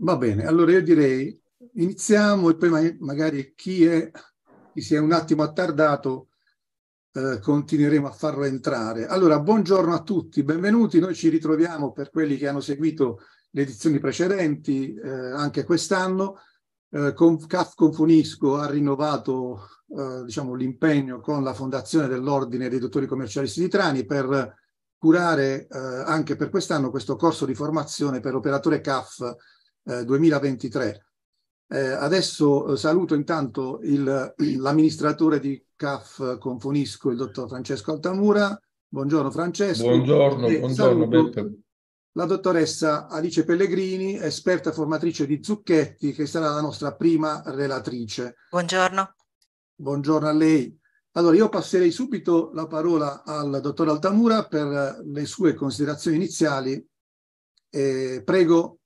Va bene, allora io direi iniziamo e poi magari chi, è, chi si è un attimo attardato eh, continueremo a farlo entrare. Allora, buongiorno a tutti, benvenuti, noi ci ritroviamo per quelli che hanno seguito le edizioni precedenti, eh, anche quest'anno. Eh, con, CAF Confunisco ha rinnovato eh, diciamo, l'impegno con la Fondazione dell'Ordine dei Dottori Commercialisti di Trani per curare eh, anche per quest'anno questo corso di formazione per operatore CAF 2023. Eh, eh, adesso eh, saluto intanto il, l'amministratore di CAF eh, Confonisco, il dottor Francesco Altamura. Buongiorno Francesco. Buongiorno, e buongiorno Beppe. La dottoressa Alice Pellegrini, esperta formatrice di Zucchetti, che sarà la nostra prima relatrice. Buongiorno. Buongiorno a lei. Allora, io passerei subito la parola al dottor Altamura per le sue considerazioni iniziali. Eh, prego,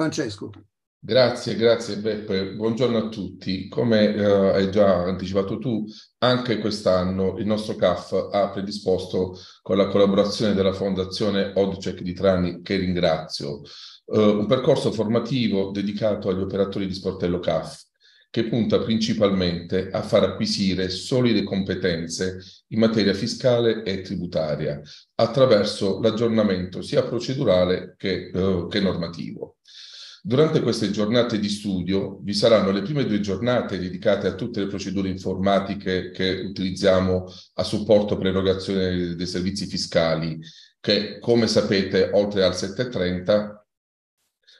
Francesco. Grazie, grazie Beppe. Buongiorno a tutti. Come eh, hai già anticipato tu, anche quest'anno il nostro CAF ha predisposto con la collaborazione della Fondazione Odcec di Trani, che ringrazio, eh, un percorso formativo dedicato agli operatori di sportello CAF che punta principalmente a far acquisire solide competenze in materia fiscale e tributaria attraverso l'aggiornamento sia procedurale che, eh, che normativo. Durante queste giornate di studio vi saranno le prime due giornate dedicate a tutte le procedure informatiche che utilizziamo a supporto per l'erogazione dei servizi fiscali, che come sapete oltre al 730,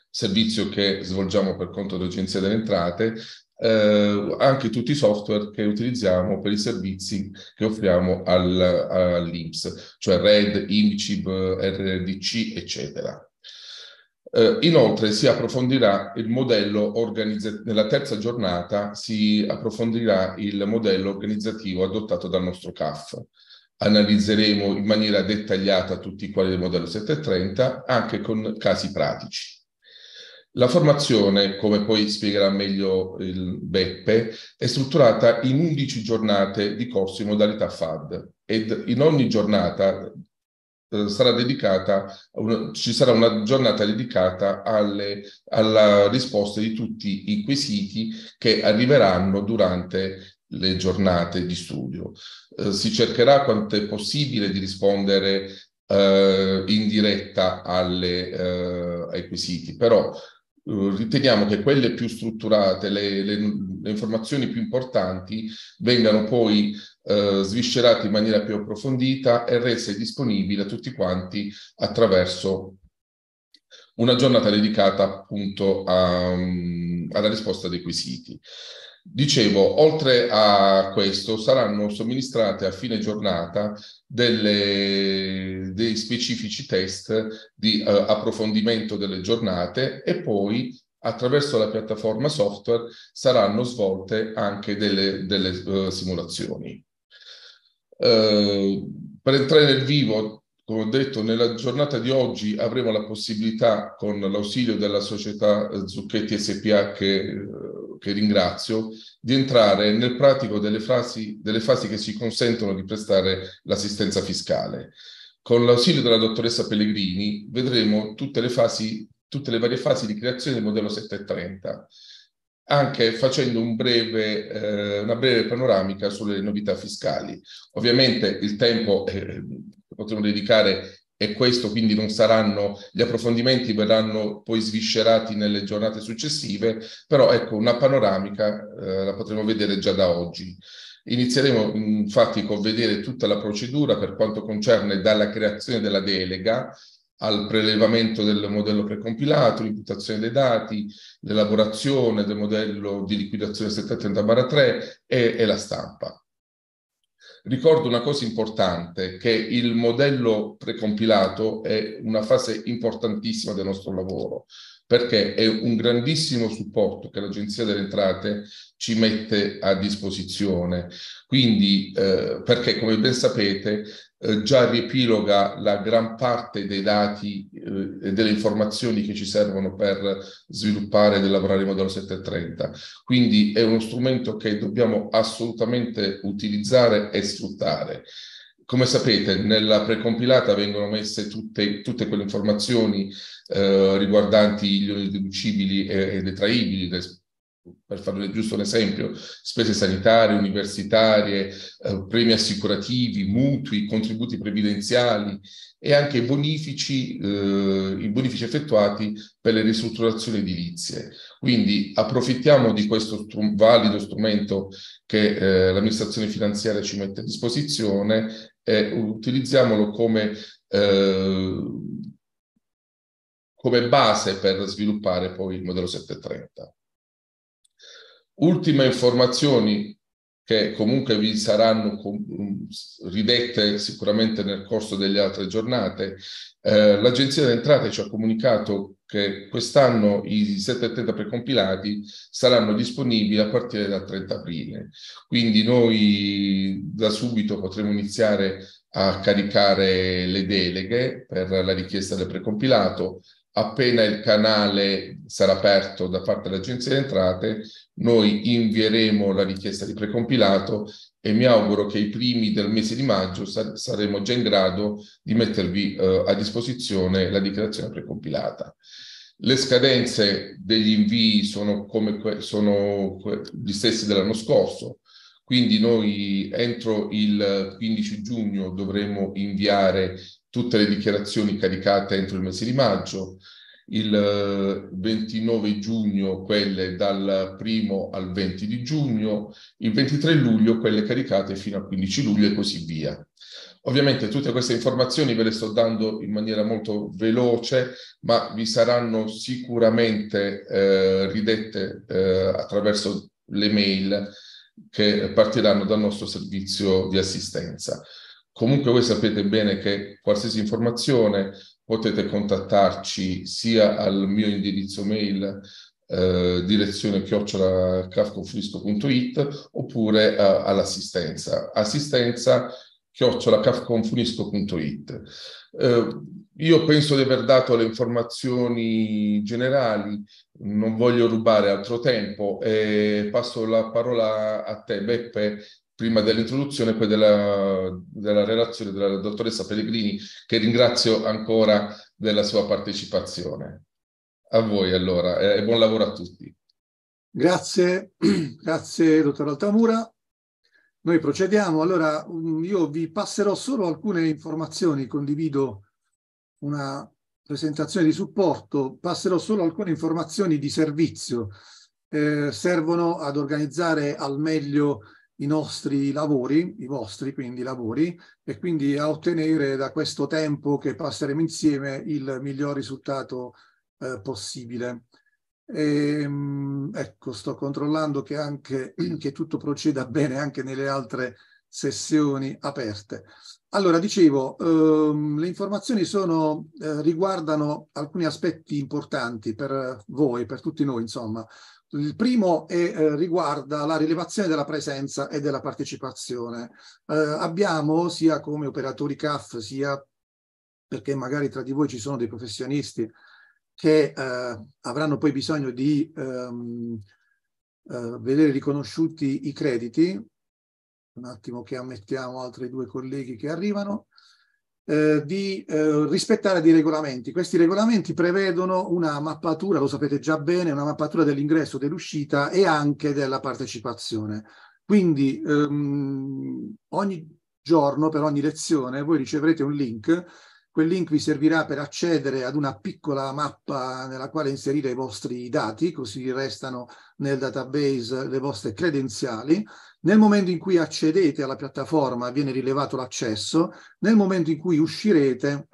servizio che svolgiamo per conto dell'Agenzia delle Entrate, eh, anche tutti i software che utilizziamo per i servizi che offriamo al, all'IMS, cioè RED, IMCIB, RDC, eccetera. Eh, inoltre si approfondirà il modello organizzativo, nella terza giornata si approfondirà il modello organizzativo adottato dal nostro CAF. Analizzeremo in maniera dettagliata tutti i quali del modello 730, anche con casi pratici. La formazione, come poi spiegherà meglio il Beppe, è strutturata in 11 giornate di corso in modalità FAD ed in ogni giornata sarà dedicata, una, ci sarà una giornata dedicata alle, alla risposta di tutti i quesiti che arriveranno durante le giornate di studio. Eh, si cercherà quanto è possibile di rispondere eh, in diretta alle, eh, ai quesiti, però eh, riteniamo che quelle più strutturate, le, le, le informazioni più importanti vengano poi eh, sviscerati in maniera più approfondita e rese disponibili a tutti quanti attraverso una giornata dedicata appunto a, mm, alla risposta dei quesiti. Dicevo, oltre a questo saranno somministrate a fine giornata delle, dei specifici test di eh, approfondimento delle giornate e poi attraverso la piattaforma software saranno svolte anche delle, delle uh, simulazioni. Eh, per entrare nel vivo, come ho detto, nella giornata di oggi avremo la possibilità, con l'ausilio della società Zucchetti SPA che, eh, che ringrazio, di entrare nel pratico delle, frasi, delle fasi che ci consentono di prestare l'assistenza fiscale. Con l'ausilio della dottoressa Pellegrini vedremo tutte le fasi tutte le varie fasi di creazione del modello 730 anche facendo un breve, eh, una breve panoramica sulle novità fiscali. Ovviamente il tempo eh, che potremo dedicare è questo, quindi non saranno, gli approfondimenti verranno poi sviscerati nelle giornate successive, però ecco, una panoramica eh, la potremo vedere già da oggi. Inizieremo infatti con vedere tutta la procedura per quanto concerne dalla creazione della delega al prelevamento del modello precompilato, l'imputazione dei dati, l'elaborazione del modello di liquidazione 730-3 e, e la stampa. Ricordo una cosa importante, che il modello precompilato è una fase importantissima del nostro lavoro, perché è un grandissimo supporto che l'Agenzia delle Entrate ci mette a disposizione. Quindi, eh, perché come ben sapete, eh, già riepiloga la gran parte dei dati eh, e delle informazioni che ci servono per sviluppare e lavorare il modello 730. Quindi è uno strumento che dobbiamo assolutamente utilizzare e sfruttare. Come sapete, nella precompilata vengono messe tutte, tutte quelle informazioni eh, riguardanti gli deducibili e, e detraibili, per fare giusto un esempio, spese sanitarie, universitarie, eh, premi assicurativi, mutui, contributi previdenziali e anche bonifici, eh, i bonifici effettuati per le ristrutturazioni edilizie. Quindi approfittiamo di questo str- valido strumento che eh, l'amministrazione finanziaria ci mette a disposizione e utilizziamolo come eh, come base per sviluppare poi il modello 730. Ultime informazioni che comunque vi saranno mm, ridette sicuramente nel corso delle altre giornate. Eh, L'Agenzia delle Entrate ci ha comunicato che quest'anno i 730 precompilati saranno disponibili a partire dal 30 aprile. Quindi noi da subito potremo iniziare a caricare le deleghe per la richiesta del precompilato, appena il canale sarà aperto da parte dell'Agenzia delle Entrate, noi invieremo la richiesta di precompilato e mi auguro che i primi del mese di maggio sa- saremo già in grado di mettervi eh, a disposizione la dichiarazione precompilata. Le scadenze degli invii sono, come que- sono que- gli stessi dell'anno scorso, quindi noi entro il 15 giugno dovremo inviare tutte le dichiarazioni caricate entro il mese di maggio, il 29 eh, giugno quelle dal 1 al 20 di giugno, il 23 luglio quelle caricate fino al 15 luglio e così via. Ovviamente tutte queste informazioni ve le sto dando in maniera molto veloce, ma vi saranno sicuramente eh, ridette eh, attraverso le mail che partiranno dal nostro servizio di assistenza. Comunque voi sapete bene che qualsiasi informazione potete contattarci sia al mio indirizzo mail eh, direzione chiocciolacafconfunisco.it oppure eh, all'assistenza assistenza chiocciolacafconfunisco.it eh, io penso di aver dato le informazioni generali non voglio rubare altro tempo e passo la parola a te Beppe prima dell'introduzione e poi della, della, relazione della dottoressa Pellegrini, che ringrazio ancora della sua partecipazione. A voi allora e buon lavoro a tutti. Grazie, grazie dottor Altamura. Noi procediamo. Allora io vi passerò solo alcune informazioni, condivido una presentazione di supporto, passerò solo alcune informazioni di servizio. Eh, servono ad organizzare al meglio i nostri lavori, i vostri quindi lavori, e quindi a ottenere da questo tempo che passeremo insieme il miglior risultato eh, possibile. E, ehm, ecco, sto controllando che, anche, che tutto proceda bene anche nelle altre sessioni aperte. Allora, dicevo, ehm, le informazioni sono, eh, riguardano alcuni aspetti importanti per voi, per tutti noi, insomma. Il primo è, eh, riguarda la rilevazione della presenza e della partecipazione. Eh, abbiamo, sia come operatori CAF, sia perché magari tra di voi ci sono dei professionisti che eh, avranno poi bisogno di ehm, eh, vedere riconosciuti i crediti. Un attimo che ammettiamo altri due colleghi che arrivano. Eh, di eh, rispettare dei regolamenti. Questi regolamenti prevedono una mappatura, lo sapete già bene, una mappatura dell'ingresso, dell'uscita e anche della partecipazione. Quindi ehm, ogni giorno, per ogni lezione, voi riceverete un link Quel link vi servirà per accedere ad una piccola mappa nella quale inserire i vostri dati, così restano nel database le vostre credenziali. Nel momento in cui accedete alla piattaforma viene rilevato l'accesso, nel momento in cui uscirete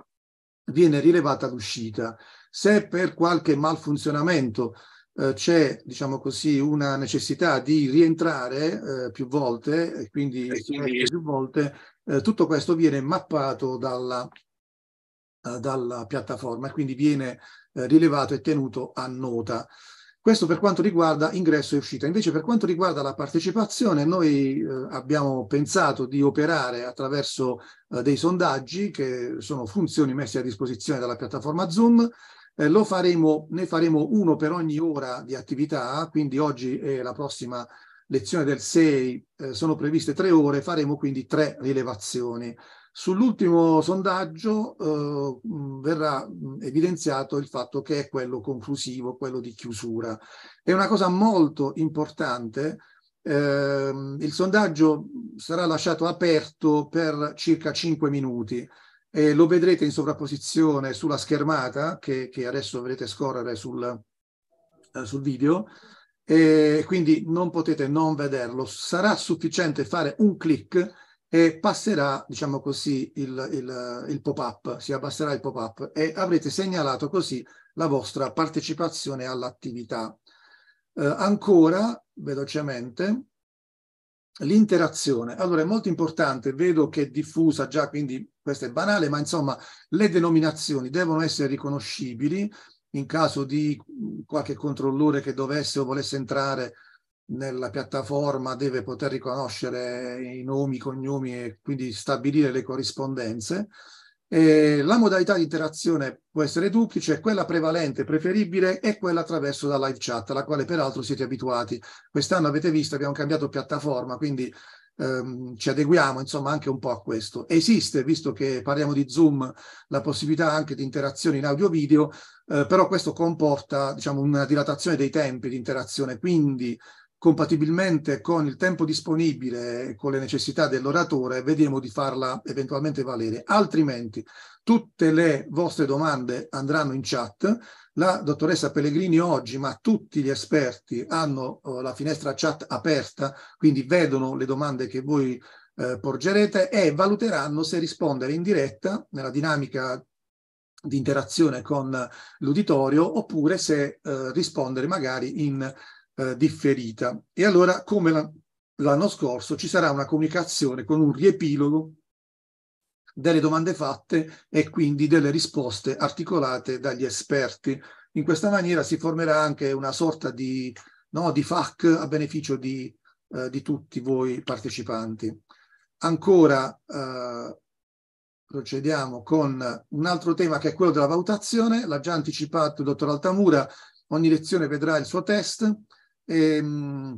viene rilevata l'uscita. Se per qualche malfunzionamento eh, c'è, diciamo così, una necessità di rientrare eh, più volte, e quindi, e quindi... più volte, eh, tutto questo viene mappato dalla eh, dalla piattaforma e quindi viene eh, rilevato e tenuto a nota. Questo per quanto riguarda ingresso e uscita. Invece per quanto riguarda la partecipazione, noi eh, abbiamo pensato di operare attraverso eh, dei sondaggi che sono funzioni messe a disposizione dalla piattaforma Zoom. Eh, lo faremo, ne faremo uno per ogni ora di attività, quindi oggi e la prossima lezione del 6 eh, sono previste tre ore, faremo quindi tre rilevazioni. Sull'ultimo sondaggio eh, mm, verrà mm, evidenziato il fatto che è quello conclusivo, quello di chiusura. È una cosa molto importante. Eh, il sondaggio sarà lasciato aperto per circa 5 minuti. E lo vedrete in sovrapposizione sulla schermata che, che adesso vedrete scorrere sul, eh, sul video. E quindi non potete non vederlo. Sarà sufficiente fare un clic e passerà, diciamo così, il, il, il pop-up, si abbasserà il pop-up e avrete segnalato così la vostra partecipazione all'attività. Eh, ancora, velocemente, l'interazione. Allora è molto importante, vedo che è diffusa già, quindi questo è banale, ma insomma le denominazioni devono essere riconoscibili in caso di qualche controllore che dovesse o volesse entrare nella piattaforma deve poter riconoscere i nomi, i cognomi e quindi stabilire le corrispondenze. E la modalità di interazione può essere duplice, quella prevalente, preferibile è quella attraverso la live chat, alla quale peraltro siete abituati. Quest'anno avete visto, abbiamo cambiato piattaforma, quindi ehm, ci adeguiamo insomma anche un po' a questo. Esiste, visto che parliamo di Zoom, la possibilità anche di interazione in audio-video, eh, però questo comporta diciamo, una dilatazione dei tempi di interazione, quindi compatibilmente con il tempo disponibile e con le necessità dell'oratore, vedremo di farla eventualmente valere. Altrimenti tutte le vostre domande andranno in chat. La dottoressa Pellegrini oggi, ma tutti gli esperti hanno eh, la finestra chat aperta, quindi vedono le domande che voi eh, porgerete e valuteranno se rispondere in diretta nella dinamica di interazione con l'uditorio oppure se eh, rispondere magari in eh, differita. E allora, come la, l'anno scorso, ci sarà una comunicazione con un riepilogo delle domande fatte e quindi delle risposte articolate dagli esperti. In questa maniera si formerà anche una sorta di, no, di FAC a beneficio di, eh, di, tutti voi partecipanti. Ancora eh, procediamo con un altro tema che è quello della valutazione. L'ha già anticipato il dottor Altamura, ogni lezione vedrà il suo test Ehm,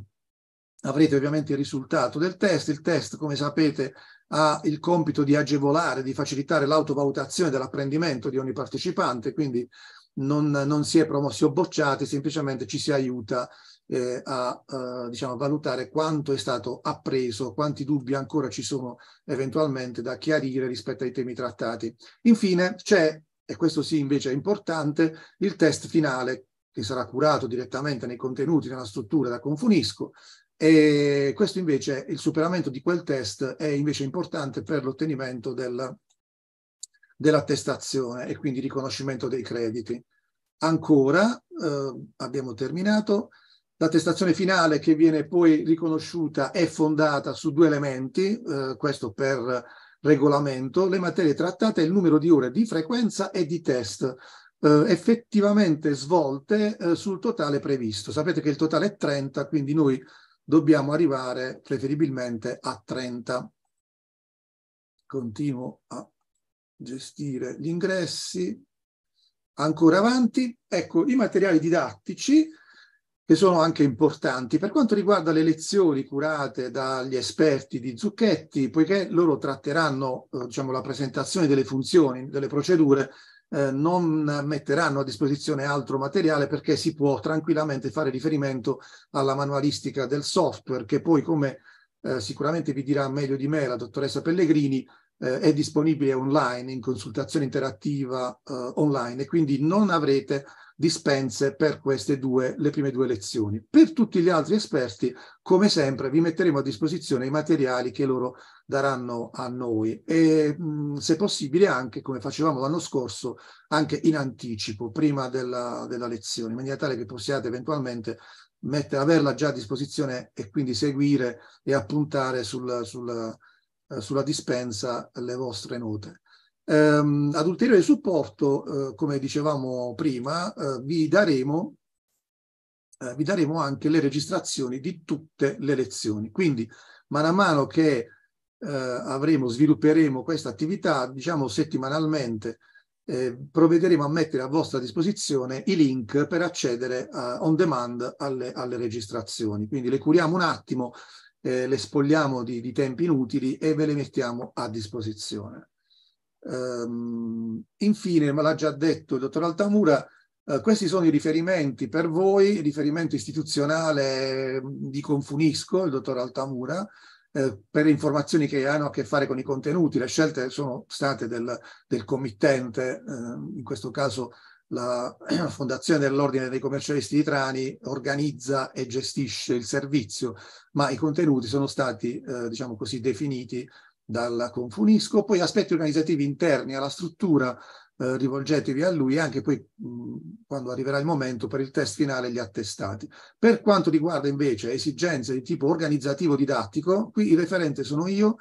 avrete ovviamente il risultato del test. Il test, come sapete, ha il compito di agevolare, di facilitare l'autovalutazione dell'apprendimento di ogni partecipante, quindi non, non, si è promossi o bocciati, semplicemente ci si aiuta eh, a eh, diciamo, valutare quanto è stato appreso, quanti dubbi ancora ci sono eventualmente da chiarire rispetto ai temi trattati. Infine c'è, e questo sì invece è importante, il test finale che sarà curato direttamente nei contenuti, nella struttura da Confunisco, e questo invece, il superamento di quel test è invece importante per l'ottenimento del, dell'attestazione e quindi riconoscimento dei crediti. Ancora, eh, abbiamo terminato, l'attestazione finale che viene poi riconosciuta è fondata su due elementi, eh, questo per regolamento, le materie trattate, il numero di ore di frequenza e di test eh, effettivamente svolte eh, sul totale previsto. Sapete che il totale è 30, quindi noi dobbiamo arrivare preferibilmente a 30. Continuo a gestire gli ingressi. Ancora avanti, ecco i materiali didattici che sono anche importanti. Per quanto riguarda le lezioni curate dagli esperti di Zucchetti, poiché loro tratteranno eh, diciamo, la presentazione delle funzioni, delle procedure, eh, non metteranno a disposizione altro materiale perché si può tranquillamente fare riferimento alla manualistica del software che poi come eh, sicuramente vi dirà meglio di me la dottoressa Pellegrini eh, è disponibile online in consultazione interattiva eh, online e quindi non avrete dispense per queste due, le prime due lezioni. Per tutti gli altri esperti, come sempre, vi metteremo a disposizione i materiali che loro daranno a noi e mm, se possibile anche, come facevamo l'anno scorso, anche in anticipo, prima della, della lezione, in maniera tale che possiate eventualmente mettere, averla già a disposizione e quindi seguire e appuntare sul, sul, eh, sulla dispensa le vostre note. Ehm, ad ulteriore supporto, eh, come dicevamo prima, eh, vi, daremo, eh, vi, daremo, anche le registrazioni di tutte le lezioni. Quindi, man a mano che eh, avremo, svilupperemo questa attività, diciamo settimanalmente, eh, provvederemo a mettere a vostra disposizione i link per accedere eh, on demand alle, alle registrazioni. Quindi le curiamo un attimo, eh, le spogliamo di, di, tempi inutili e ve le mettiamo a disposizione. Um, infine, ma l'ha già detto il dottor Altamura, uh, questi sono i riferimenti per voi, il riferimento istituzionale mm, di Confunisco, il dottor Altamura, uh, per informazioni che hanno a che fare con i contenuti. Le scelte sono state del, del committente, uh, in questo caso la Fondazione dell'Ordine dei Commercialisti di Trani organizza e gestisce il servizio, ma i contenuti sono stati, eh, diciamo così, definiti dalla Confunisco, poi aspetti organizzativi interni alla struttura, eh, rivolgetevi a lui anche poi mh, mm, quando arriverà il momento per il test finale gli attestati. Per quanto riguarda invece esigenze di tipo organizzativo didattico, qui il referente sono io,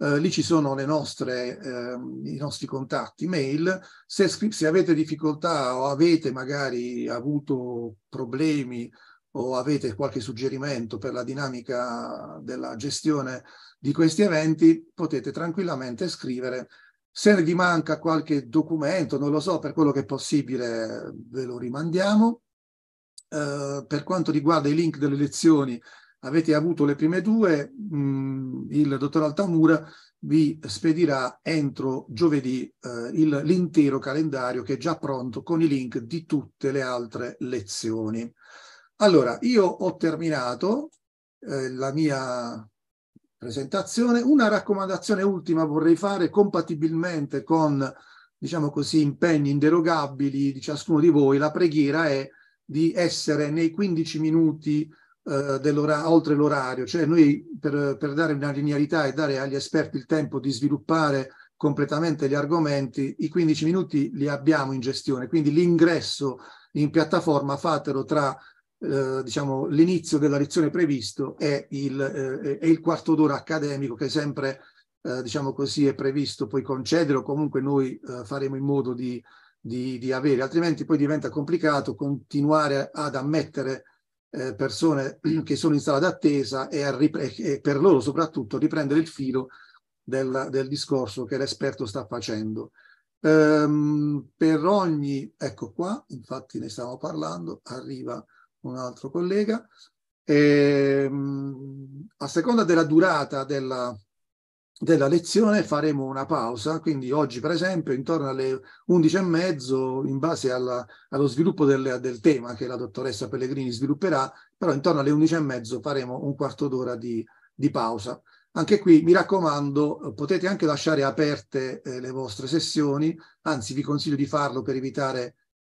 eh, lì ci sono nostre, eh, i nostri contatti mail, se, se avete difficoltà o avete magari avuto problemi o avete qualche suggerimento per la dinamica della gestione di questi eventi potete tranquillamente scrivere. Se vi manca qualche documento, non lo so, per quello che è possibile ve lo rimandiamo. Eh, per quanto riguarda i link delle lezioni, avete avuto le prime due, mh, mm, il dottor Altamura vi spedirà entro giovedì eh, il, l'intero calendario che è già pronto con i link di tutte le altre lezioni. Allora, io ho terminato eh, la mia presentazione. Una raccomandazione ultima vorrei fare compatibilmente con, diciamo così, impegni inderogabili di ciascuno di voi. La preghiera è di essere nei 15 minuti eh, oltre l'orario, cioè noi per, per, dare una linearità e dare agli esperti il tempo di sviluppare completamente gli argomenti, i 15 minuti li abbiamo in gestione, quindi l'ingresso in piattaforma fatelo tra eh, diciamo, l'inizio della lezione previsto è il, eh, è il quarto d'ora accademico che sempre eh, diciamo così, è previsto poi concedere o comunque noi eh, faremo in modo di, di, di, avere, altrimenti poi diventa complicato continuare ad ammettere eh, persone che sono in sala d'attesa e, ripre- e, per loro soprattutto riprendere il filo del, del discorso che l'esperto sta facendo. Ehm, per ogni, ecco qua, infatti ne stiamo parlando, arriva un altro collega. E, ehm, a seconda della durata della, della lezione faremo una pausa, quindi oggi per esempio intorno alle 11 e mezzo, in base alla, allo sviluppo del, del, tema che la dottoressa Pellegrini svilupperà, però intorno alle 11 e mezzo faremo un quarto d'ora di, di, pausa. Anche qui mi raccomando potete anche lasciare aperte eh, le vostre sessioni, anzi vi consiglio di farlo per evitare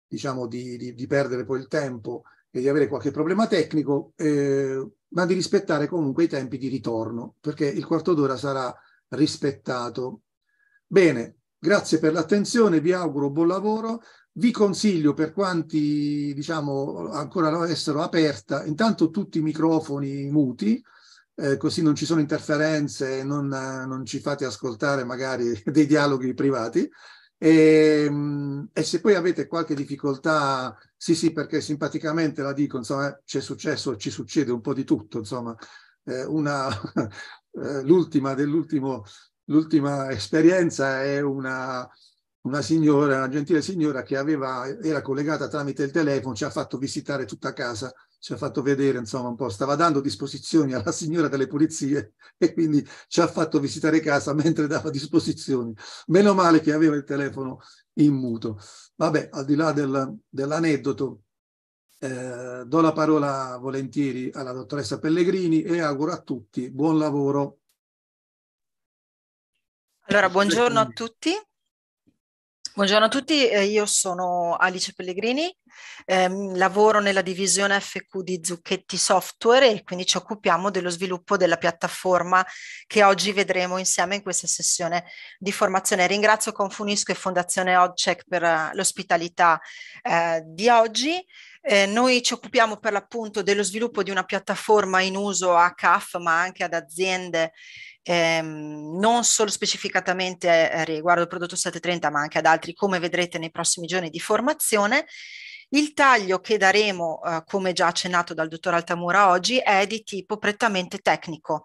diciamo di, di, di perdere poi il tempo e di avere qualche problema tecnico, eh, ma di rispettare comunque i tempi di ritorno, perché il quarto d'ora sarà rispettato. Bene, grazie per l'attenzione, vi auguro buon lavoro. Vi consiglio per quanti diciamo ancora non essero aperta, intanto tutti i microfoni muti, eh, così non ci sono interferenze, non, non ci fate ascoltare magari dei dialoghi privati. E, ehm, e, se poi avete qualche difficoltà sì, sì, perché simpaticamente la dico, insomma, c'è successo, ci succede un po' di tutto, insomma, eh, una, eh, l'ultima dell'ultimo, l'ultima esperienza è una, una signora, una gentile signora che aveva, era collegata tramite il telefono, ci ha fatto visitare tutta casa ci ha fatto vedere, insomma, un po', stava dando disposizioni alla signora delle pulizie e quindi ci ha fatto visitare casa mentre dava disposizioni. Meno male che aveva il telefono in muto. Vabbè, al di là del, dell'aneddoto, eh, do la parola volentieri alla dottoressa Pellegrini e auguro a tutti buon lavoro. Allora, buongiorno a tutti. Buongiorno a tutti, eh, io sono Alice Pellegrini, ehm, lavoro nella divisione FQ di Zucchetti Software e quindi ci occupiamo dello sviluppo della piattaforma che oggi vedremo insieme in questa sessione di formazione. Ringrazio Confunisco e Fondazione Oddcheck per eh, l'ospitalità eh, di oggi. Eh, noi ci occupiamo per l'appunto dello sviluppo di una piattaforma in uso a CAF ma anche ad aziende ehm, non solo specificatamente eh, riguardo al prodotto 730 ma anche ad altri come vedrete nei prossimi giorni di formazione. Il taglio che daremo, eh, come già accennato dal dottor Altamura oggi, è di tipo prettamente tecnico.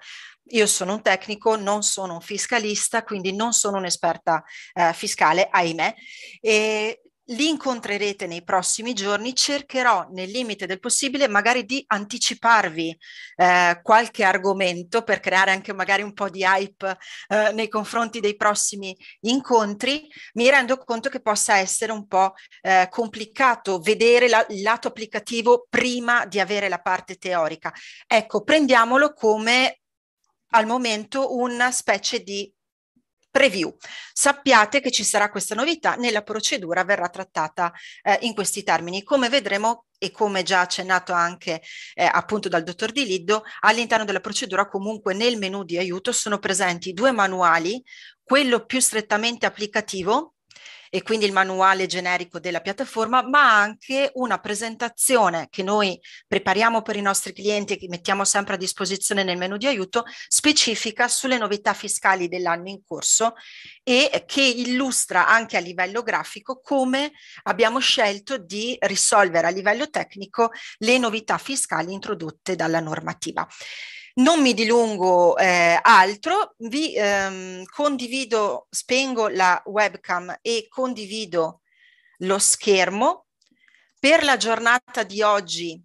Io sono un tecnico, non sono un fiscalista, quindi non sono un'esperta eh, fiscale, ahimè, e li incontrerete nei prossimi giorni, cercherò nel limite del possibile magari di anticiparvi eh, qualche argomento per creare anche magari un po' di hype eh, nei confronti dei prossimi incontri. Mi rendo conto che possa essere un po' eh, complicato vedere la, il lato applicativo prima di avere la parte teorica. Ecco, prendiamolo come al momento una specie di preview. Sappiate che ci sarà questa novità, nella procedura verrà trattata eh, in questi termini. Come vedremo e come già accennato anche eh, appunto dal dottor Di Liddo, all'interno della procedura comunque nel menu di aiuto sono presenti due manuali, quello più strettamente applicativo e quindi il manuale generico della piattaforma, ma anche una presentazione che noi prepariamo per i nostri clienti e che mettiamo sempre a disposizione nel menu di aiuto, specifica sulle novità fiscali dell'anno in corso e che illustra anche a livello grafico come abbiamo scelto di risolvere a livello tecnico le novità fiscali introdotte dalla normativa. Non mi dilungo eh, altro, vi ehm, condivido, spengo la webcam e condivido lo schermo. Per la giornata di oggi,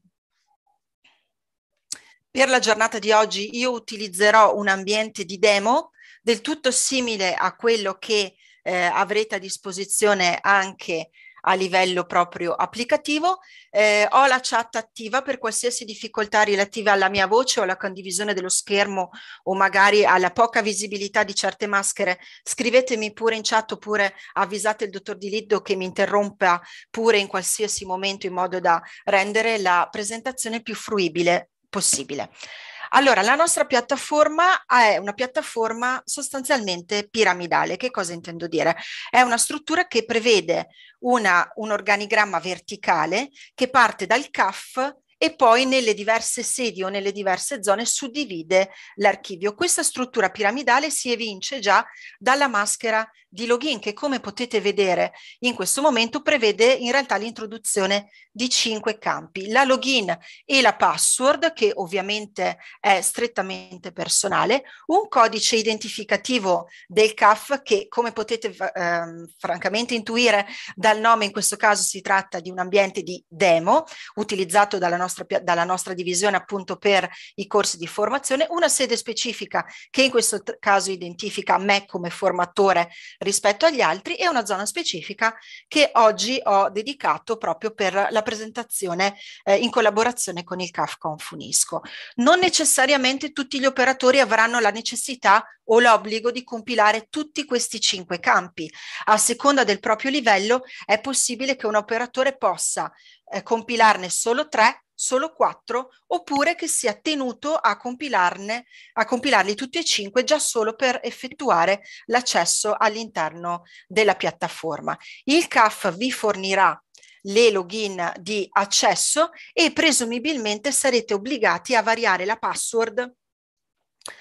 per la giornata di oggi io utilizzerò un ambiente di demo del tutto simile a quello che eh, avrete a disposizione anche a livello proprio applicativo. Eh, ho la chat attiva per qualsiasi difficoltà relativa alla mia voce o alla condivisione dello schermo o magari alla poca visibilità di certe maschere. Scrivetemi pure in chat oppure avvisate il dottor Di Liddo che mi interrompa pure in qualsiasi momento in modo da rendere la presentazione più fruibile possibile. Allora, la nostra piattaforma è una piattaforma sostanzialmente piramidale. Che cosa intendo dire? È una struttura che prevede una, un organigramma verticale che parte dal CAF e poi nelle diverse sedi o nelle diverse zone suddivide l'archivio. Questa struttura piramidale si evince già dalla maschera di login che come potete vedere in questo momento prevede in realtà l'introduzione di cinque campi, la login e la password che ovviamente è strettamente personale, un codice identificativo del CAF che come potete eh, francamente intuire dal nome in questo caso si tratta di un ambiente di demo utilizzato dalla nostra nostra, dalla nostra divisione appunto per i corsi di formazione, una sede specifica che in questo caso identifica me come formatore rispetto agli altri e una zona specifica che oggi ho dedicato proprio per la presentazione eh, in collaborazione con il CAF Confunisco. Non necessariamente tutti gli operatori avranno la necessità o l'obbligo di compilare tutti questi cinque campi. A seconda del proprio livello è possibile che un operatore possa eh, compilarne solo tre solo quattro, oppure che sia tenuto a, compilarne, a compilarli tutti e cinque già solo per effettuare l'accesso all'interno della piattaforma. Il CAF vi fornirà le login di accesso e presumibilmente sarete obbligati a variare la password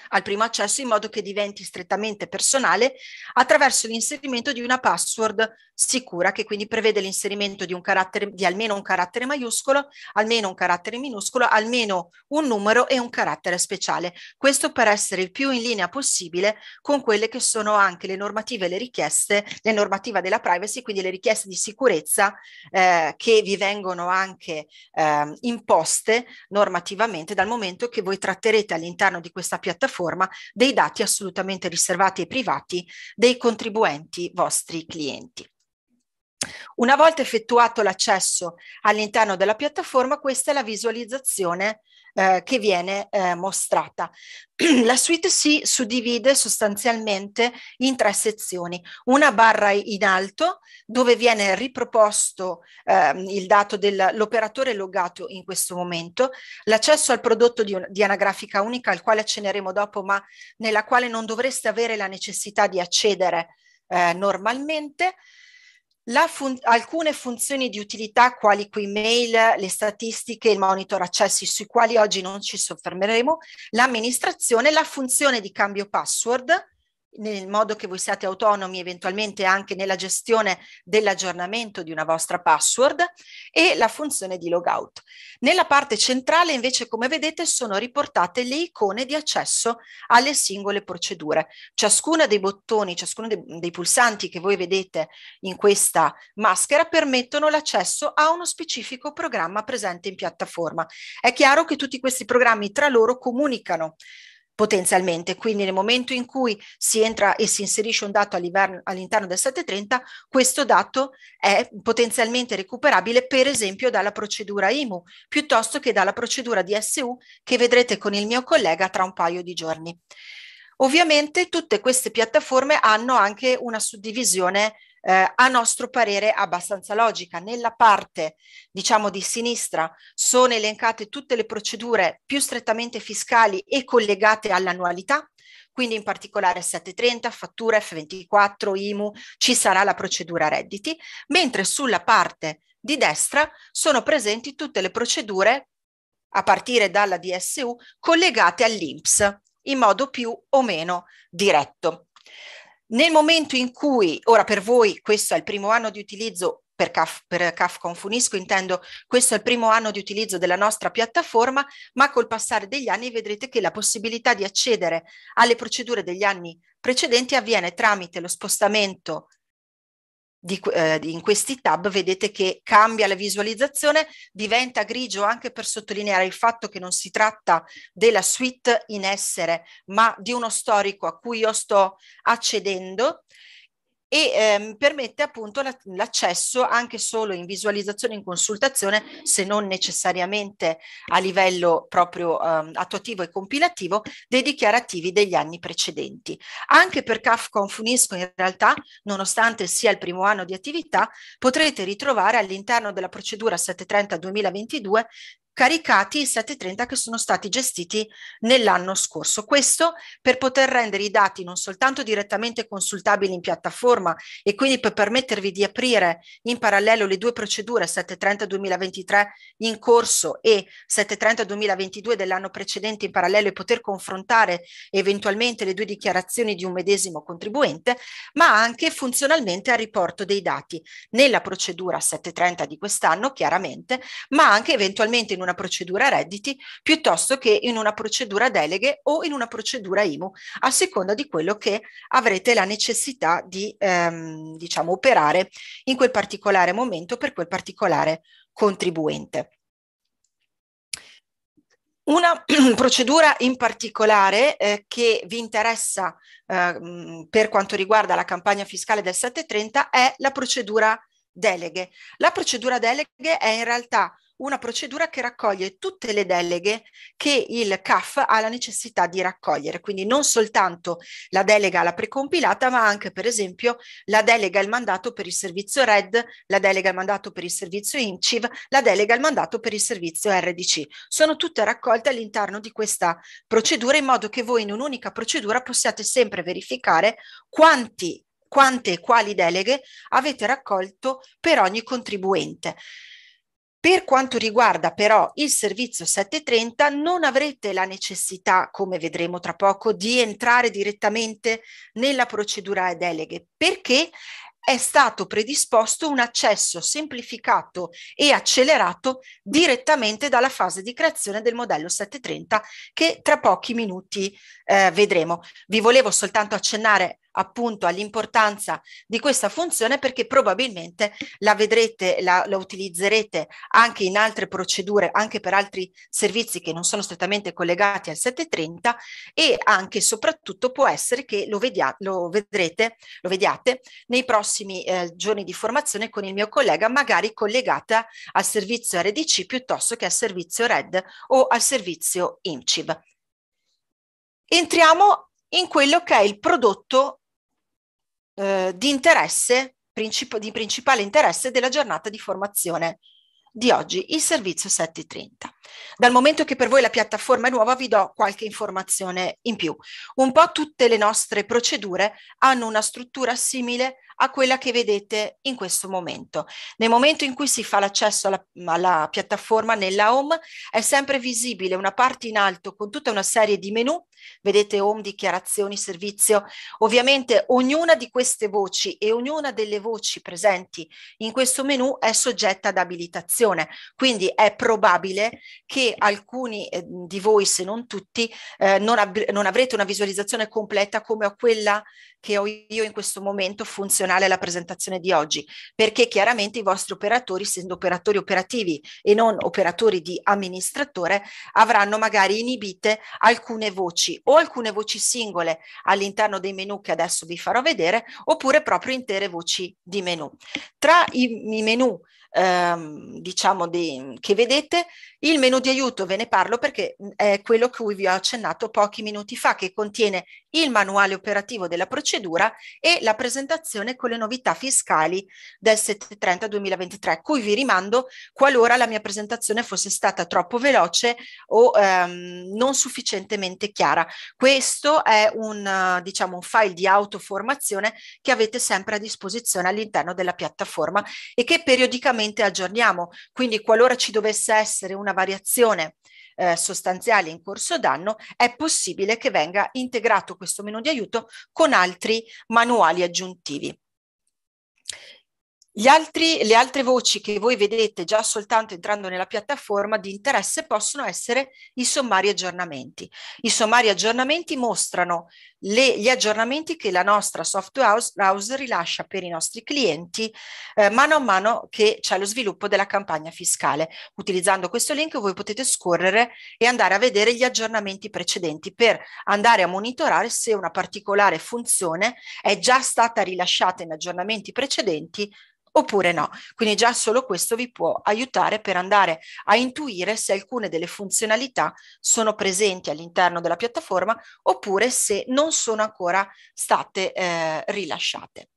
al primo accesso in modo che diventi strettamente personale attraverso l'inserimento di una password sicura che quindi prevede l'inserimento di, un carattere, di almeno un carattere maiuscolo, almeno un carattere minuscolo, almeno un numero e un carattere speciale. Questo per essere il più in linea possibile con quelle che sono anche le normative e le richieste, le normative della privacy, quindi le richieste di sicurezza eh, che vi vengono anche eh, imposte normativamente dal momento che voi tratterete all'interno di questa piattaforma dei dati assolutamente riservati e privati dei contribuenti vostri clienti. Una volta effettuato l'accesso all'interno della piattaforma, questa è la visualizzazione eh, che viene eh, mostrata. la suite si suddivide sostanzialmente in tre sezioni. Una barra in alto dove viene riproposto eh, il dato dell'operatore logato in questo momento, l'accesso al prodotto di, un, di anagrafica unica al quale acceneremo dopo ma nella quale non dovreste avere la necessità di accedere eh, normalmente, fun- alcune funzioni di utilità quali qui mail, le statistiche, il monitor accessi sui quali oggi non ci soffermeremo, l'amministrazione, la funzione di cambio password, nel modo che voi siate autonomi eventualmente anche nella gestione dell'aggiornamento di una vostra password e la funzione di logout. Nella parte centrale invece come vedete sono riportate le icone di accesso alle singole procedure. Ciascuna dei bottoni, ciascuno dei, dei pulsanti che voi vedete in questa maschera permettono l'accesso a uno specifico programma presente in piattaforma. È chiaro che tutti questi programmi tra loro comunicano potenzialmente. Quindi nel momento in cui si entra e si inserisce un dato all'interno del 730, questo dato è potenzialmente recuperabile per esempio dalla procedura IMU piuttosto che dalla procedura DSU che vedrete con il mio collega tra un paio di giorni. Ovviamente tutte queste piattaforme hanno anche una suddivisione eh, a nostro parere abbastanza logica. Nella parte, diciamo, di sinistra sono elencate tutte le procedure più strettamente fiscali e collegate all'annualità, quindi in particolare 730, fattura F24, IMU, ci sarà la procedura redditi, mentre sulla parte di destra sono presenti tutte le procedure a partire dalla DSU collegate all'INPS in modo più o meno diretto. Nel momento in cui, ora per voi questo è il primo anno di utilizzo, per CAF, per CAF Confunisco intendo questo è il primo anno di utilizzo della nostra piattaforma, ma col passare degli anni vedrete che la possibilità di accedere alle procedure degli anni precedenti avviene tramite lo spostamento di, eh, in questi tab vedete che cambia la visualizzazione, diventa grigio anche per sottolineare il fatto che non si tratta della suite in essere, ma di uno storico a cui io sto accedendo e ehm, permette appunto la, l'accesso anche solo in visualizzazione, in consultazione, se non necessariamente a livello proprio ehm, attuativo e compilativo, dei dichiarativi degli anni precedenti. Anche per CAF Confunisco in realtà, nonostante sia il primo anno di attività, potrete ritrovare all'interno della procedura 730-2022 caricati i 730 che sono stati gestiti nell'anno scorso. Questo per poter rendere i dati non soltanto direttamente consultabili in piattaforma e quindi per permettervi di aprire in parallelo le due procedure 730-2023 in corso e 730-2022 dell'anno precedente in parallelo e poter confrontare eventualmente le due dichiarazioni di un medesimo contribuente, ma anche funzionalmente al riporto dei dati nella procedura 730 di quest'anno chiaramente, ma anche eventualmente in una una procedura redditi piuttosto che in una procedura deleghe o in una procedura IMU, a seconda di quello che avrete la necessità di ehm, diciamo, operare in quel particolare momento per quel particolare contribuente. Una procedura in particolare eh, che vi interessa eh, per quanto riguarda la campagna fiscale del 730 è la procedura deleghe. La procedura deleghe è in realtà una procedura che raccoglie tutte le deleghe che il CAF ha la necessità di raccogliere, quindi non soltanto la delega alla precompilata, ma anche per esempio la delega al mandato per il servizio RED, la delega al mandato per il servizio INCIV, la delega al mandato per il servizio RDC. Sono tutte raccolte all'interno di questa procedura in modo che voi in un'unica procedura possiate sempre verificare quanti quante e quali deleghe avete raccolto per ogni contribuente. Per quanto riguarda però il servizio 730, non avrete la necessità, come vedremo tra poco, di entrare direttamente nella procedura e deleghe, perché è stato predisposto un accesso semplificato e accelerato direttamente dalla fase di creazione del modello 730 che tra pochi minuti eh, vedremo. Vi volevo soltanto accennare appunto all'importanza di questa funzione perché probabilmente la vedrete, la, la, utilizzerete anche in altre procedure, anche per altri servizi che non sono strettamente collegati al 730 e anche e soprattutto può essere che lo, vedia, lo vedrete, lo vediate nei prossimi eh, giorni di formazione con il mio collega, magari collegata al servizio RDC piuttosto che al servizio RED o al servizio IMCIB. Entriamo in quello che è il prodotto eh, di interesse, princip- di principale interesse della giornata di formazione di oggi, il servizio 730. Dal momento che per voi la piattaforma è nuova, vi do qualche informazione in più. Un po' tutte le nostre procedure hanno una struttura simile a quella che vedete in questo momento. Nel momento in cui si fa l'accesso alla, alla piattaforma nella home, è sempre visibile una parte in alto con tutta una serie di menu, vedete home, dichiarazioni, servizio. Ovviamente ognuna di queste voci e ognuna delle voci presenti in questo menu è soggetta ad abilitazione, quindi è probabile che alcuni eh, di voi, se non tutti, eh, non, ab- non avrete una visualizzazione completa come ho quella che ho io in questo momento funzionale alla presentazione di oggi, perché chiaramente i vostri operatori, essendo operatori operativi e non operatori di amministratore, avranno magari inibite alcune voci o alcune voci singole all'interno dei menu che adesso vi farò vedere, oppure proprio intere voci di menu. Tra i, i menu, ehm, diciamo, di, che vedete, il menu menu di aiuto ve ne parlo perché mhmm, è quello cui vi ho accennato pochi minuti fa, che contiene il manuale operativo della procedura e la presentazione con le novità fiscali del 730 2023, cui vi rimando qualora la mia presentazione fosse stata troppo veloce o ehm, non sufficientemente chiara. Questo è un, diciamo, un file di autoformazione che avete sempre a disposizione all'interno della piattaforma e che periodicamente aggiorniamo. Quindi qualora ci dovesse essere una variazione eh, sostanziali in corso d'anno, è possibile che venga integrato questo menu di aiuto con altri manuali aggiuntivi altri, le altre voci che voi vedete già soltanto entrando nella piattaforma di interesse possono essere i sommari aggiornamenti. I sommari aggiornamenti mostrano le, gli aggiornamenti che la nostra software house, house rilascia per i nostri clienti eh, mano a mano che c'è lo sviluppo della campagna fiscale. Utilizzando questo link voi potete scorrere e andare a vedere gli aggiornamenti precedenti per andare a monitorare se una particolare funzione è già stata rilasciata in aggiornamenti precedenti oppure no. Quindi già solo questo vi può aiutare per andare a intuire se alcune delle funzionalità sono presenti all'interno della piattaforma oppure se non sono ancora state eh, rilasciate.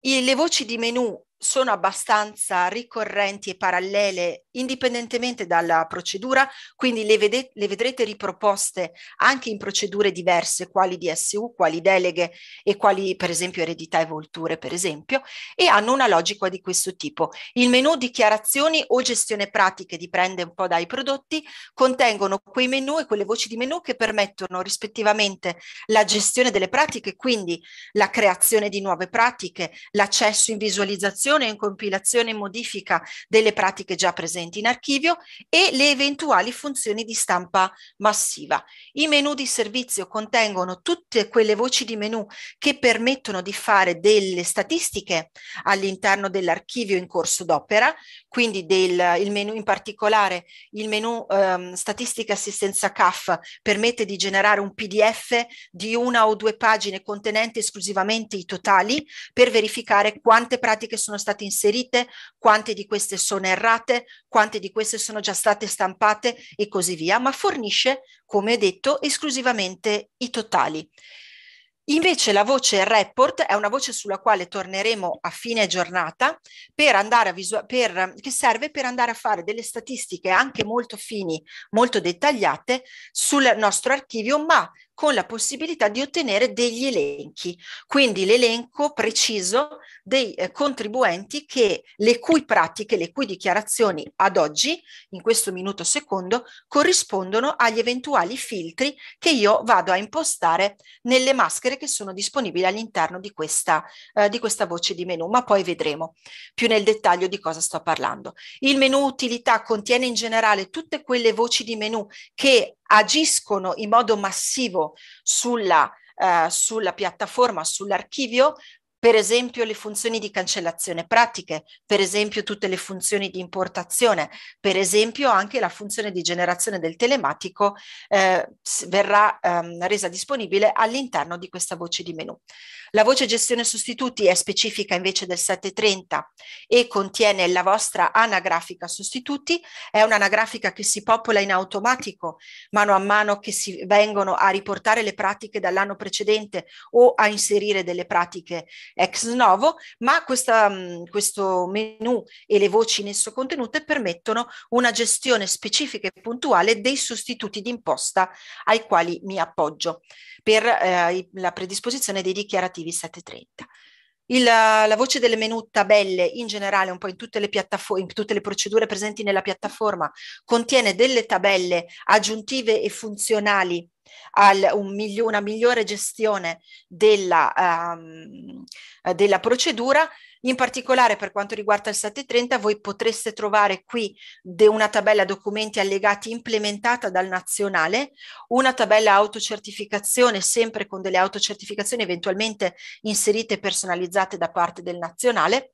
E le voci di menu sono abbastanza ricorrenti e parallele indipendentemente dalla procedura, quindi le, vede- le, vedrete riproposte anche in procedure diverse, quali DSU, quali deleghe e quali per esempio eredità e volture per esempio, e hanno una logica di questo tipo. Il menu dichiarazioni o gestione pratiche, dipende un po' dai prodotti, contengono quei menu e quelle voci di menu che permettono rispettivamente la gestione delle pratiche, quindi la creazione di nuove pratiche, l'accesso in visualizzazione rielaborazione in compilazione e modifica delle pratiche già presenti in archivio e le eventuali funzioni di stampa massiva. I menu di servizio contengono tutte quelle voci di menu che permettono di fare delle statistiche all'interno dell'archivio in corso d'opera, quindi del, il menu in particolare il menu ehm, statistica assistenza CAF permette di generare un PDF di una o due pagine contenente esclusivamente i totali per verificare quante pratiche sono sono state inserite, quante di queste sono errate, quante di queste sono già state stampate e così via, ma fornisce, come detto, esclusivamente i totali. Invece la voce report è una voce sulla quale torneremo a fine giornata per andare a visu- per, che serve per andare a fare delle statistiche anche molto fini, molto dettagliate sul nostro archivio, ma con la possibilità di ottenere degli elenchi, quindi l'elenco preciso dei eh, contribuenti che, le cui pratiche, le cui dichiarazioni ad oggi, in questo minuto secondo, corrispondono agli eventuali filtri che io vado a impostare nelle maschere che sono disponibili all'interno di questa, eh, di questa voce di menu, ma poi vedremo più nel dettaglio di cosa sto parlando. Il menu utilità contiene in generale tutte quelle voci di menu che agiscono in modo massivo sulla, eh, sulla piattaforma, sull'archivio, per esempio le funzioni di cancellazione pratiche, per esempio tutte le funzioni di importazione, per esempio anche la funzione di generazione del telematico eh, verrà ehm, resa disponibile all'interno di questa voce di menu. La voce gestione sostituti è specifica invece del 730 e contiene la vostra anagrafica sostituti, è un'anagrafica che si popola in automatico mano a mano che si vengono a riportare le pratiche dall'anno precedente o a inserire delle pratiche ex novo, ma questa, questo menu e le voci in esso contenute permettono una gestione specifica e puntuale dei sostituti d'imposta ai quali mi appoggio per eh, la predisposizione dei dichiarativi 730. Il, la voce delle menu tabelle in generale, un po' in tutte, le piattafo- in tutte le procedure presenti nella piattaforma, contiene delle tabelle aggiuntive e funzionali a un migli- una migliore gestione della, um, della procedura in particolare per quanto riguarda il 730 voi potreste trovare qui una tabella documenti allegati implementata dal nazionale, una tabella autocertificazione sempre con delle autocertificazioni eventualmente inserite e personalizzate da parte del nazionale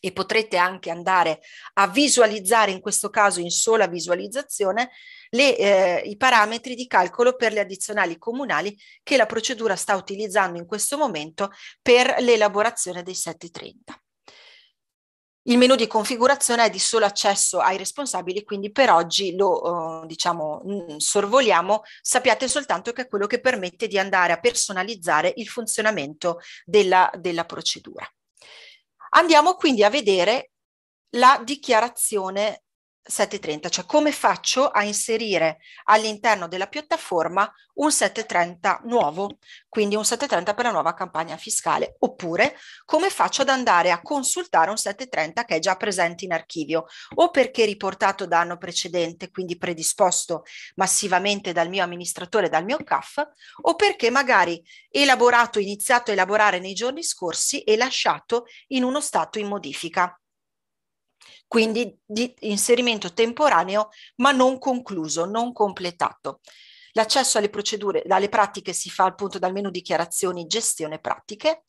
e potrete anche andare a visualizzare in questo caso in sola visualizzazione le, eh, i parametri di calcolo per le addizionali comunali che la procedura sta utilizzando in questo momento per l'elaborazione dei 730. Il menu di configurazione è di solo accesso ai responsabili, quindi per oggi lo eh, diciamo, mh, mm, sorvoliamo. Sappiate soltanto che è quello che permette di andare a personalizzare il funzionamento della, della procedura. Andiamo quindi a vedere la dichiarazione 730, cioè come faccio a inserire all'interno della piattaforma un 730 nuovo, quindi un 730 per la nuova campagna fiscale, oppure come faccio ad andare a consultare un 730 che è già presente in archivio o perché riportato da anno precedente, quindi predisposto massivamente dal mio amministratore, dal mio CAF, o perché magari elaborato, iniziato a elaborare nei giorni scorsi e lasciato in uno stato in modifica quindi di inserimento temporaneo ma non concluso, non completato. L'accesso alle procedure, alle pratiche si fa appunto dal menu dichiarazioni gestione pratiche.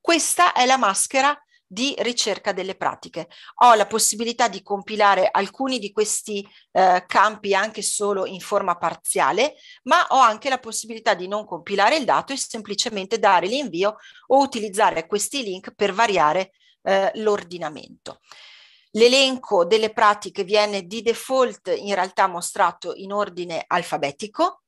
Questa è la maschera di ricerca delle pratiche. Ho la possibilità di compilare alcuni di questi eh, campi anche solo in forma parziale, ma ho anche la possibilità di non compilare il dato e semplicemente dare l'invio o utilizzare questi link per variare eh, l'ordinamento. L'elenco delle pratiche viene di default in realtà mostrato in ordine alfabetico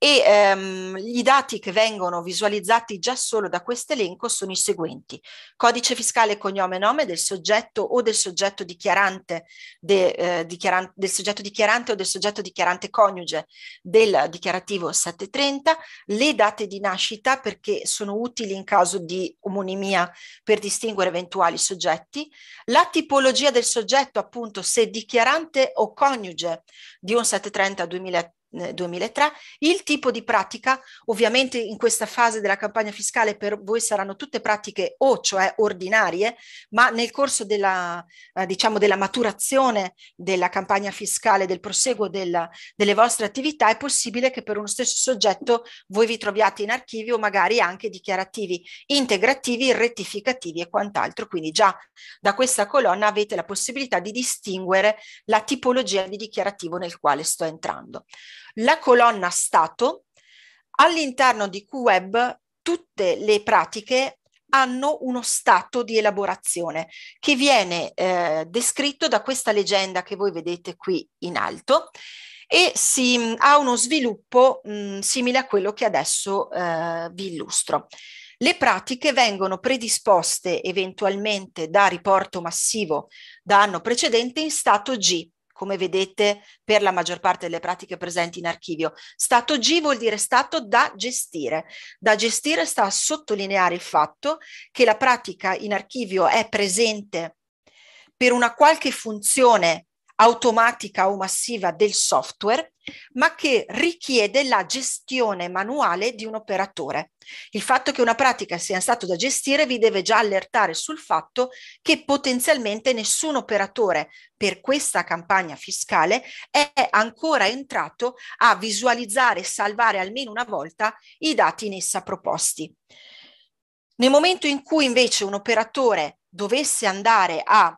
e ehm, i dati che vengono visualizzati già solo da questo elenco sono i seguenti. Codice fiscale, cognome e nome del soggetto o del soggetto dichiarante, de, eh, dichiaran- del soggetto dichiarante o del soggetto dichiarante coniuge del dichiarativo 730, le date di nascita perché sono utili in caso di omonimia per distinguere eventuali soggetti, la tipologia del soggetto appunto se dichiarante o coniuge di un 730 2000 2003. Il tipo di pratica, ovviamente in questa fase della campagna fiscale per voi saranno tutte pratiche O, cioè ordinarie, ma nel corso della, eh, diciamo della maturazione della campagna fiscale, del proseguo della, delle vostre attività, è possibile che per uno stesso soggetto voi vi troviate in archivio magari anche dichiarativi integrativi, rettificativi e quant'altro. Quindi già da questa colonna avete la possibilità di distinguere la tipologia di dichiarativo nel quale sto entrando la colonna Stato all'interno di cui web tutte le pratiche hanno uno stato di elaborazione che viene eh, descritto da questa leggenda che voi vedete qui in alto e si, mm, ha uno sviluppo mh, mm, simile a quello che adesso eh, vi illustro. Le pratiche vengono predisposte eventualmente da riporto massivo da anno precedente in stato G, come vedete per la maggior parte delle pratiche presenti in archivio. Stato G vuol dire stato da gestire. Da gestire sta a sottolineare il fatto che la pratica in archivio è presente per una qualche funzione automatica o massiva del software ma che richiede la gestione manuale di un operatore. Il fatto che una pratica sia stata da gestire vi deve già allertare sul fatto che potenzialmente nessun operatore per questa campagna fiscale è ancora entrato a visualizzare e salvare almeno una volta i dati in essa proposti. Nel momento in cui invece un operatore dovesse andare a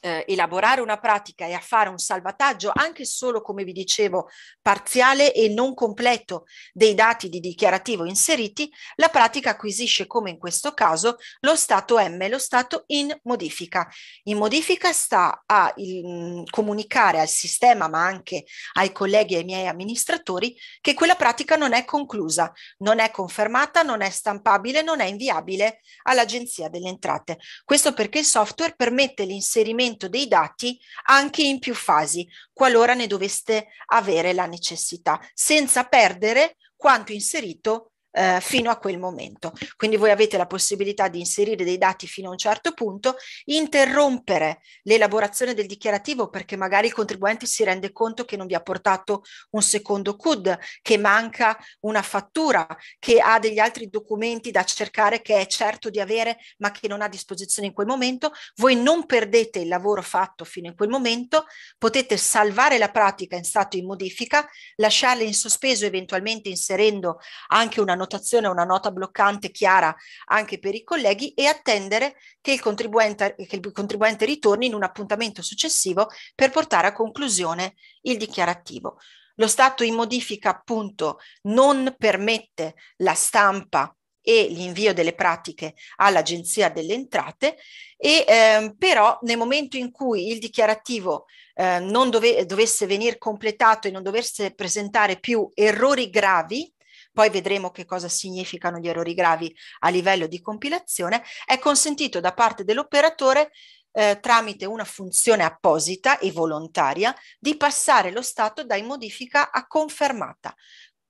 eh, elaborare una pratica e a fare un salvataggio anche solo, come vi dicevo, parziale e non completo dei dati di dichiarativo inseriti, la pratica acquisisce, come in questo caso, lo stato M, lo stato in modifica. In modifica sta a il, mm, comunicare al sistema, ma anche ai colleghi e ai miei amministratori, che quella pratica non è conclusa, non è confermata, non è stampabile, non è inviabile all'Agenzia delle Entrate. Questo perché il software permette l'inserimento trattamento dei dati anche in più fasi, qualora ne doveste avere la necessità, senza perdere quanto inserito eh, fino a quel momento. Quindi voi avete la possibilità di inserire dei dati fino a un certo punto, interrompere l'elaborazione del dichiarativo perché magari il contribuente si rende conto che non vi ha portato un secondo CUD, che manca una fattura, che ha degli altri documenti da cercare che è certo di avere ma che non ha a disposizione in quel momento. Voi non perdete il lavoro fatto fino a quel momento, potete salvare la pratica in stato in modifica, lasciarla in sospeso eventualmente inserendo anche una notazione, una nota bloccante chiara anche per i colleghi e attendere che il contribuente, che il contribuente ritorni in un appuntamento successivo per portare a conclusione il dichiarativo. Lo stato in modifica appunto non permette la stampa e l'invio delle pratiche all'Agenzia delle Entrate e ehm, però nel momento in cui il dichiarativo eh, non dove, dovesse venire completato e non dovesse presentare più errori gravi poi vedremo che cosa significano gli errori gravi a livello di compilazione, è consentito da parte dell'operatore eh, tramite una funzione apposita e volontaria di passare lo stato dai modifica a confermata,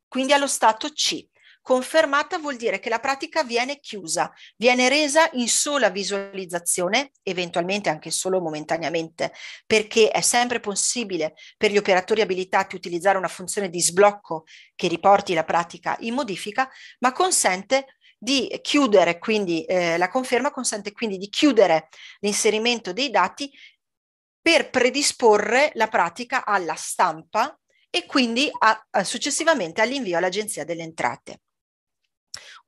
quindi allo stato C. Confermata vuol dire che la pratica viene chiusa, viene resa in sola visualizzazione, eventualmente anche solo momentaneamente, perché è sempre possibile per gli operatori abilitati utilizzare una funzione di sblocco che riporti la pratica in modifica, ma consente di chiudere, quindi eh, la conferma consente quindi di chiudere l'inserimento dei dati per predisporre la pratica alla stampa e quindi a, a, successivamente all'invio all'Agenzia delle Entrate.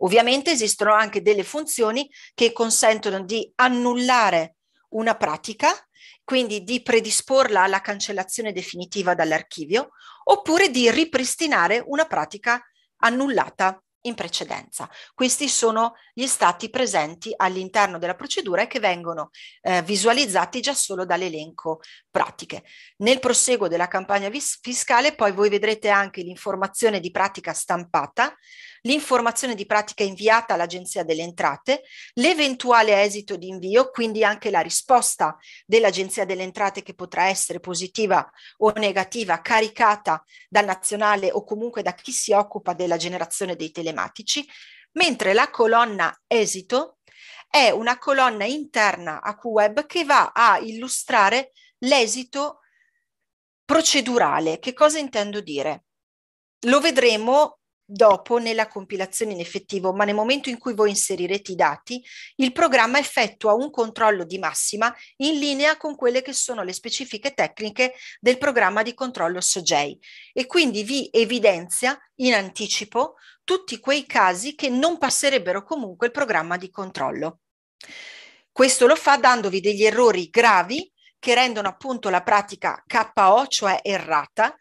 Ovviamente esistono anche delle funzioni che consentono di annullare una pratica, quindi di predisporla alla cancellazione definitiva dall'archivio, oppure di ripristinare una pratica annullata in precedenza. Questi sono gli stati presenti all'interno della procedura e che vengono eh, visualizzati già solo dall'elenco pratiche. Nel proseguo della campagna fiscale poi voi vedrete anche l'informazione di pratica stampata l'informazione di pratica inviata all'Agenzia delle Entrate, l'eventuale esito di invio, quindi anche la risposta dell'Agenzia delle Entrate che potrà essere positiva o negativa, caricata dal nazionale o comunque da chi si occupa della generazione dei telematici, mentre la colonna esito è una colonna interna a QWeb che va a illustrare l'esito procedurale. Che cosa intendo dire? Lo vedremo dopo nella compilazione in effettivo, ma nel momento in cui voi inserirete i dati, il programma effettua un controllo di massima in linea con quelle che sono le specifiche tecniche del programma di controllo SOGEI e quindi vi evidenzia in anticipo tutti quei casi che non passerebbero comunque il programma di controllo. Questo lo fa dandovi degli errori gravi che rendono appunto la pratica KO, cioè errata,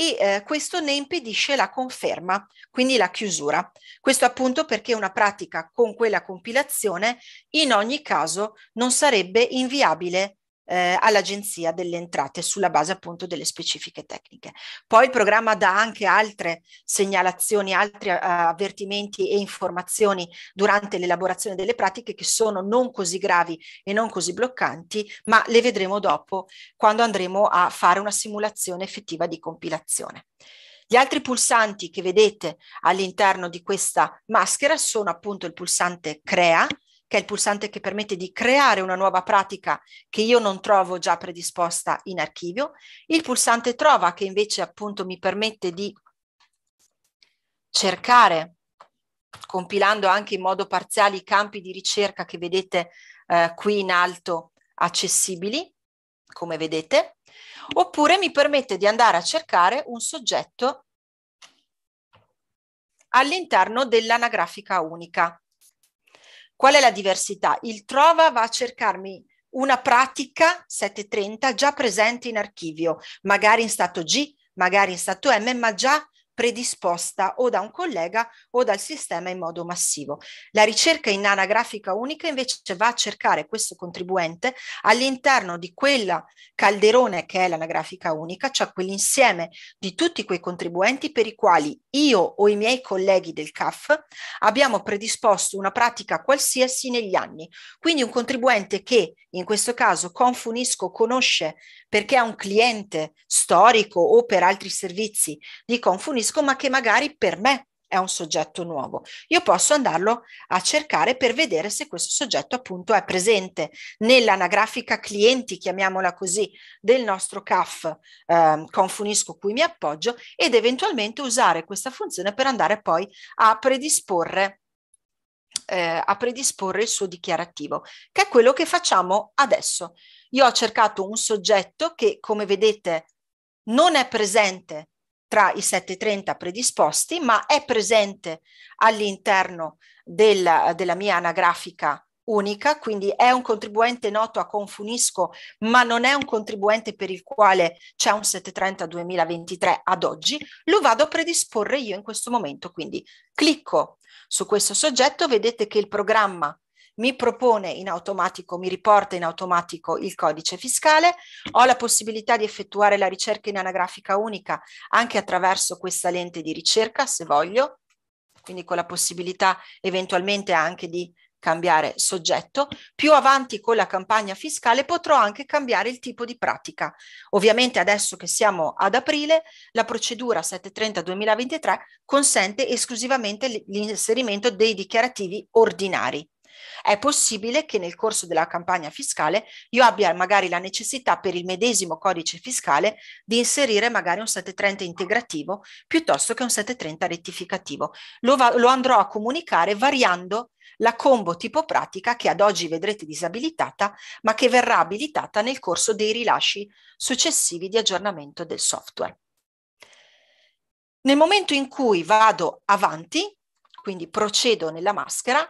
e eh, questo ne impedisce la conferma, quindi la chiusura. Questo appunto perché una pratica con quella compilazione in ogni caso non sarebbe inviabile eh, all'Agenzia delle Entrate sulla base appunto delle specifiche tecniche. Poi il programma dà anche altre segnalazioni, altri uh, avvertimenti e informazioni durante l'elaborazione delle pratiche che sono non così gravi e non così bloccanti, ma le vedremo dopo quando andremo a fare una simulazione effettiva di compilazione. Gli altri pulsanti che vedete all'interno di questa maschera sono appunto il pulsante crea, che è il pulsante che permette di creare una nuova pratica che io non trovo già predisposta in archivio, il pulsante trova che invece appunto mi permette di cercare, compilando anche in modo parziale i campi di ricerca che vedete eh, qui in alto accessibili, come vedete, oppure mi permette di andare a cercare un soggetto all'interno dell'anagrafica unica. Qual è la diversità? Il Trova va a cercarmi una pratica 730 già presente in archivio, magari in stato G, magari in stato M, ma già predisposta o da un collega o dal sistema in modo massivo. La ricerca in anagrafica unica invece va a cercare questo contribuente all'interno di quella calderone che è l'anagrafica unica, cioè quell'insieme di tutti quei contribuenti per i quali io o i miei colleghi del CAF abbiamo predisposto una pratica qualsiasi negli anni. Quindi un contribuente che in questo caso Confunisco conosce perché è un cliente storico o per altri servizi di Confunisco conosco ma che magari per me è un soggetto nuovo. Io posso andarlo a cercare per vedere se questo soggetto appunto è presente nell'anagrafica clienti, chiamiamola così, del nostro CAF eh, Confunisco cui mi appoggio ed eventualmente usare questa funzione per andare poi a predisporre eh, a predisporre il suo dichiarativo, che è quello che facciamo adesso. Io ho cercato un soggetto che, come vedete, non è presente tra i 730 predisposti, ma è presente all'interno del, della mia anagrafica unica, quindi è un contribuente noto a Confunisco, ma non è un contribuente per il quale c'è un 730 2023 ad oggi, lo vado a predisporre io in questo momento. Quindi clicco su questo soggetto, vedete che il programma mi propone in automatico, mi riporta in automatico il codice fiscale, ho la possibilità di effettuare la ricerca in anagrafica unica anche attraverso questa lente di ricerca se voglio, quindi con la possibilità eventualmente anche di cambiare soggetto, più avanti con la campagna fiscale potrò anche cambiare il tipo di pratica. Ovviamente adesso che siamo ad aprile, la procedura 730-2023 consente esclusivamente l'inserimento dei dichiarativi ordinari. È possibile che nel corso della campagna fiscale io abbia magari la necessità per il medesimo codice fiscale di inserire magari un 730 integrativo piuttosto che un 730 rettificativo. Lo, va- lo andrò a comunicare variando la combo tipo pratica che ad oggi vedrete disabilitata, ma che verrà abilitata nel corso dei rilasci successivi di aggiornamento del software. Nel momento in cui vado avanti, quindi procedo nella maschera,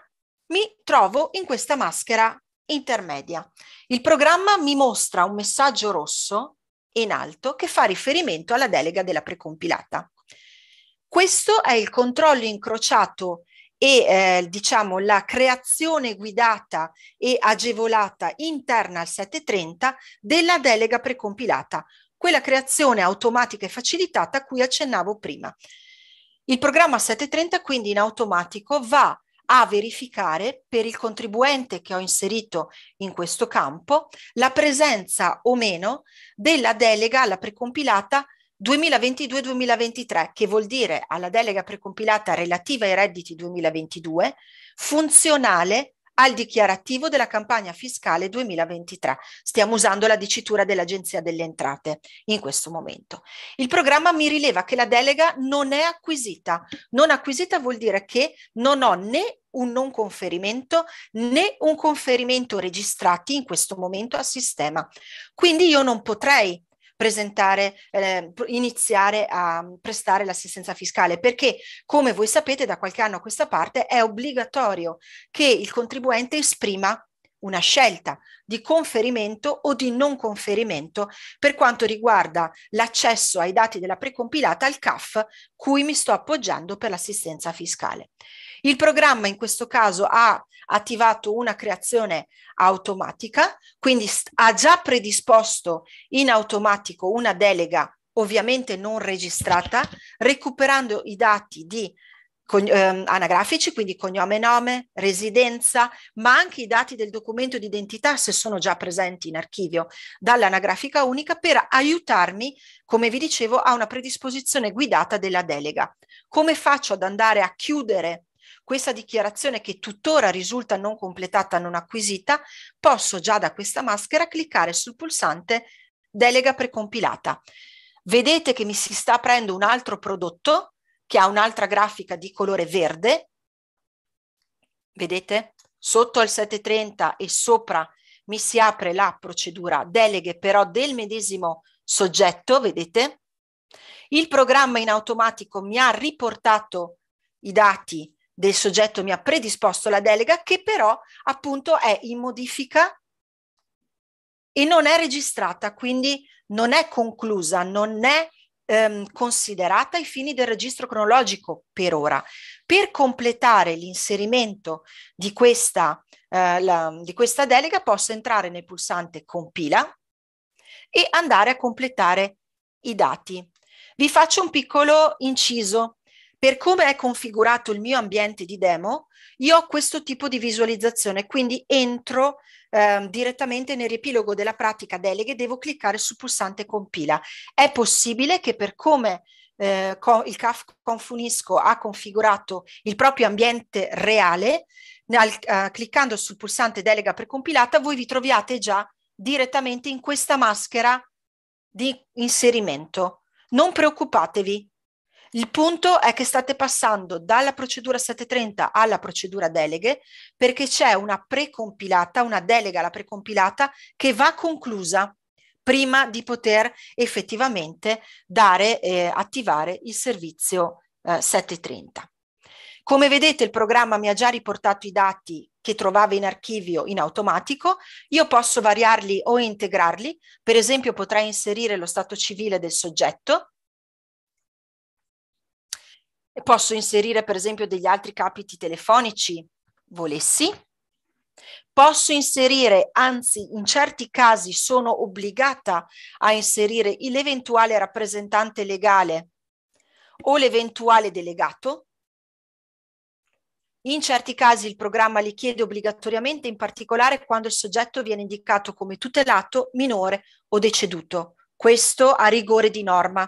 mi trovo in questa maschera intermedia. Il programma mi mostra un messaggio rosso in alto che fa riferimento alla delega della precompilata. Questo è il controllo incrociato e eh, diciamo la creazione guidata e agevolata interna al 730 della delega precompilata, quella creazione automatica e facilitata a cui accennavo prima. Il programma 730 quindi in automatico va a verificare per il contribuente che ho inserito in questo campo la presenza o meno della delega alla precompilata 2022-2023, che vuol dire alla delega precompilata relativa ai redditi 2022, funzionale al dichiarativo della campagna fiscale 2023. Stiamo usando la dicitura dell'Agenzia delle Entrate in questo momento. Il programma mi rileva che la delega non è acquisita. Non acquisita vuol dire che non ho né un non conferimento né un conferimento registrati in questo momento a sistema. Quindi io non potrei presentare, eh, iniziare a prestare l'assistenza fiscale, perché come voi sapete da qualche anno a questa parte è obbligatorio che il contribuente esprima una scelta di conferimento o di non conferimento per quanto riguarda l'accesso ai dati della precompilata al CAF cui mi sto appoggiando per l'assistenza fiscale. Il programma in questo caso ha attivato una creazione automatica, quindi ha già predisposto in automatico una delega ovviamente non registrata, recuperando i dati di eh, anagrafici, quindi cognome, nome, residenza, ma anche i dati del documento d'identità se sono già presenti in archivio dall'anagrafica unica per aiutarmi, come vi dicevo, a una predisposizione guidata della delega. Come faccio ad andare a chiudere questa dichiarazione che tuttora risulta non completata, non acquisita, posso già da questa maschera cliccare sul pulsante delega precompilata. Vedete che mi si sta aprendo un altro prodotto che ha un'altra grafica di colore verde. Vedete? Sotto al 730 e sopra mi si apre la procedura deleghe però del medesimo soggetto, vedete? Il programma in automatico mi ha riportato i dati del soggetto mi ha predisposto la delega che però appunto è in modifica e non è registrata, quindi non è conclusa, non è ehm, considerata ai fini del registro cronologico per ora. Per completare l'inserimento di questa, eh, la, di questa delega posso entrare nel pulsante compila e andare a completare i dati. Vi faccio un piccolo inciso per come è configurato il mio ambiente di demo, io ho questo tipo di visualizzazione, quindi entro eh, direttamente nel riepilogo della pratica deleghe, e devo cliccare sul pulsante compila. È possibile che per come eh, co- il CAF Confunisco ha configurato il proprio ambiente reale, al, eh, cliccando sul pulsante delega precompilata, voi vi troviate già direttamente in questa maschera di inserimento. Non preoccupatevi, il punto è che state passando dalla procedura 730 alla procedura deleghe perché c'è una precompilata, una delega alla precompilata che va conclusa prima di poter effettivamente dare e eh, attivare il servizio eh, 730. Come vedete il programma mi ha già riportato i dati che trovava in archivio in automatico, io posso variarli o integrarli, per esempio potrei inserire lo stato civile del soggetto, Posso inserire per esempio degli altri capiti telefonici, volessi. Posso inserire, anzi in certi casi sono obbligata a inserire l'eventuale rappresentante legale o l'eventuale delegato. In certi casi il programma li chiede obbligatoriamente, in particolare quando il soggetto viene indicato come tutelato, minore o deceduto. Questo a rigore di norma,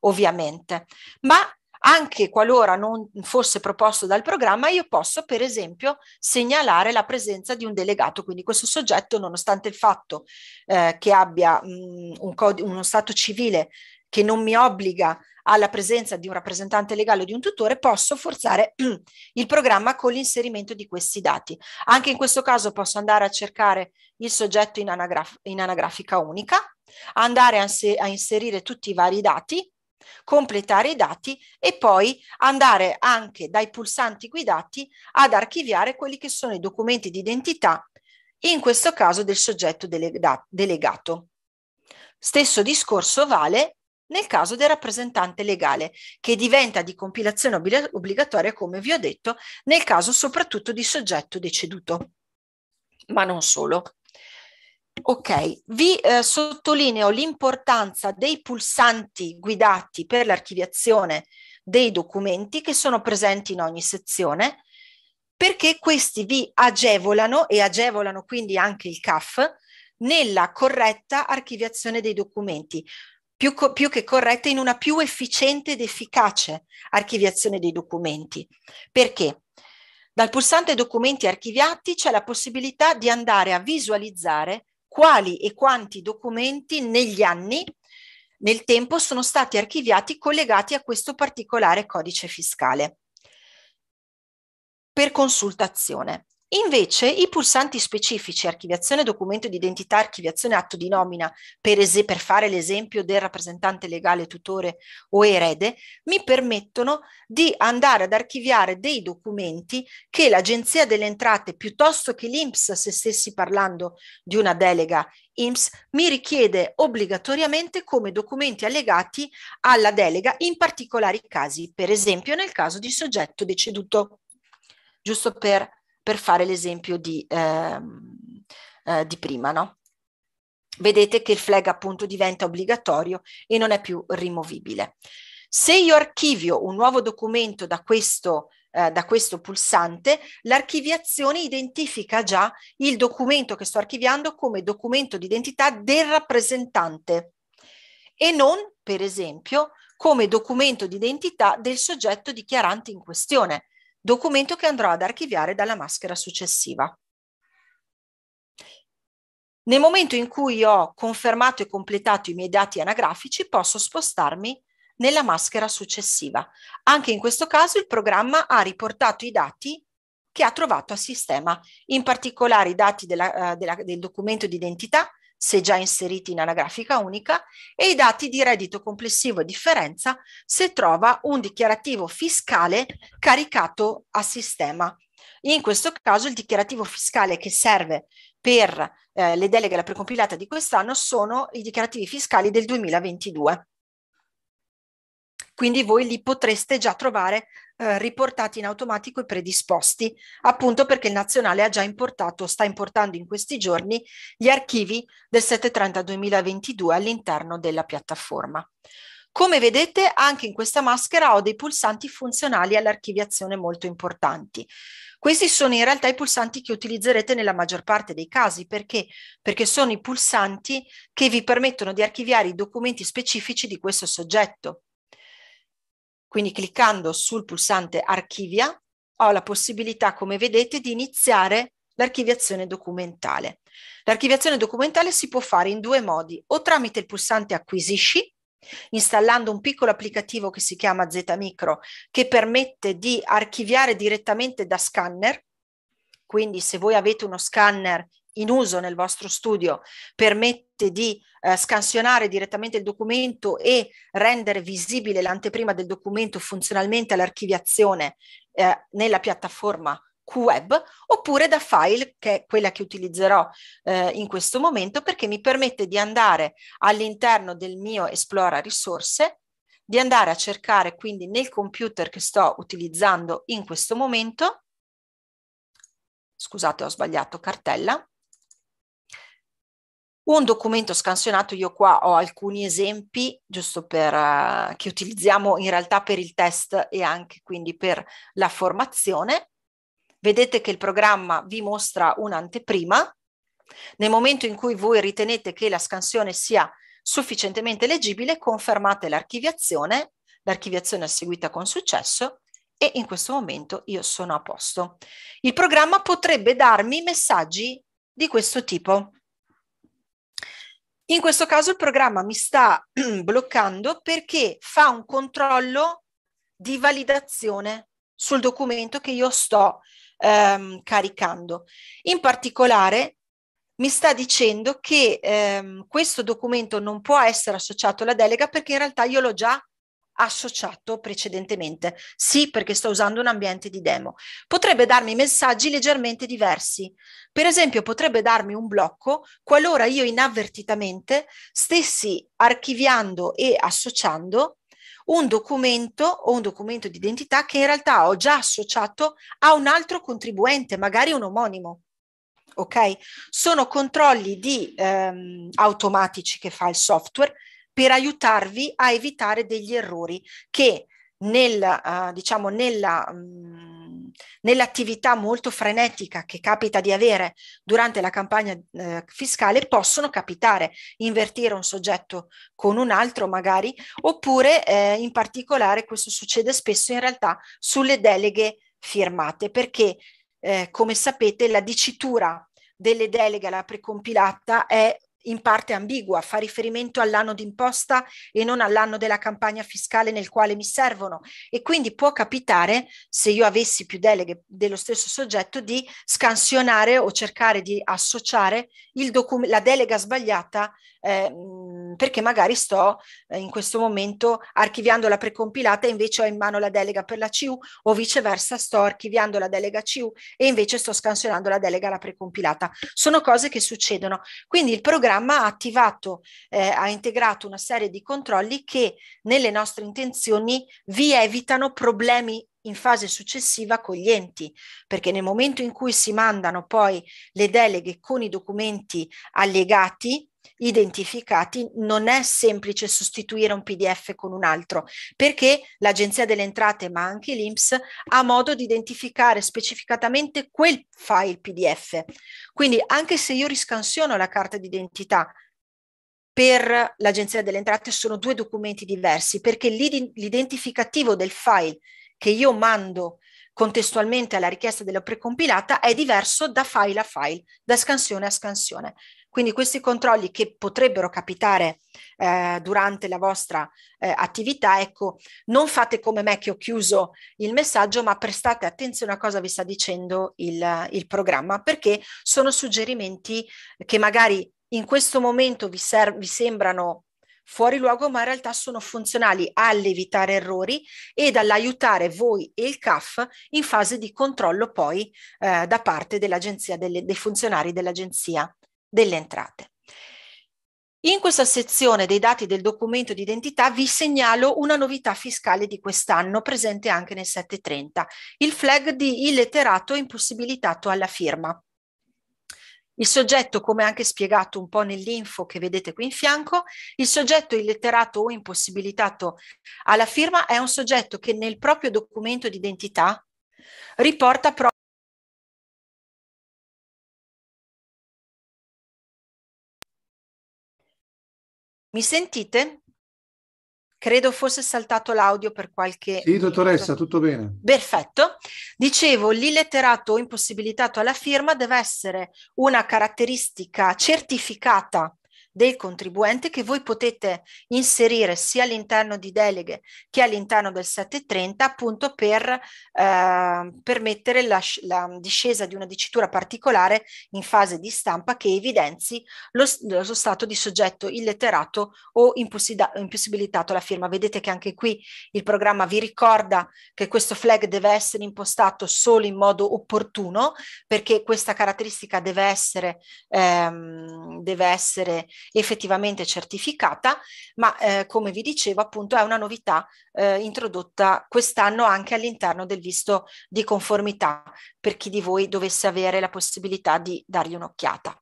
ovviamente. Ma anche qualora non fosse proposto dal programma, io posso, per esempio, segnalare la presenza di un delegato. Quindi questo soggetto, nonostante il fatto eh, che abbia mh, mm, un cod- uno stato civile che non mi obbliga alla presenza di un rappresentante legale o di un tutore, posso forzare il programma con l'inserimento di questi dati. Anche in questo caso posso andare a cercare il soggetto in, anagraf- in anagrafica unica, andare a, se- a, inserire tutti i vari dati completare i dati e poi andare anche dai pulsanti guidati ad archiviare quelli che sono i documenti di identità, in questo caso del soggetto delegato. Stesso discorso vale nel caso del rappresentante legale, che diventa di compilazione obbligatoria, come vi ho detto, nel caso soprattutto di soggetto deceduto, ma non solo. Ok, vi eh, sottolineo l'importanza dei pulsanti guidati per l'archiviazione dei documenti che sono presenti in ogni sezione perché questi vi agevolano e agevolano quindi anche il CAF nella corretta archiviazione dei documenti, più, co- più che corretta in una più efficiente ed efficace archiviazione dei documenti. Perché? Dal pulsante documenti archiviati c'è la possibilità di andare a visualizzare quali e quanti documenti negli anni, nel tempo, sono stati archiviati collegati a questo particolare codice fiscale per consultazione. Invece i pulsanti specifici archiviazione documento di identità, archiviazione atto di nomina, per, es- per fare l'esempio del rappresentante legale, tutore o erede, mi permettono di andare ad archiviare dei documenti che l'Agenzia delle Entrate, piuttosto che l'INPS, se stessi parlando di una delega IMSS, mi richiede obbligatoriamente come documenti allegati alla delega in particolari casi, per esempio nel caso di soggetto deceduto. Giusto per per fare l'esempio di, ehm, eh, di prima, no? Vedete che il flag appunto diventa obbligatorio e non è più rimovibile. Se io archivio un nuovo documento da questo, eh, da questo pulsante, l'archiviazione identifica già il documento che sto archiviando come documento d'identità del rappresentante e non, per esempio, come documento d'identità del soggetto dichiarante in questione documento che andrò ad archiviare dalla maschera successiva. Nel momento in cui ho confermato e completato i miei dati anagrafici, posso spostarmi nella maschera successiva. Anche in questo caso il programma ha riportato i dati che ha trovato a sistema, in particolare i dati della, eh, della, del documento d'identità se già inseriti in anagrafica unica, e i dati di reddito complessivo e differenza se trova un dichiarativo fiscale caricato a sistema. In questo caso il dichiarativo fiscale che serve per eh, le deleghe alla precompilata di quest'anno sono i dichiarativi fiscali del 2022 quindi voi li potreste già trovare eh, riportati in automatico e predisposti, appunto perché il nazionale ha già importato, sta importando in questi giorni gli archivi del 730 2022 all'interno della piattaforma. Come vedete, anche in questa maschera ho dei pulsanti funzionali all'archiviazione molto importanti. Questi sono in realtà i pulsanti che utilizzerete nella maggior parte dei casi, perché? Perché sono i pulsanti che vi permettono di archiviare i documenti specifici di questo soggetto. Quindi cliccando sul pulsante archivia ho la possibilità, come vedete, di iniziare l'archiviazione documentale. L'archiviazione documentale si può fare in due modi, o tramite il pulsante acquisisci, installando un piccolo applicativo che si chiama Zmicro, che permette di archiviare direttamente da scanner, quindi se voi avete uno scanner in uso nel vostro studio permette di eh, scansionare direttamente il documento e rendere visibile l'anteprima del documento funzionalmente all'archiviazione eh, nella piattaforma web oppure da file che è quella che utilizzerò eh, in questo momento perché mi permette di andare all'interno del mio Esplora risorse di andare a cercare quindi nel computer che sto utilizzando in questo momento scusate ho sbagliato cartella un documento scansionato, io qua ho alcuni esempi, giusto per, uh, che utilizziamo in realtà per il test e anche quindi per la formazione. Vedete che il programma vi mostra un'anteprima. Nel momento in cui voi ritenete che la scansione sia sufficientemente leggibile, confermate l'archiviazione, l'archiviazione è seguita con successo e in questo momento io sono a posto. Il programma potrebbe darmi messaggi di questo tipo. In questo caso il programma mi sta bloccando perché fa un controllo di validazione sul documento che io sto ehm, caricando. In particolare mi sta dicendo che ehm, questo documento non può essere associato alla delega perché in realtà io l'ho già associato precedentemente. Sì, perché sto usando un ambiente di demo. Potrebbe darmi messaggi leggermente diversi. Per esempio, potrebbe darmi un blocco qualora io inavvertitamente stessi archiviando e associando un documento o un documento di identità che in realtà ho già associato a un altro contribuente, magari un omonimo. Ok? Sono controlli di, ehm, automatici che fa il software per aiutarvi a evitare degli errori che nel, uh, diciamo nella, mh, mm, nell'attività molto frenetica che capita di avere durante la campagna eh, fiscale possono capitare, invertire un soggetto con un altro magari, oppure eh, in particolare questo succede spesso in realtà sulle deleghe firmate, perché eh, come sapete la dicitura delle deleghe alla precompilata è in parte ambigua, fa riferimento all'anno d'imposta e non all'anno della campagna fiscale nel quale mi servono e quindi può capitare, se io avessi più deleghe dello stesso soggetto, di scansionare o cercare di associare docu- la delega sbagliata eh, perché magari sto eh, in questo momento archiviando la precompilata e invece ho in mano la delega per la CU o viceversa sto archiviando la delega CU e invece sto scansionando la delega alla precompilata. Sono cose che succedono. Quindi il programma ha attivato, eh, ha integrato una serie di controlli che nelle nostre intenzioni vi evitano problemi in fase successiva con gli enti, perché nel momento in cui si mandano poi le deleghe con i documenti allegati, identificati, non è semplice sostituire un PDF con un altro, perché l'Agenzia delle Entrate, ma anche l'INPS, ha modo di identificare specificatamente quel file PDF. Quindi anche se io riscansiono la carta d'identità, per l'Agenzia delle Entrate sono due documenti diversi, perché l'identificativo del file che io mando contestualmente alla richiesta della precompilata è diverso da file a file, da scansione a scansione. Quindi questi controlli che potrebbero capitare eh, durante la vostra eh, attività, ecco, non fate come me che ho chiuso il messaggio, ma prestate attenzione a cosa vi sta dicendo il, il programma, perché sono suggerimenti che magari in questo momento vi, ser- vi sembrano fuori luogo, ma in realtà sono funzionali all'evitare errori ed all'aiutare voi e il CAF in fase di controllo poi eh, da parte dell'agenzia, delle, dei funzionari dell'agenzia delle entrate. In questa sezione dei dati del documento di identità vi segnalo una novità fiscale di quest'anno presente anche nel 730, il flag di illetterato impossibilitato alla firma. Il soggetto, come anche spiegato un po' nell'info che vedete qui in fianco, il soggetto illetterato o impossibilitato alla firma è un soggetto che nel proprio documento di identità riporta proprio Mi sentite? Credo fosse saltato l'audio per qualche... Sì, dottoressa, tutto bene. Perfetto. Dicevo, l'illetterato o impossibilitato alla firma deve essere una caratteristica certificata del contribuente che voi potete inserire sia all'interno di deleghe che all'interno del 730 appunto per eh, permettere la, la, discesa di una dicitura particolare in fase di stampa che evidenzi lo, lo stato di soggetto illetterato o impossibilitato alla firma. Vedete che anche qui il programma vi ricorda che questo flag deve essere impostato solo in modo opportuno perché questa caratteristica deve essere, ehm, deve essere effettivamente certificata, ma eh, come vi dicevo appunto è una novità eh, introdotta quest'anno anche all'interno del visto di conformità per chi di voi dovesse avere la possibilità di dargli un'occhiata.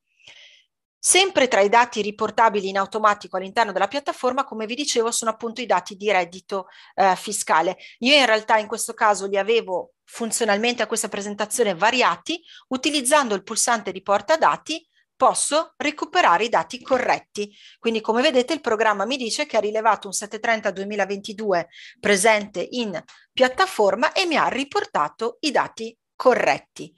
Sempre tra i dati riportabili in automatico all'interno della piattaforma, come vi dicevo, sono appunto i dati di reddito eh, fiscale. Io in realtà in questo caso li avevo funzionalmente a questa presentazione variati, utilizzando il pulsante riporta dati posso recuperare i dati corretti. Quindi come vedete il programma mi dice che ha rilevato un 730 2022 presente in piattaforma e mi ha riportato i dati corretti.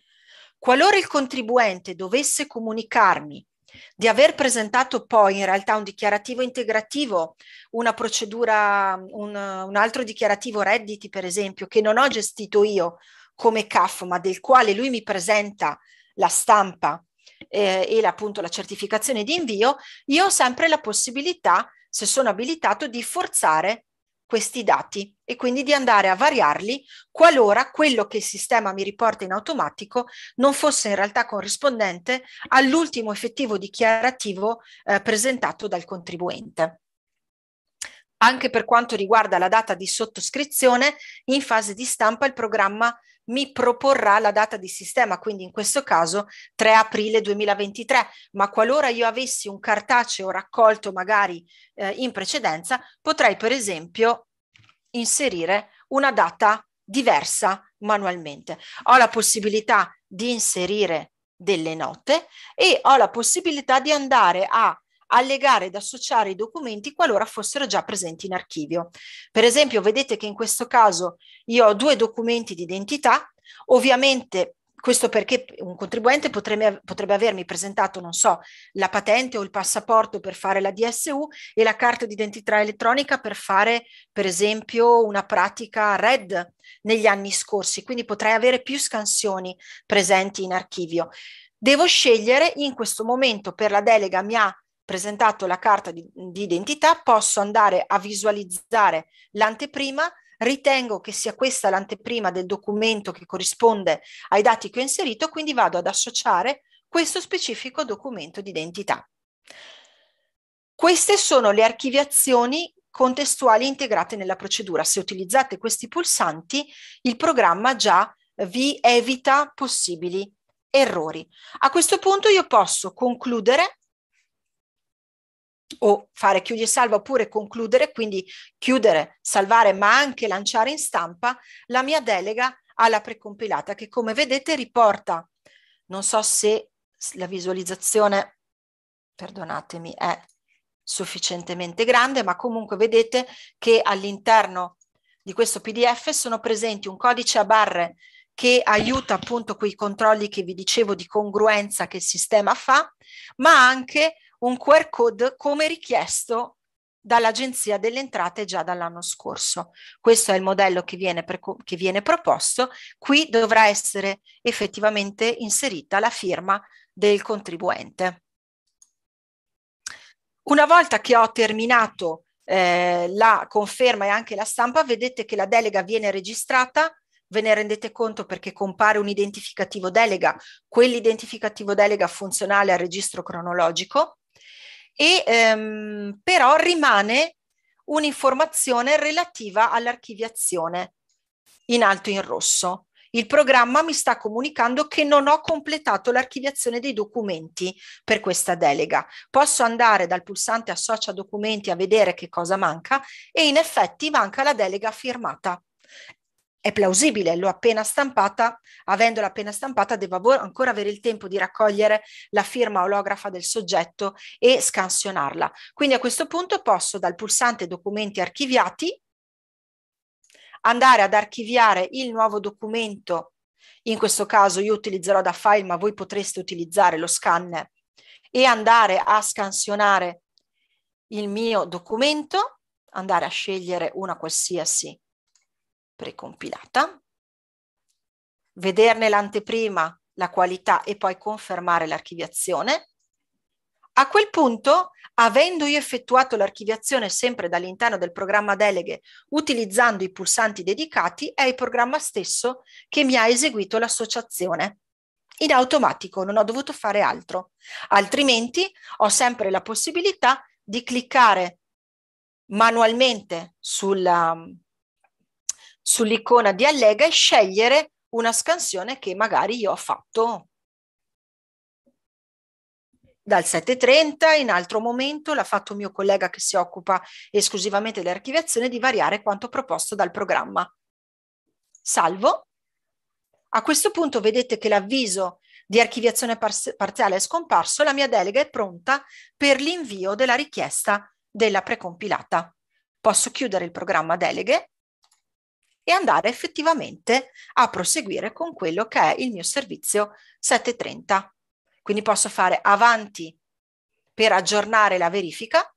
Qualora il contribuente dovesse comunicarmi di aver presentato poi in realtà un dichiarativo integrativo, una procedura, un, un, altro dichiarativo redditi per esempio, che non ho gestito io come CAF, ma del quale lui mi presenta la stampa eh, e appunto la certificazione di invio, io ho sempre la possibilità, se sono abilitato, di forzare questi dati e quindi di andare a variarli qualora quello che il sistema mi riporta in automatico non fosse in realtà corrispondente all'ultimo effettivo dichiarativo eh, presentato dal contribuente. Anche per quanto riguarda la data di sottoscrizione, in fase di stampa il programma mi proporrà la data di sistema, quindi in questo caso 3 aprile 2023, ma qualora io avessi un cartaceo raccolto magari eh, in precedenza, potrei per esempio inserire una data diversa manualmente. Ho la possibilità di inserire delle note e ho la possibilità di andare a allegare ed associare i documenti qualora fossero già presenti in archivio. Per esempio, vedete che in questo caso io ho due documenti di identità, ovviamente questo perché un contribuente potrebbe, potrebbe, avermi presentato, non so, la patente o il passaporto per fare la DSU e la carta d'identità elettronica per fare, per esempio, una pratica RED negli anni scorsi. Quindi potrei avere più scansioni presenti in archivio. Devo scegliere in questo momento per la delega mi ha presentato la carta di, di identità, posso andare a visualizzare l'anteprima ritengo che sia questa l'anteprima del documento che corrisponde ai dati che ho inserito, quindi vado ad associare questo specifico documento di identità. Queste sono le archiviazioni contestuali integrate nella procedura. Se utilizzate questi pulsanti, il programma già vi evita possibili errori. A questo punto io posso concludere o fare chiudi e salva oppure concludere, quindi chiudere, salvare ma anche lanciare in stampa la mia delega alla precompilata che come vedete riporta, non so se la visualizzazione, perdonatemi, è sufficientemente grande, ma comunque vedete che all'interno di questo PDF sono presenti un codice a barre che aiuta appunto quei controlli che vi dicevo di congruenza che il sistema fa, ma anche un QR code come richiesto dall'Agenzia delle Entrate già dall'anno scorso. Questo è il modello che viene, che viene, proposto. Qui dovrà essere effettivamente inserita la firma del contribuente. Una volta che ho terminato eh, la conferma e anche la stampa, vedete che la delega viene registrata, ve ne rendete conto perché compare un identificativo delega, quell'identificativo delega funzionale al registro cronologico e ehm, però rimane un'informazione relativa all'archiviazione in alto in rosso. Il programma mi sta comunicando che non ho completato l'archiviazione dei documenti per questa delega. Posso andare dal pulsante associa documenti a vedere che cosa manca e in effetti manca la delega firmata è plausibile, l'ho appena stampata, avendola appena stampata devo ancora avere il tempo di raccogliere la firma olografa del soggetto e scansionarla. Quindi a questo punto posso dal pulsante documenti archiviati andare ad archiviare il nuovo documento, in questo caso io utilizzerò da file ma voi potreste utilizzare lo scanner e andare a scansionare il mio documento, andare a scegliere una qualsiasi precompilata, vederne l'anteprima, la qualità e poi confermare l'archiviazione. A quel punto, avendo io effettuato l'archiviazione sempre dall'interno del programma deleghe utilizzando i pulsanti dedicati, è il programma stesso che mi ha eseguito l'associazione. In automatico, non ho dovuto fare altro, altrimenti ho sempre la possibilità di cliccare manualmente sulla, sull'icona di Allega e scegliere una scansione che magari io ho fatto dal 7.30, in altro momento l'ha fatto un mio collega che si occupa esclusivamente dell'archiviazione di variare quanto proposto dal programma. Salvo. A questo punto vedete che l'avviso di archiviazione parziale è scomparso, la mia delega è pronta per l'invio della richiesta della precompilata. Posso chiudere il programma deleghe e andare effettivamente a proseguire con quello che è il mio servizio 730. Quindi posso fare avanti per aggiornare la verifica.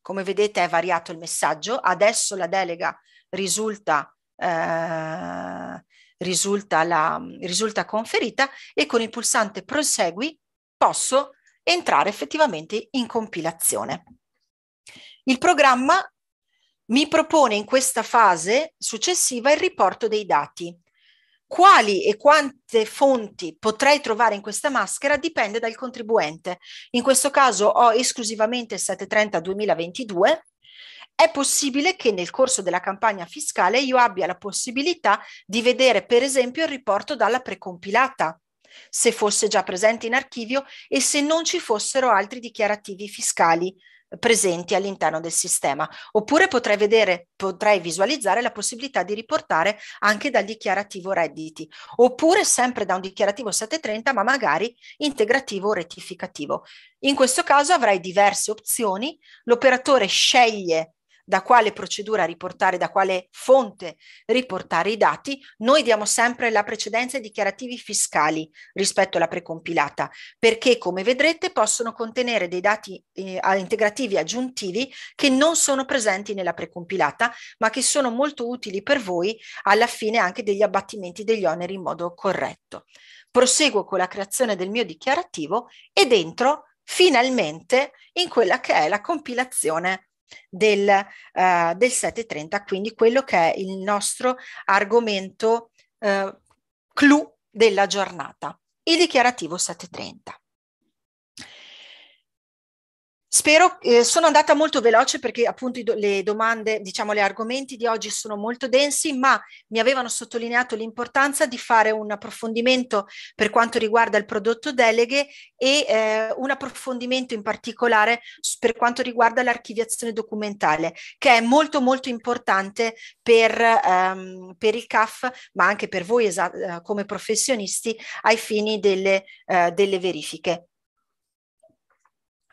Come vedete è variato il messaggio. Adesso la delega risulta, eh, risulta, la, risulta conferita e con il pulsante prosegui posso entrare effettivamente in compilazione. Il programma mi propone in questa fase successiva il riporto dei dati. Quali e quante fonti potrei trovare in questa maschera dipende dal contribuente. In questo caso ho esclusivamente il 730 2022. È possibile che nel corso della campagna fiscale io abbia la possibilità di vedere per esempio il riporto dalla precompilata, se fosse già presente in archivio e se non ci fossero altri dichiarativi fiscali presenti all'interno del sistema. Oppure potrai vedere, potrai visualizzare la possibilità di riportare anche dal dichiarativo redditi, oppure sempre da un dichiarativo 730, ma magari integrativo o rettificativo. In questo caso avrai diverse opzioni, l'operatore sceglie da quale procedura riportare, da quale fonte riportare i dati, noi diamo sempre la precedenza ai dichiarativi fiscali rispetto alla precompilata, perché come vedrete possono contenere dei dati eh, integrativi aggiuntivi che non sono presenti nella precompilata, ma che sono molto utili per voi alla fine anche degli abbattimenti degli oneri in modo corretto. Proseguo con la creazione del mio dichiarativo e dentro finalmente in quella che è la compilazione del, uh, del 7.30, quindi quello che è il nostro argomento uh, clou della giornata, il dichiarativo 7.30. Spero, eh, sono andata molto veloce perché appunto do, le domande, diciamo gli argomenti di oggi sono molto densi, ma mi avevano sottolineato l'importanza di fare un approfondimento per quanto riguarda il prodotto deleghe e eh, un approfondimento in particolare per quanto riguarda l'archiviazione documentale, che è molto molto importante per, ehm, per il CAF, ma anche per voi esa- eh, come professionisti ai fini delle, eh, delle verifiche.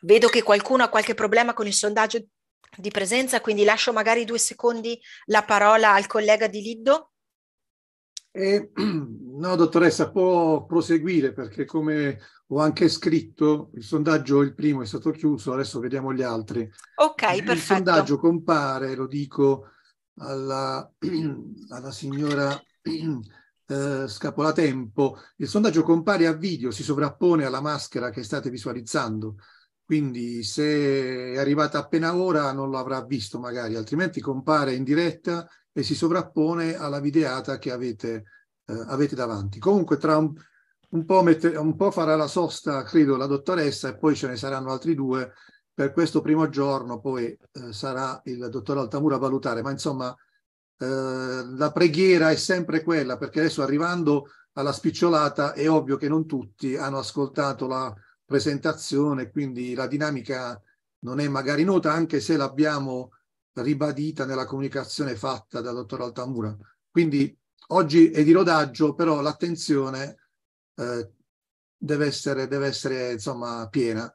Vedo che qualcuno ha qualche problema con il sondaggio di presenza, quindi lascio magari due secondi la parola al collega di Lido. Eh, no, dottoressa, può proseguire perché come ho anche scritto, il sondaggio, il primo è stato chiuso, adesso vediamo gli altri. Ok, il perfetto. Il sondaggio compare, lo dico alla, alla signora eh, Scapolatempo, il sondaggio compare a video, si sovrappone alla maschera che state visualizzando. Quindi se è arrivata appena ora non l'avrà visto magari, altrimenti compare in diretta e si sovrappone alla videata che avete, eh, avete davanti. Comunque tra un, un, po mette, un po' farà la sosta, credo, la dottoressa e poi ce ne saranno altri due per questo primo giorno poi eh, sarà il dottor Altamura a valutare, ma insomma eh, la preghiera è sempre quella, perché adesso arrivando alla spicciolata è ovvio che non tutti hanno ascoltato la, presentazione, quindi la dinamica non è magari nota, anche se l'abbiamo ribadita nella comunicazione fatta dal dottor Altamura. Quindi oggi è di rodaggio, però l'attenzione eh, deve essere, deve essere insomma, piena.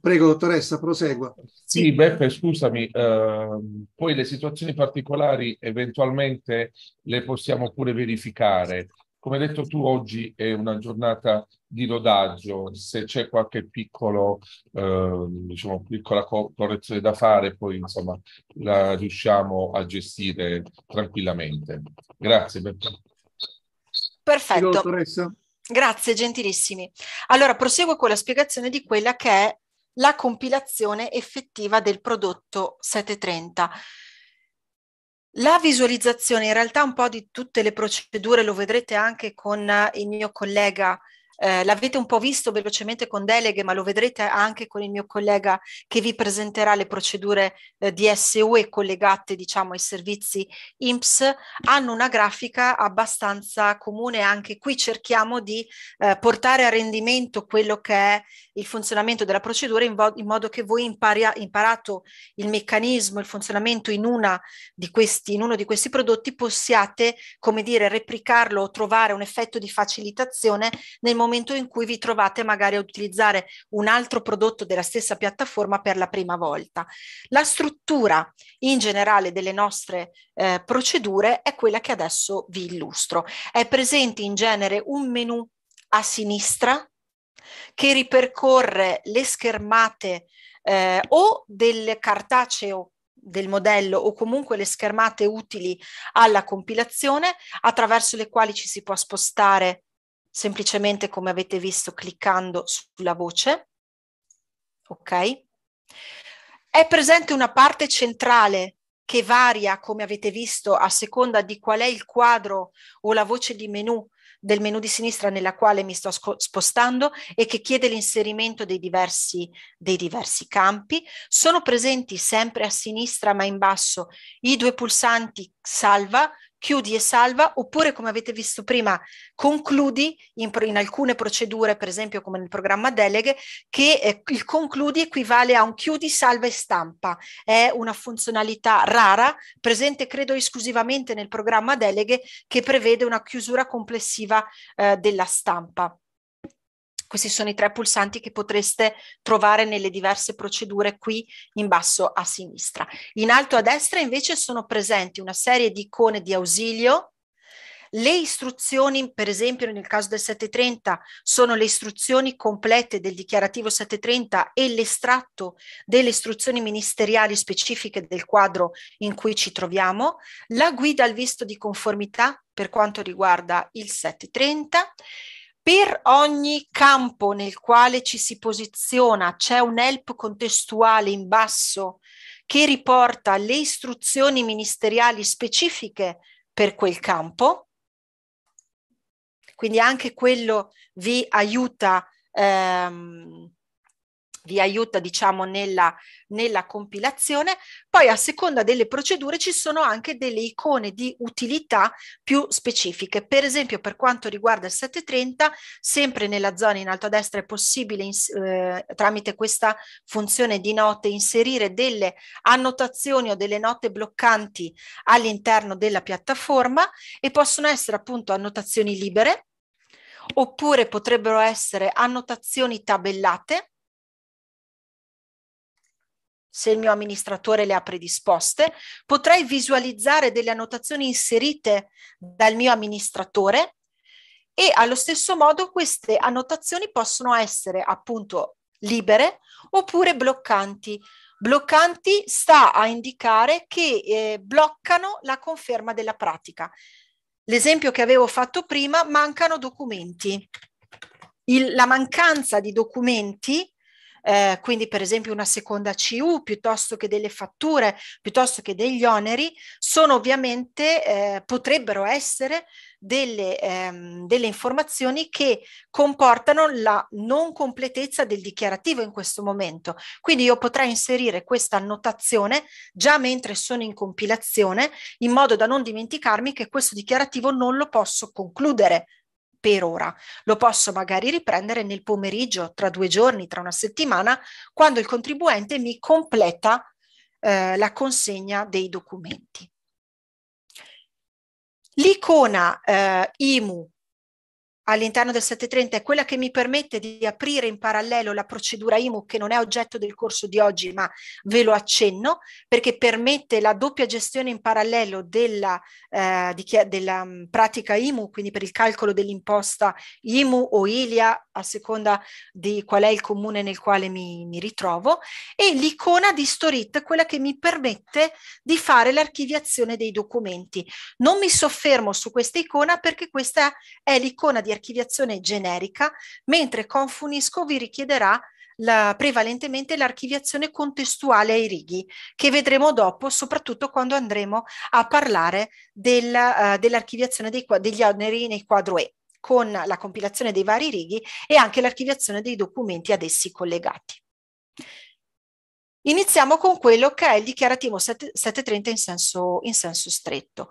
Prego, dottoressa, prosegua. Sì, Beppe, scusami, eh, poi le situazioni particolari eventualmente le possiamo pure verificare. Come hai detto tu, oggi è una giornata di rodaggio, se c'è qualche piccolo, eh, diciamo, piccola correzione da fare, poi insomma la riusciamo a gestire tranquillamente. Grazie Bertone. Perfetto. Dottoressa. Grazie, gentilissimi. Allora, proseguo con la spiegazione di quella che è la compilazione effettiva del prodotto 730. La visualizzazione in realtà un po' di tutte le procedure, lo vedrete anche con il mio collega eh, l'avete un po' visto velocemente con deleghe, ma lo vedrete anche con il mio collega che vi presenterà le procedure eh, di SUE collegate diciamo, ai servizi IMSS, hanno una grafica abbastanza comune. Anche qui cerchiamo di eh, portare a rendimento quello che è il funzionamento della procedura in, in modo che voi impari- imparato il meccanismo, il funzionamento in, questi, in uno di questi prodotti possiate, come dire, replicarlo o trovare un effetto di facilitazione nel momento momento in cui vi trovate magari a utilizzare un altro prodotto della stessa piattaforma per la prima volta. La struttura in generale delle nostre eh, procedure è quella che adesso vi illustro. È presente in genere un menu a sinistra che ripercorre le schermate eh, o del cartaceo del modello o comunque le schermate utili alla compilazione attraverso le quali ci si può spostare semplicemente come avete visto cliccando sulla voce. Ok? È presente una parte centrale che varia, come avete visto, a seconda di qual è il quadro o la voce di menu del menu di sinistra nella quale mi sto spostando e che chiede l'inserimento dei diversi, dei diversi campi. Sono presenti sempre a sinistra ma in basso i due pulsanti salva chiudi e salva, oppure come avete visto prima, concludi in, in alcune procedure, per esempio come nel programma deleghe, che eh, il concludi equivale a un chiudi, salva e stampa. È una funzionalità rara, presente credo esclusivamente nel programma deleghe, che prevede una chiusura complessiva eh, della stampa. Questi sono i tre pulsanti che potreste trovare nelle diverse procedure qui in basso a sinistra. In alto a destra invece sono presenti una serie di icone di ausilio le istruzioni, per esempio nel caso del 730, sono le istruzioni complete del dichiarativo 730 e l'estratto delle istruzioni ministeriali specifiche del quadro in cui ci troviamo, la guida al visto di conformità per quanto riguarda il 730 per ogni campo nel quale ci si posiziona c'è un help contestuale in basso che riporta le istruzioni ministeriali specifiche per quel campo. Quindi anche quello vi aiuta ehm, vi aiuta diciamo nella, nella, compilazione. Poi a seconda delle procedure ci sono anche delle icone di utilità più specifiche. Per esempio per quanto riguarda il 730, sempre nella zona in alto a destra è possibile eh, tramite questa funzione di note inserire delle annotazioni o delle note bloccanti all'interno della piattaforma e possono essere appunto annotazioni libere oppure potrebbero essere annotazioni tabellate se il mio amministratore le ha predisposte, potrei visualizzare delle annotazioni inserite dal mio amministratore e allo stesso modo queste annotazioni possono essere appunto libere oppure bloccanti. Bloccanti sta a indicare che eh, bloccano la conferma della pratica. L'esempio che avevo fatto prima, mancano documenti. Il, la mancanza di documenti eh, quindi per esempio una seconda CU piuttosto che delle fatture, piuttosto che degli oneri, sono ovviamente, eh, potrebbero essere delle, ehm, delle informazioni che comportano la non completezza del dichiarativo in questo momento. Quindi io potrei inserire questa annotazione già mentre sono in compilazione, in modo da non dimenticarmi che questo dichiarativo non lo posso concludere per ora. Lo posso magari riprendere nel pomeriggio, tra due giorni, tra una settimana, quando il contribuente mi completa eh, la consegna dei documenti. L'icona eh, IMU all'interno del 730 è quella che mi permette di aprire in parallelo la procedura IMU che non è oggetto del corso di oggi ma ve lo accenno perché permette la doppia gestione in parallelo della, eh, di, della um, pratica IMU quindi per il calcolo dell'imposta IMU o ILIA a seconda di qual è il comune nel quale mi, mi ritrovo e l'icona di Storit quella che mi permette di fare l'archiviazione dei documenti non mi soffermo su questa icona perché questa è l'icona di archiviazione generica, mentre Confunisco vi richiederà la, prevalentemente l'archiviazione contestuale ai righi, che vedremo dopo, soprattutto quando andremo a parlare del, uh, dell'archiviazione dei, degli oneri nei quadro E, con la compilazione dei vari righi e anche l'archiviazione dei documenti ad essi collegati. Iniziamo con quello che è il dichiarativo 7, 730 in senso, in senso stretto.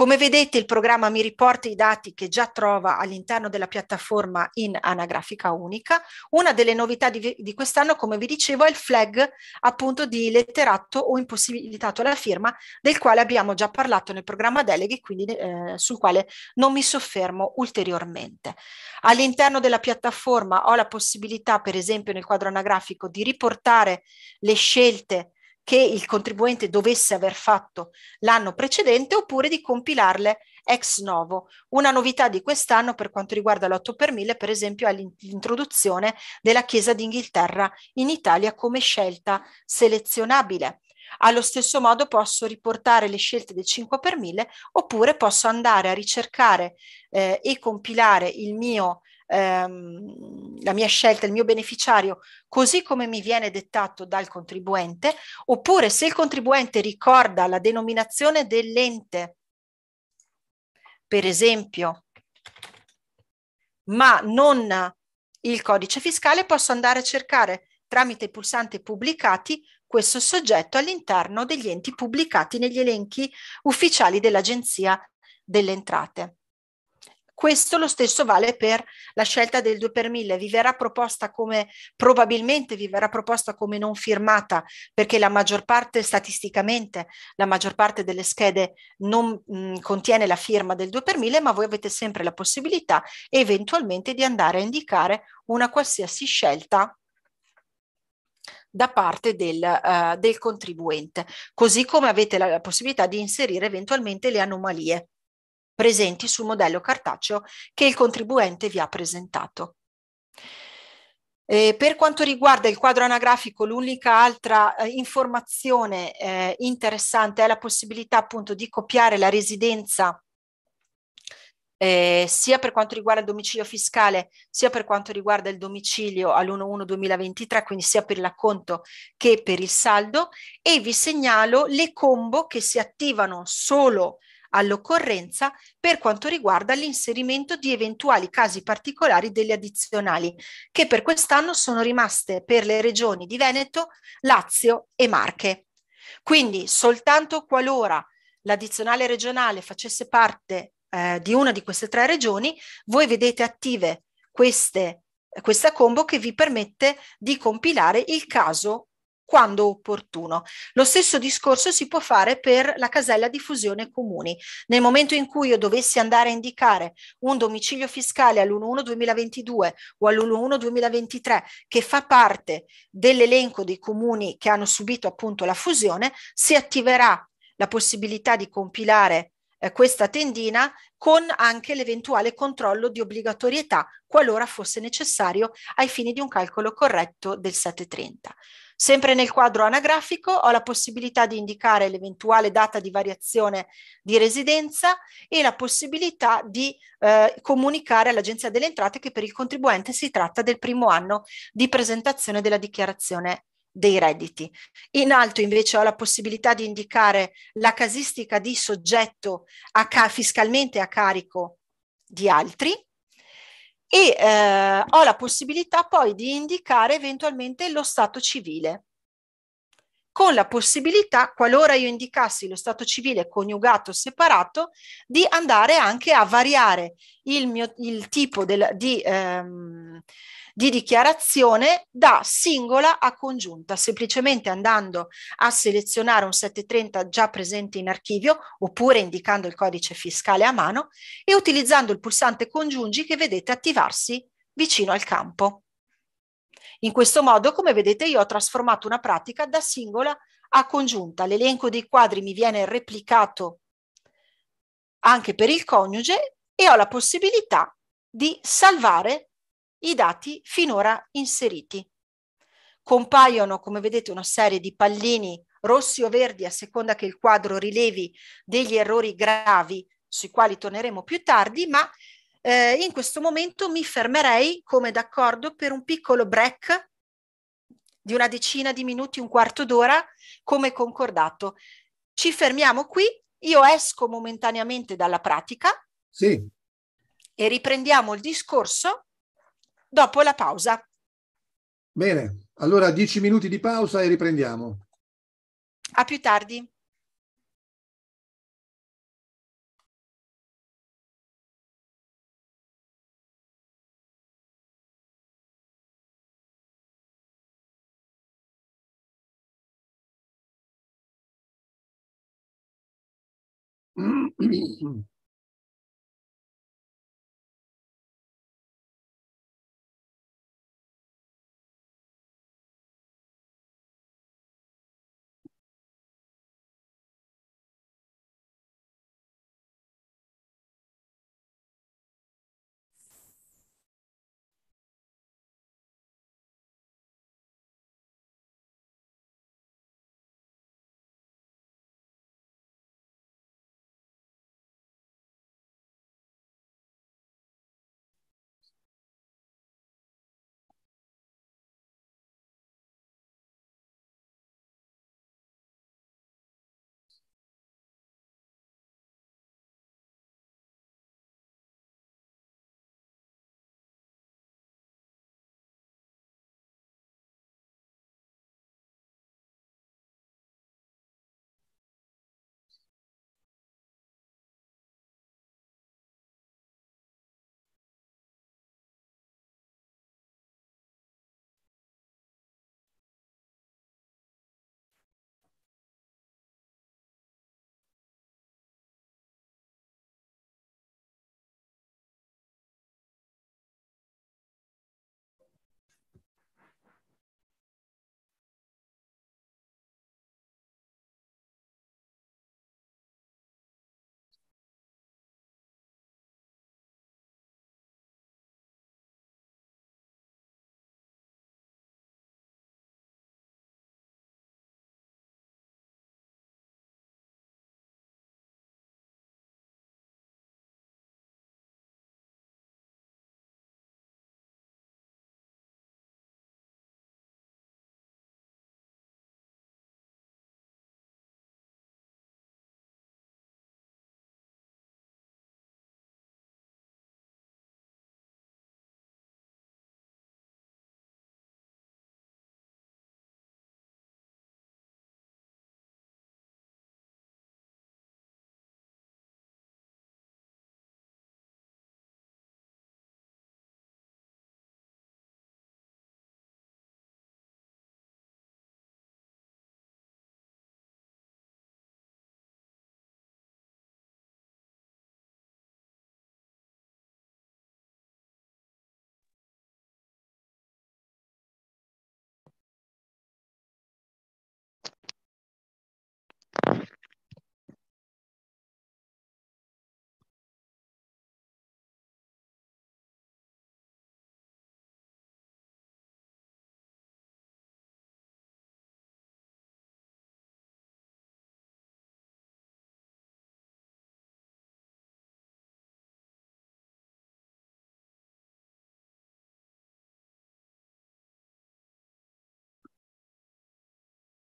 Come vedete il programma mi riporta i dati che già trova all'interno della piattaforma in anagrafica unica. Una delle novità di, di quest'anno, come vi dicevo, è il flag appunto di letterato o impossibilitato alla firma, del quale abbiamo già parlato nel programma deleghe, quindi eh, sul quale non mi soffermo ulteriormente. All'interno della piattaforma ho la possibilità, per esempio nel quadro anagrafico, di riportare le scelte che il contribuente dovesse aver fatto l'anno precedente oppure di compilarle ex novo. Una novità di quest'anno per quanto riguarda l'8 per 1000 per esempio è l'introduzione della Chiesa d'Inghilterra in Italia come scelta selezionabile. Allo stesso modo posso riportare le scelte del 5 per 1000 oppure posso andare a ricercare eh, e compilare il mio ehm, la mia scelta, il mio beneficiario, così come mi viene dettato dal contribuente, oppure se il contribuente ricorda la denominazione dell'ente, per esempio, ma non il codice fiscale, posso andare a cercare tramite i pulsanti pubblicati questo soggetto all'interno degli enti pubblicati negli elenchi ufficiali dell'Agenzia delle Entrate. Questo lo stesso vale per la scelta del 2 per 1000, vi verrà proposta come, probabilmente vi verrà proposta come non firmata, perché la maggior parte, statisticamente, la maggior parte delle schede non mh, mm, contiene la firma del 2 per 1000, ma voi avete sempre la possibilità eventualmente di andare a indicare una qualsiasi scelta da parte del, uh, del contribuente, così come avete la, la possibilità di inserire eventualmente le anomalie presenti sul modello cartaceo che il contribuente vi ha presentato. Eh, per quanto riguarda il quadro anagrafico, l'unica altra eh, informazione eh, interessante è la possibilità appunto di copiare la residenza eh, sia per quanto riguarda il domicilio fiscale sia per quanto riguarda il domicilio all'1-1 2023, quindi sia per l'acconto che per il saldo e vi segnalo le combo che si attivano solo all'occorrenza per quanto riguarda l'inserimento di eventuali casi particolari delle addizionali, che per quest'anno sono rimaste per le regioni di Veneto, Lazio e Marche. Quindi soltanto qualora l'addizionale regionale facesse parte eh, di una di queste tre regioni, voi vedete attive queste, questa combo che vi permette di compilare il caso quando opportuno. Lo stesso discorso si può fare per la casella di fusione comuni. Nel momento in cui io dovessi andare a indicare un domicilio fiscale all'1-1 2022 o all'1-1 2023 che fa parte dell'elenco dei comuni che hanno subito appunto la fusione, si attiverà la possibilità di compilare eh, questa tendina con anche l'eventuale controllo di obbligatorietà qualora fosse necessario ai fini di un calcolo corretto del 730. Sempre nel quadro anagrafico ho la possibilità di indicare l'eventuale data di variazione di residenza e la possibilità di eh, comunicare all'Agenzia delle Entrate che per il contribuente si tratta del primo anno di presentazione della dichiarazione dei redditi. In alto invece ho la possibilità di indicare la casistica di soggetto a fiscalmente a carico di altri e eh, ho la possibilità poi di indicare eventualmente lo stato civile con la possibilità, qualora io indicassi lo stato civile coniugato o separato, di andare anche a variare il, mio, il tipo del, di, ehm, di dichiarazione da singola a congiunta, semplicemente andando a selezionare un 730 già presente in archivio oppure indicando il codice fiscale a mano e utilizzando il pulsante congiungi che vedete attivarsi vicino al campo. In questo modo, come vedete, io ho trasformato una pratica da singola a congiunta. L'elenco dei quadri mi viene replicato anche per il coniuge e ho la possibilità di salvare i dati finora inseriti. Compaiono, come vedete, una serie di pallini rossi o verdi a seconda che il quadro rilevi degli errori gravi sui quali torneremo più tardi, ma eh, in questo momento mi fermerei come d'accordo per un piccolo break di una decina di minuti, un quarto d'ora, come concordato. Ci fermiamo qui, io esco momentaneamente dalla pratica sì. e riprendiamo il discorso dopo la pausa. Bene, allora 10 minuti di pausa e riprendiamo. A più tardi.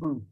Hmm.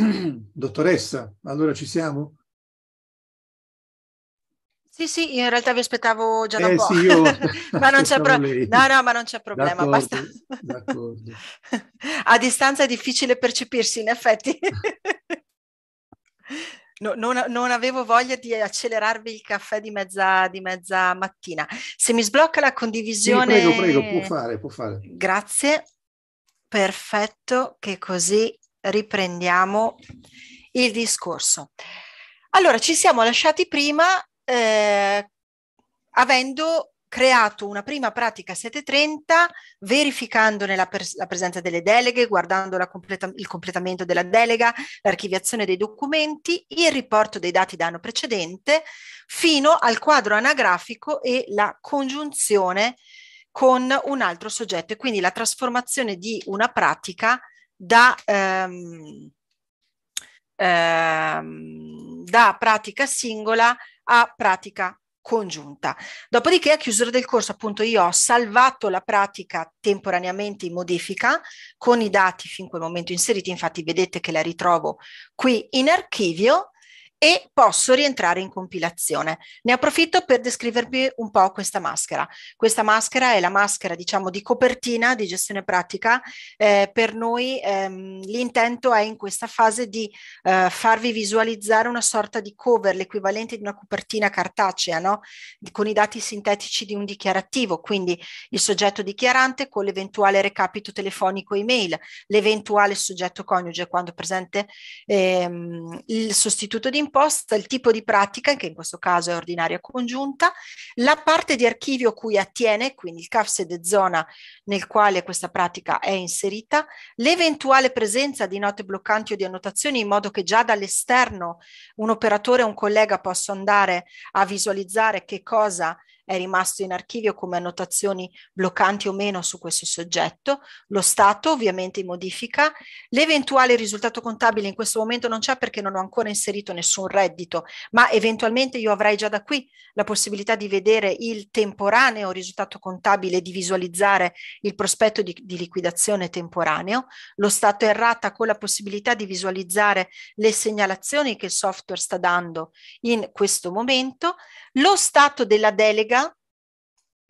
Dottoressa, allora ci siamo? Sì, sì, in realtà vi aspettavo già da eh, un po'. Sì, io... ma non c'è pro... No, no, ma non c'è problema. D'accordo, basta... d'accordo. A distanza è difficile percepirsi, in effetti. No, non, non, avevo voglia di accelerarvi il caffè di mezza, di mezza mattina. Se mi sblocca la condivisione... Sì, prego, prego, può fare, può fare. Grazie. Perfetto, che così riprendiamo il discorso. Allora, ci siamo lasciati prima eh, avendo creato una prima pratica 730, verificandone la, pres- la presenza delle deleghe, guardando completa- il completamento della delega, l'archiviazione dei documenti, il riporto dei dati d'anno precedente, fino al quadro anagrafico e la congiunzione con un altro soggetto e quindi la trasformazione di una pratica da, ehm, ehm, da pratica singola a pratica congiunta. Dopodiché a chiusura del corso appunto io ho salvato la pratica temporaneamente in modifica con i dati fin quel momento inseriti, infatti vedete che la ritrovo qui in archivio e posso rientrare in compilazione. Ne approfitto per descrivervi un po' questa maschera. Questa maschera è la maschera, diciamo, di copertina di gestione pratica. Eh, per noi ehm, l'intento è in questa fase di eh, farvi visualizzare una sorta di cover, l'equivalente di una copertina cartacea, no? con i dati sintetici di un dichiarativo, quindi il soggetto dichiarante con l'eventuale recapito telefonico email, l'eventuale soggetto coniuge quando presente ehm, il sostituto di imposta il tipo di pratica, che in questo caso è ordinaria congiunta, la parte di archivio cui attiene, quindi il CAF sede zona nel quale questa pratica è inserita, l'eventuale presenza di note bloccanti o di annotazioni in modo che già dall'esterno un operatore o un collega possa andare a visualizzare che cosa è rimasto in archivio come annotazioni bloccanti o meno su questo soggetto, lo stato ovviamente in modifica, l'eventuale risultato contabile in questo momento non c'è perché non ho ancora inserito nessun reddito, ma eventualmente io avrei già da qui la possibilità di vedere il temporaneo risultato contabile, di visualizzare il prospetto di, di liquidazione temporaneo, lo stato errata con la possibilità di visualizzare le segnalazioni che il software sta dando in questo momento, lo stato della delega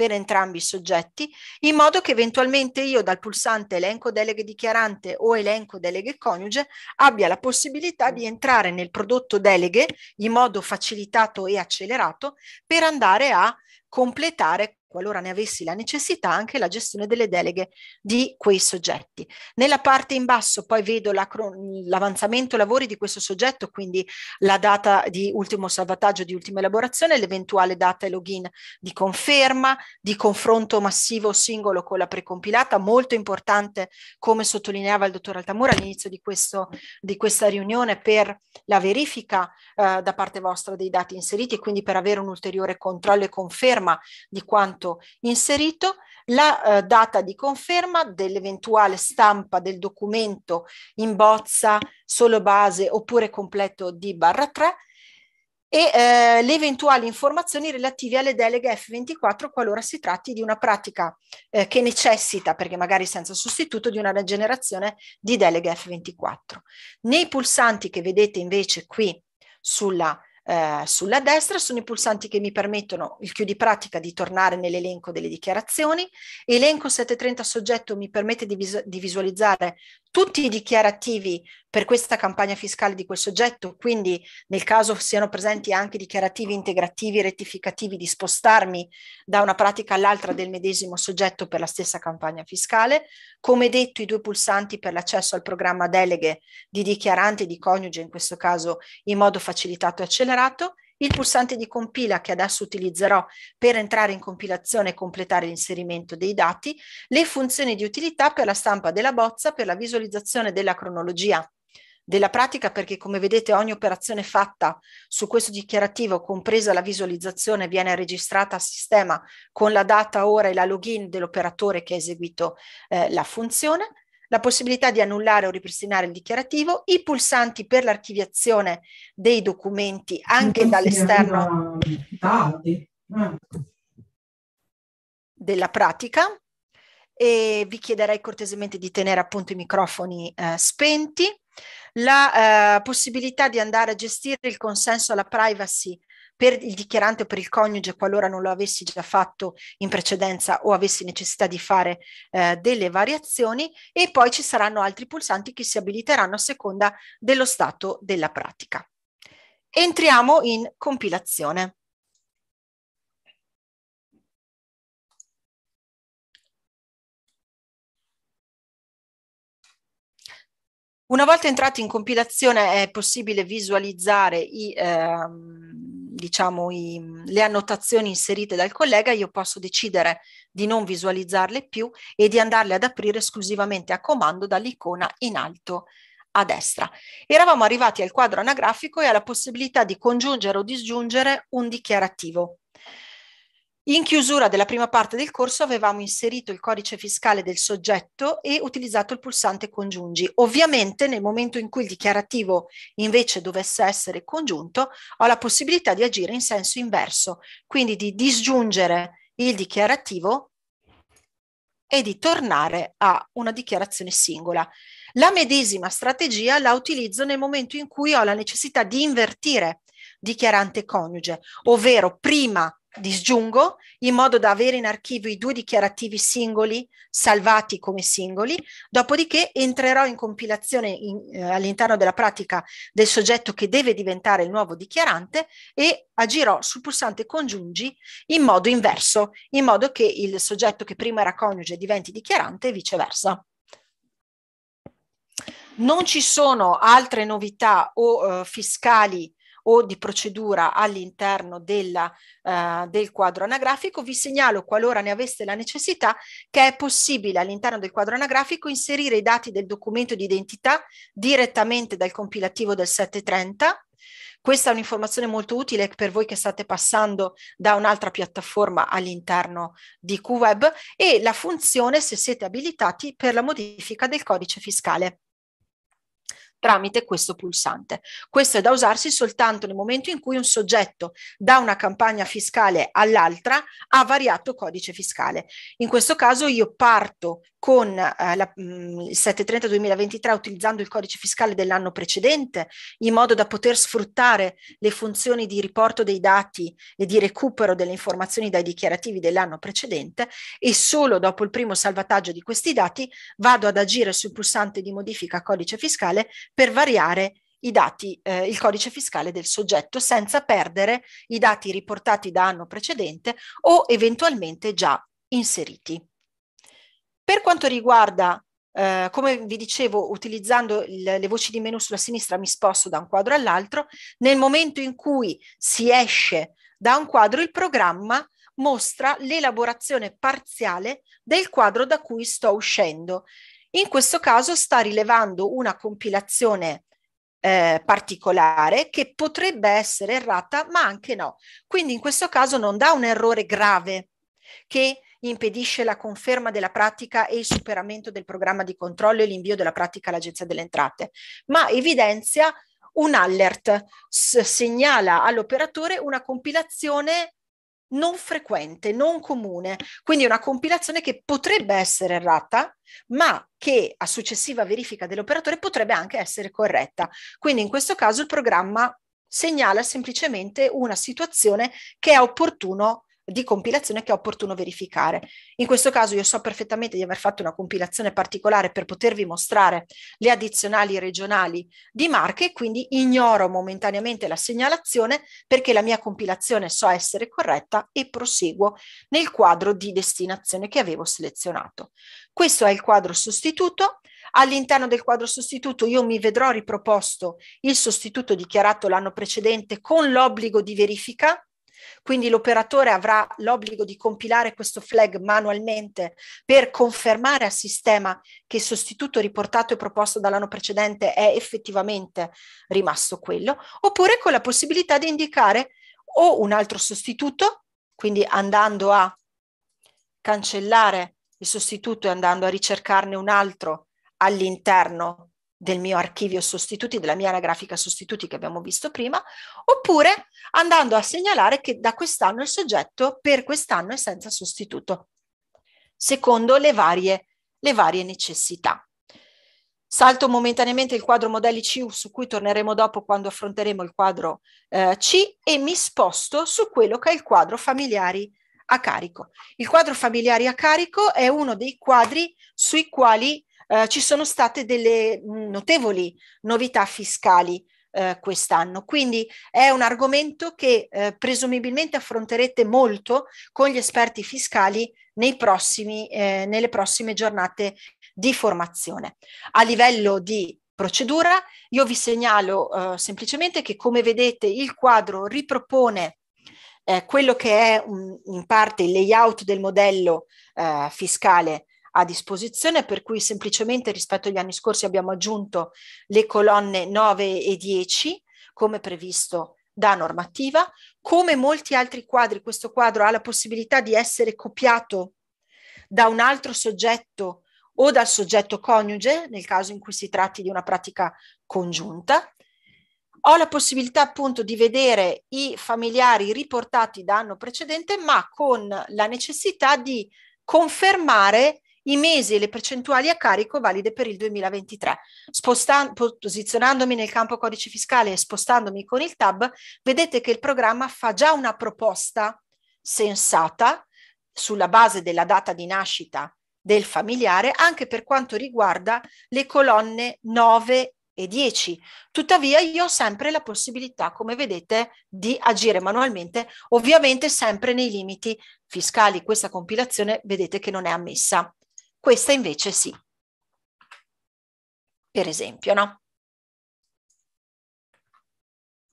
per entrambi i soggetti, in modo che eventualmente io dal pulsante elenco deleghe dichiarante o elenco deleghe coniuge abbia la possibilità di entrare nel prodotto deleghe in modo facilitato e accelerato per andare a completare qualora ne avessi la necessità, anche la gestione delle deleghe di quei soggetti. Nella parte in basso poi vedo l'avanzamento lavori di questo soggetto, quindi la data di ultimo salvataggio, di ultima elaborazione, l'eventuale data e login di conferma, di confronto massivo singolo con la precompilata, molto importante come sottolineava il dottor Altamura all'inizio di, questo, di questa riunione per la verifica eh, da parte vostra dei dati inseriti e quindi per avere un ulteriore controllo e conferma di quanto stato inserito la eh, data di conferma dell'eventuale stampa del documento in bozza solo base oppure completo di barra 3 e eh, le eventuali informazioni relative alle deleghe F24 qualora si tratti di una pratica eh, che necessita, perché magari senza sostituto, di una generazione di deleghe F24. Nei pulsanti che vedete invece qui sulla eh, sulla destra sono i pulsanti che mi permettono il chiudi pratica di tornare nell'elenco delle dichiarazioni, elenco 730 soggetto mi permette di, vis- di visualizzare tutti i dichiarativi per questa campagna fiscale di quel soggetto, quindi nel caso siano presenti anche dichiarativi integrativi, rettificativi di spostarmi da una pratica all'altra del medesimo soggetto per la stessa campagna fiscale, come detto i due pulsanti per l'accesso al programma deleghe di dichiarante e di coniuge, in questo caso in modo facilitato e accelerato, il pulsante di compila che adesso utilizzerò per entrare in compilazione e completare l'inserimento dei dati, le funzioni di utilità per la stampa della bozza, per la visualizzazione della cronologia della pratica perché come vedete ogni operazione fatta su questo dichiarativo, compresa la visualizzazione, viene registrata a sistema con la data, ora e la login dell'operatore che ha eseguito eh, la funzione la possibilità di annullare o ripristinare il dichiarativo, i pulsanti per l'archiviazione dei documenti anche dall'esterno eh. della pratica e vi chiederei cortesemente di tenere appunto i microfoni eh, spenti, la eh, possibilità di andare a gestire il consenso alla privacy per il dichiarante o per il coniuge qualora non lo avessi già fatto in precedenza o avessi necessità di fare eh, delle variazioni e poi ci saranno altri pulsanti che si abiliteranno a seconda dello stato della pratica. Entriamo in compilazione. Una volta entrati in compilazione è possibile visualizzare i, ehm, diciamo, i, le annotazioni inserite dal collega, io posso decidere di non visualizzarle più e di andarle ad aprire esclusivamente a comando dall'icona in alto a destra. Eravamo arrivati al quadro anagrafico e alla possibilità di congiungere o disgiungere un dichiarativo. In chiusura della prima parte del corso avevamo inserito il codice fiscale del soggetto e utilizzato il pulsante congiungi. Ovviamente nel momento in cui il dichiarativo invece dovesse essere congiunto, ho la possibilità di agire in senso inverso, quindi di disgiungere il dichiarativo e di tornare a una dichiarazione singola. La medesima strategia la utilizzo nel momento in cui ho la necessità di invertire dichiarante coniuge, ovvero prima disgiungo in modo da avere in archivio i due dichiarativi singoli salvati come singoli, dopodiché entrerò in compilazione in, eh, all'interno della pratica del soggetto che deve diventare il nuovo dichiarante e agirò sul pulsante congiungi in modo inverso, in modo che il soggetto che prima era coniuge diventi dichiarante e viceversa. Non ci sono altre novità o eh, fiscali o di procedura all'interno della, eh, del quadro anagrafico, vi segnalo, qualora ne aveste la necessità, che è possibile all'interno del quadro anagrafico inserire i dati del documento di identità direttamente dal compilativo del 730 questa è un'informazione molto utile per voi che state passando da un'altra piattaforma all'interno di QWeb e la funzione, se siete abilitati, per la modifica del codice fiscale tramite questo pulsante. Questo è da usarsi soltanto nel momento in cui un soggetto da una campagna fiscale all'altra ha variato codice fiscale. In questo caso io parto con eh, la, mm, il 730 2023 utilizzando il codice fiscale dell'anno precedente in modo da poter sfruttare le funzioni di riporto dei dati e di recupero delle informazioni dai dichiarativi dell'anno precedente e solo dopo il primo salvataggio di questi dati vado ad agire sul pulsante di modifica codice fiscale per variare i dati, eh, il codice fiscale del soggetto senza perdere i dati riportati da anno precedente o eventualmente già inseriti. Per quanto riguarda Uh, come vi dicevo, utilizzando il, le voci di menu sulla sinistra mi sposto da un quadro all'altro. Nel momento in cui si esce da un quadro, il programma mostra l'elaborazione parziale del quadro da cui sto uscendo. In questo caso sta rilevando una compilazione eh, particolare che potrebbe essere errata, ma anche no. Quindi in questo caso non dà un errore grave che impedisce la conferma della pratica e il superamento del programma di controllo e l'invio della pratica all'Agenzia delle Entrate, ma evidenzia un alert, segnala all'operatore una compilazione non frequente, non comune, quindi una compilazione che potrebbe essere errata, ma che a successiva verifica dell'operatore potrebbe anche essere corretta. Quindi in questo caso il programma segnala semplicemente una situazione che è opportuno di compilazione che è opportuno verificare. In questo caso io so perfettamente di aver fatto una compilazione particolare per potervi mostrare le addizionali regionali di marche, quindi ignoro momentaneamente la segnalazione perché la mia compilazione so essere corretta e proseguo nel quadro di destinazione che avevo selezionato. Questo è il quadro sostituto. All'interno del quadro sostituto io mi vedrò riproposto il sostituto dichiarato l'anno precedente con l'obbligo di verifica quindi l'operatore avrà l'obbligo di compilare questo flag manualmente per confermare al sistema che il sostituto riportato e proposto dall'anno precedente è effettivamente rimasto quello, oppure con la possibilità di indicare o un altro sostituto, quindi andando a cancellare il sostituto e andando a ricercarne un altro all'interno del mio archivio sostituti, della mia anagrafica sostituti che abbiamo visto prima, oppure andando a segnalare che da quest'anno il soggetto per quest'anno è senza sostituto, secondo le varie, le varie necessità. Salto momentaneamente il quadro modelli C su cui torneremo dopo quando affronteremo il quadro eh, C e mi sposto su quello che è il quadro familiari a carico. Il quadro familiari a carico è uno dei quadri sui quali eh, ci sono state delle mm, notevoli novità fiscali eh, quest'anno. Quindi è un argomento che eh, presumibilmente affronterete molto con gli esperti fiscali nei prossimi, eh, nelle prossime giornate di formazione. A livello di procedura, io vi segnalo eh, semplicemente che come vedete il quadro ripropone eh, quello che è un, mm, in parte il layout del modello eh, fiscale a disposizione, per cui semplicemente rispetto agli anni scorsi abbiamo aggiunto le colonne 9 e 10 come previsto da normativa. Come molti altri quadri, questo quadro ha la possibilità di essere copiato da un altro soggetto o dal soggetto coniuge, nel caso in cui si tratti di una pratica congiunta. Ho la possibilità appunto di vedere i familiari riportati da anno precedente, ma con la necessità di confermare i mesi e le percentuali a carico valide per il 2023. Sposta- posizionandomi nel campo codice fiscale e spostandomi con il tab, vedete che il programma fa già una proposta sensata sulla base della data di nascita del familiare anche per quanto riguarda le colonne 9 e 10. Tuttavia io ho sempre la possibilità, come vedete, di agire manualmente, ovviamente sempre nei limiti fiscali. Questa compilazione vedete che non è ammessa questa invece sì. Per esempio, no?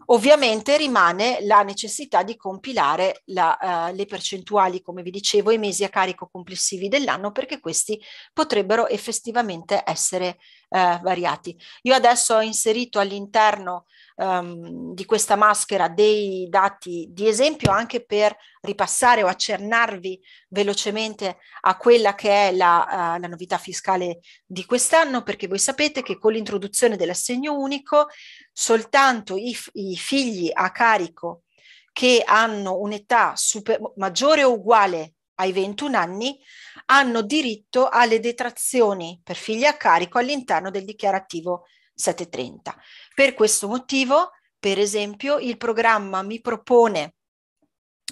Ovviamente rimane la necessità di compilare la, uh, le percentuali, come vi dicevo, i mesi a carico complessivi dell'anno, perché questi potrebbero effettivamente essere uh, variati. Io adesso ho inserito all'interno um, di questa maschera dei dati di esempio anche per ripassare o accernarvi velocemente a quella che è la, uh, la novità fiscale di quest'anno, perché voi sapete che con l'introduzione dell'assegno unico soltanto i, f- i figli a carico che hanno un'età super- maggiore o uguale ai 21 anni hanno diritto alle detrazioni per figli a carico all'interno del dichiarativo 7.30. Per questo motivo, per esempio, il programma mi propone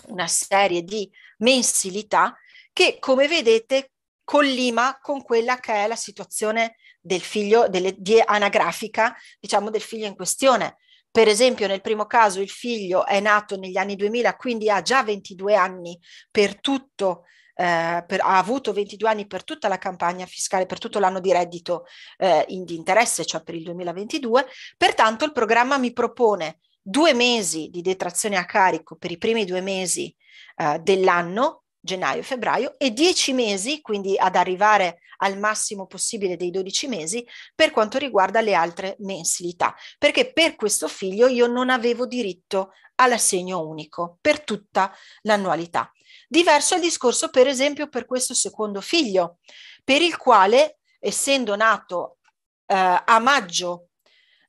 una serie di mensilità che, come vedete, collima con quella che è la situazione del figlio, delle, di anagrafica, diciamo, del figlio in questione. Per esempio, nel primo caso il figlio è nato negli anni 2000, quindi ha già 22 anni per tutto eh, per, ha avuto 22 anni per tutta la campagna fiscale, per tutto l'anno di reddito eh, in, di interesse, cioè per il 2022. Pertanto il programma mi propone due mesi di detrazione a carico per i primi due mesi eh, dell'anno, gennaio e febbraio, e 10 mesi, quindi ad arrivare al massimo possibile dei 12 mesi, per quanto riguarda le altre mensilità, perché per questo figlio io non avevo diritto all'assegno unico per tutta l'annualità. Diverso è il discorso, per esempio, per questo secondo figlio, per il quale, essendo nato eh, a maggio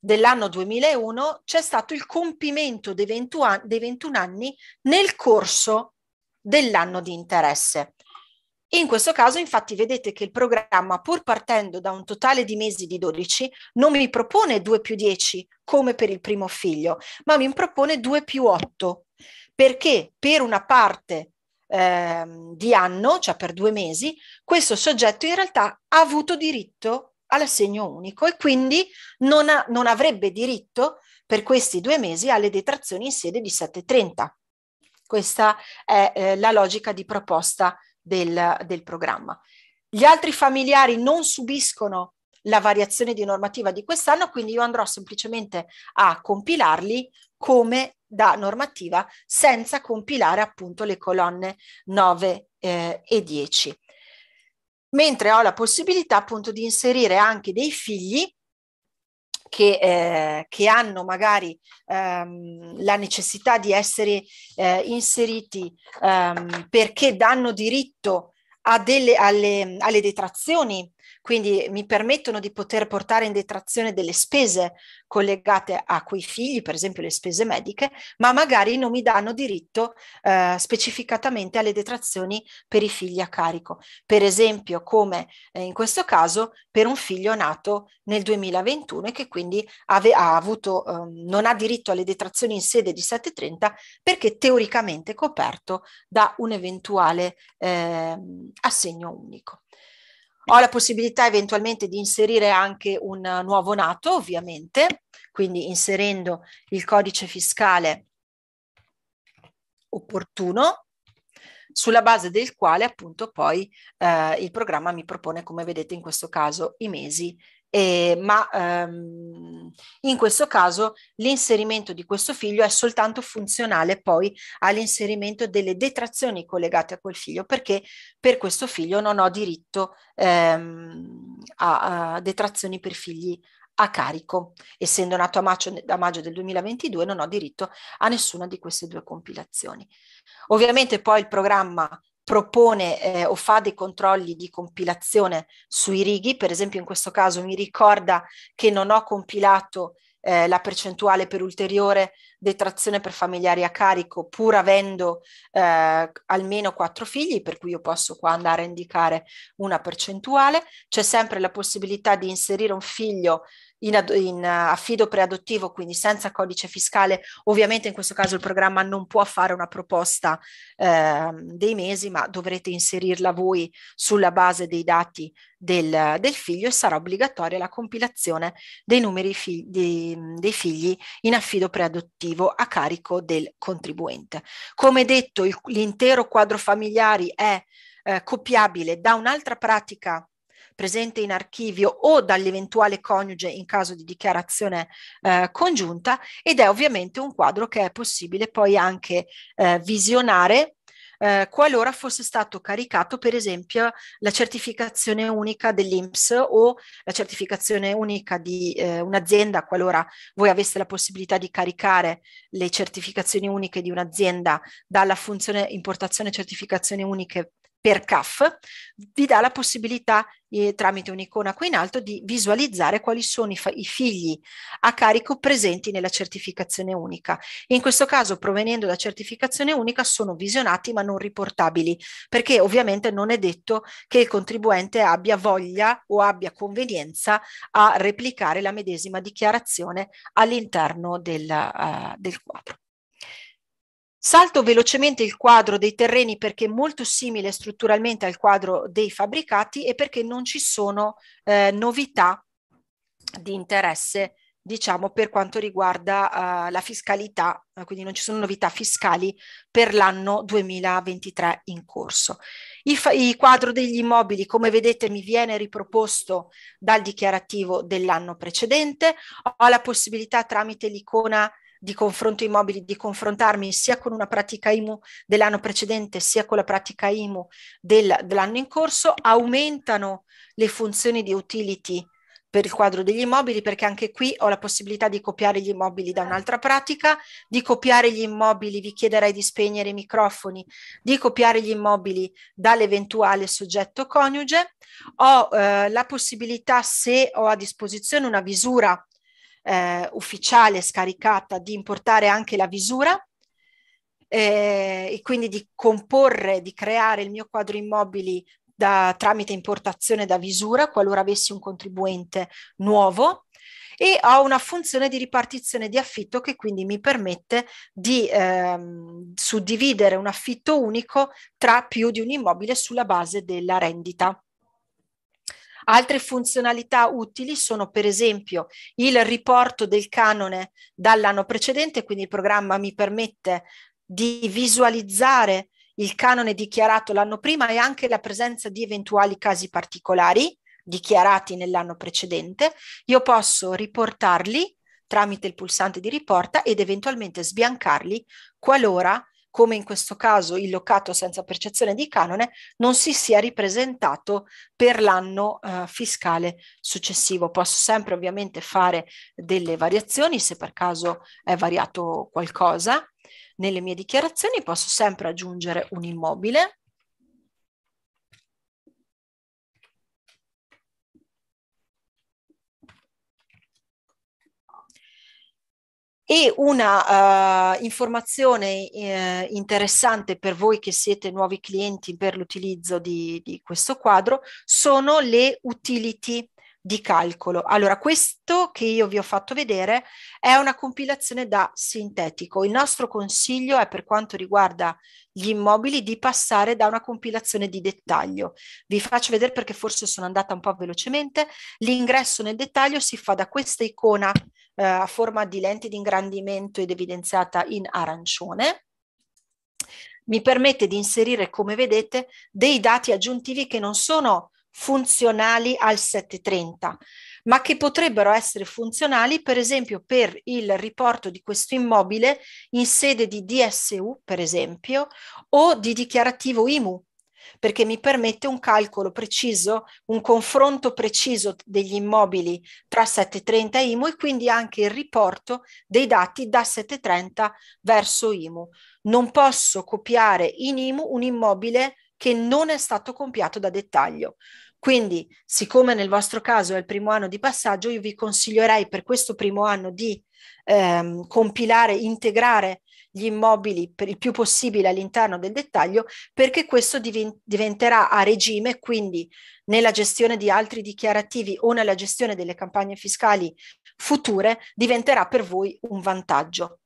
dell'anno 2001, c'è stato il compimento dei 21, dei 21 anni nel corso dell'anno di interesse. In questo caso, infatti, vedete che il programma, pur partendo da un totale di mesi di 12, non mi propone 2 più 10 come per il primo figlio, ma mi propone 2 più 8, perché per una parte ehm, di anno, cioè per due mesi, questo soggetto in realtà ha avuto diritto all'assegno unico e quindi non, ha, non avrebbe diritto per questi due mesi alle detrazioni in sede di 730. Questa è eh, la logica di proposta del, del programma. Gli altri familiari non subiscono la variazione di normativa di quest'anno, quindi io andrò semplicemente a compilarli come da normativa senza compilare appunto le colonne 9 eh, e 10. Mentre ho la possibilità appunto di inserire anche dei figli che, eh, che hanno magari ehm, la necessità di essere eh, inseriti ehm, perché danno diritto a delle, alle, alle detrazioni quindi mi permettono di poter portare in detrazione delle spese collegate a quei figli, per esempio le spese mediche, ma magari non mi danno diritto eh, specificatamente alle detrazioni per i figli a carico, per esempio come eh, in questo caso per un figlio nato nel 2021 e che quindi ave- ha avuto, eh, non ha diritto alle detrazioni in sede di 730 perché teoricamente coperto da un eventuale ehm, assegno unico. Ho la possibilità eventualmente di inserire anche un nuovo nato, ovviamente, quindi inserendo il codice fiscale opportuno sulla base del quale appunto poi eh, il programma mi propone, come vedete in questo caso, i mesi eh, ma ehm, in questo caso l'inserimento di questo figlio è soltanto funzionale poi all'inserimento delle detrazioni collegate a quel figlio, perché per questo figlio non ho diritto ehm, a, a detrazioni per figli a carico. Essendo nato a maggio, a maggio, del 2022 non ho diritto a nessuna di queste due compilazioni. Ovviamente poi il programma propone eh, o fa dei controlli di compilazione sui righi, per esempio in questo caso mi ricorda che non ho compilato eh, la percentuale per ulteriore detrazione per familiari a carico pur avendo eh, almeno quattro figli, per cui io posso qua andare a indicare una percentuale, c'è sempre la possibilità di inserire un figlio in, ad- in affido preadottivo, quindi senza codice fiscale, ovviamente in questo caso il programma non può fare una proposta eh, dei mesi, ma dovrete inserirla voi sulla base dei dati del, del figlio e sarà obbligatoria la compilazione dei numeri fi- dei, dei figli in affido preadottivo contributivo a carico del contribuente. Come detto, il, l'intero quadro familiari è eh, copiabile da un'altra pratica presente in archivio o dall'eventuale coniuge in caso di dichiarazione eh, congiunta ed è ovviamente un quadro che è possibile poi anche eh, visionare eh, qualora fosse stato caricato per esempio la certificazione unica dell'INPS o la certificazione unica di eh, un'azienda, qualora voi aveste la possibilità di caricare le certificazioni uniche di un'azienda dalla funzione importazione certificazioni uniche per CAF vi dà la possibilità eh, tramite un'icona qui in alto di visualizzare quali sono i, i, figli a carico presenti nella certificazione unica. In questo caso provenendo da certificazione unica sono visionati ma non riportabili perché ovviamente non è detto che il contribuente abbia voglia o abbia convenienza a replicare la medesima dichiarazione all'interno del, uh, del quadro. Salto velocemente il quadro dei terreni perché è molto simile strutturalmente al quadro dei fabbricati e perché non ci sono eh, novità di interesse diciamo per quanto riguarda uh, la fiscalità, eh, quindi non ci sono novità fiscali per l'anno 2023 in corso. Il, il quadro degli immobili, come vedete, mi viene riproposto dal dichiarativo dell'anno precedente, ho la possibilità tramite l'icona di confronto immobili, di confrontarmi sia con una pratica IMU dell'anno precedente sia con la pratica IMU del, dell'anno in corso, aumentano le funzioni di utility per il quadro degli immobili perché anche qui ho la possibilità di copiare gli immobili da un'altra pratica, di copiare gli immobili, vi chiederei di spegnere i microfoni, di copiare gli immobili dall'eventuale soggetto coniuge, ho eh, la possibilità se ho a disposizione una visura eh, ufficiale scaricata di importare anche la visura eh, e quindi di comporre, di creare il mio quadro immobili da, tramite importazione da visura, qualora avessi un contribuente nuovo e ho una funzione di ripartizione di affitto che quindi mi permette di ehm, suddividere un affitto unico tra più di un immobile sulla base della rendita. Altre funzionalità utili sono per esempio il riporto del canone dall'anno precedente, quindi il programma mi permette di visualizzare il canone dichiarato l'anno prima e anche la presenza di eventuali casi particolari dichiarati nell'anno precedente, io posso riportarli tramite il pulsante di riporta ed eventualmente sbiancarli qualora come in questo caso il locato senza percezione di canone, non si sia ripresentato per l'anno eh, fiscale successivo. Posso sempre ovviamente fare delle variazioni se per caso è variato qualcosa. Nelle mie dichiarazioni posso sempre aggiungere un immobile E una uh, informazione eh, interessante per voi che siete nuovi clienti per l'utilizzo di, di questo quadro sono le utility di calcolo. Allora, questo che io vi ho fatto vedere è una compilazione da sintetico. Il nostro consiglio è per quanto riguarda gli immobili di passare da una compilazione di dettaglio. Vi faccio vedere perché forse sono andata un po' velocemente. L'ingresso nel dettaglio si fa da questa icona eh, a forma di lente di ingrandimento ed evidenziata in arancione, mi permette di inserire, come vedete, dei dati aggiuntivi che non sono funzionali al 730, ma che potrebbero essere funzionali, per esempio, per il riporto di questo immobile in sede di DSU, per esempio, o di dichiarativo IMU, perché mi permette un calcolo preciso, un confronto preciso degli immobili tra 730 e IMU e quindi anche il riporto dei dati da 730 verso IMU. Non posso copiare in IMU un immobile che non è stato compiato da dettaglio. Quindi, siccome nel vostro caso è il primo anno di passaggio, io vi consiglierei per questo primo anno di ehm, compilare, integrare gli immobili per il più possibile all'interno del dettaglio perché questo diventerà a regime, quindi nella gestione di altri dichiarativi o nella gestione delle campagne fiscali future, diventerà per voi un vantaggio.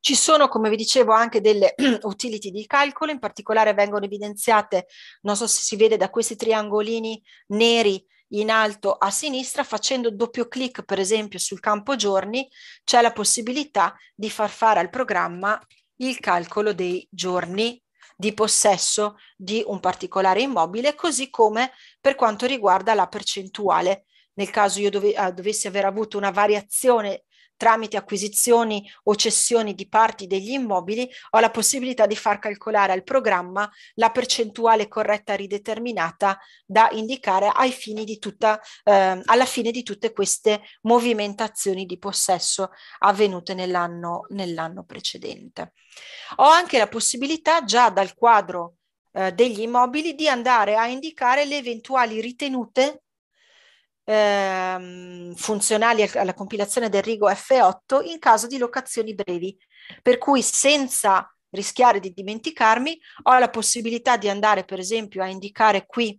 Ci sono, come vi dicevo, anche delle utility di calcolo, in particolare vengono evidenziate, non so se si vede da questi triangolini neri, in alto a sinistra, facendo doppio clic per esempio sul campo giorni, c'è la possibilità di far fare al programma il calcolo dei giorni di possesso di un particolare immobile, così come per quanto riguarda la percentuale. Nel caso io dove, ah, dovessi aver avuto una variazione tramite acquisizioni o cessioni di parti degli immobili, ho la possibilità di far calcolare al programma la percentuale corretta rideterminata da indicare ai fini di tutta, eh, alla fine di tutte queste movimentazioni di possesso avvenute nell'anno, nell'anno precedente. Ho anche la possibilità già dal quadro eh, degli immobili di andare a indicare le eventuali ritenute ehm, funzionali alla compilazione del rigo F8 in caso di locazioni brevi, per cui senza rischiare di dimenticarmi ho la possibilità di andare per esempio a indicare qui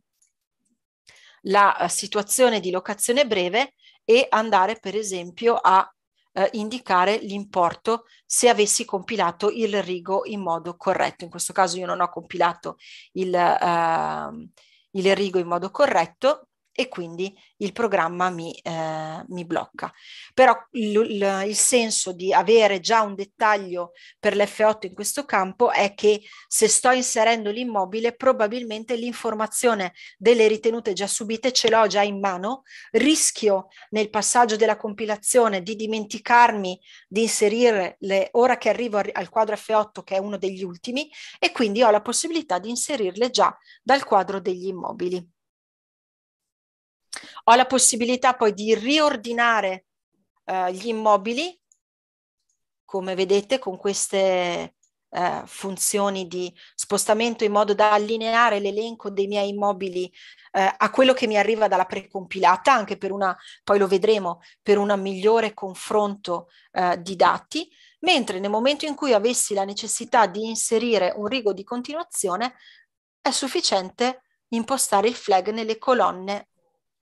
la eh, situazione di locazione breve e andare per esempio a eh, indicare l'importo se avessi compilato il rigo in modo corretto. In questo caso io non ho compilato il, eh, il rigo in modo corretto e quindi il programma mi, eh, mi blocca. Però il, il senso di avere già un dettaglio per l'F8 in questo campo è che se sto inserendo l'immobile probabilmente l'informazione delle ritenute già subite ce l'ho già in mano, rischio nel passaggio della compilazione di dimenticarmi di inserire le ora che arrivo al quadro F8 che è uno degli ultimi e quindi ho la possibilità di inserirle già dal quadro degli immobili. Ho la possibilità poi di riordinare eh, gli immobili, come vedete con queste eh, funzioni di spostamento in modo da allineare l'elenco dei miei immobili eh, a quello che mi arriva dalla precompilata, anche per una, poi lo vedremo, per un migliore confronto eh, di dati mentre nel momento in cui avessi la necessità di inserire un rigo di continuazione è sufficiente impostare il flag nelle colonne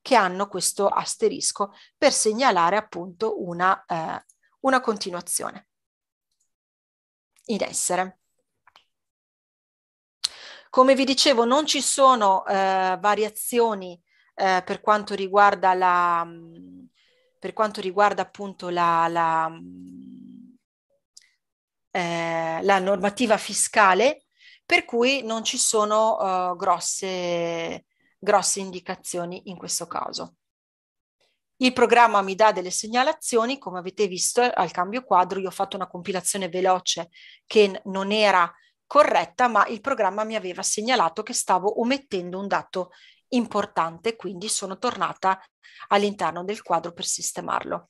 che hanno questo asterisco per segnalare appunto una, eh, una continuazione in essere. Come vi dicevo, non ci sono eh, variazioni eh, per quanto riguarda la mm, per quanto riguarda appunto la, la, mm, eh, la normativa fiscale, per cui non ci sono eh, grosse grosse indicazioni in questo caso. Il programma mi dà delle segnalazioni, come avete visto eh, al cambio quadro, io ho fatto una compilazione veloce che non era corretta, ma il programma mi aveva segnalato che stavo omettendo un dato importante, quindi sono tornata all'interno del quadro per sistemarlo.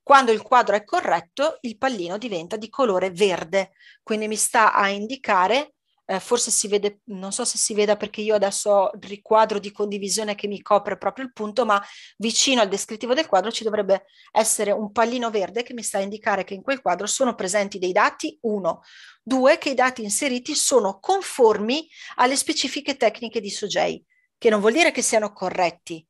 Quando il quadro è corretto, il pallino diventa di colore verde, quindi mi sta a indicare eh, forse si vede, non so se si veda perché io adesso ho il riquadro di condivisione che mi copre proprio il punto, ma vicino al descrittivo del quadro ci dovrebbe essere un pallino verde che mi sta a indicare che in quel quadro sono presenti dei dati, uno, due, che i dati inseriti sono conformi alle specifiche tecniche di SOGEI, che non vuol dire che siano corretti,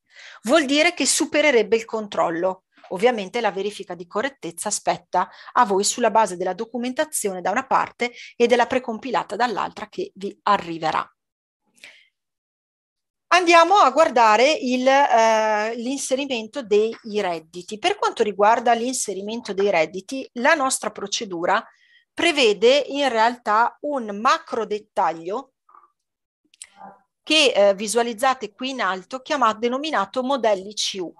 vuol dire che supererebbe il controllo. Ovviamente la verifica di correttezza spetta a voi sulla base della documentazione da una parte e della precompilata dall'altra che vi arriverà. Andiamo a guardare il, eh, l'inserimento dei redditi. Per quanto riguarda l'inserimento dei redditi, la nostra procedura prevede in realtà un macro dettaglio che eh, visualizzate qui in alto, chiamato, denominato modelli CU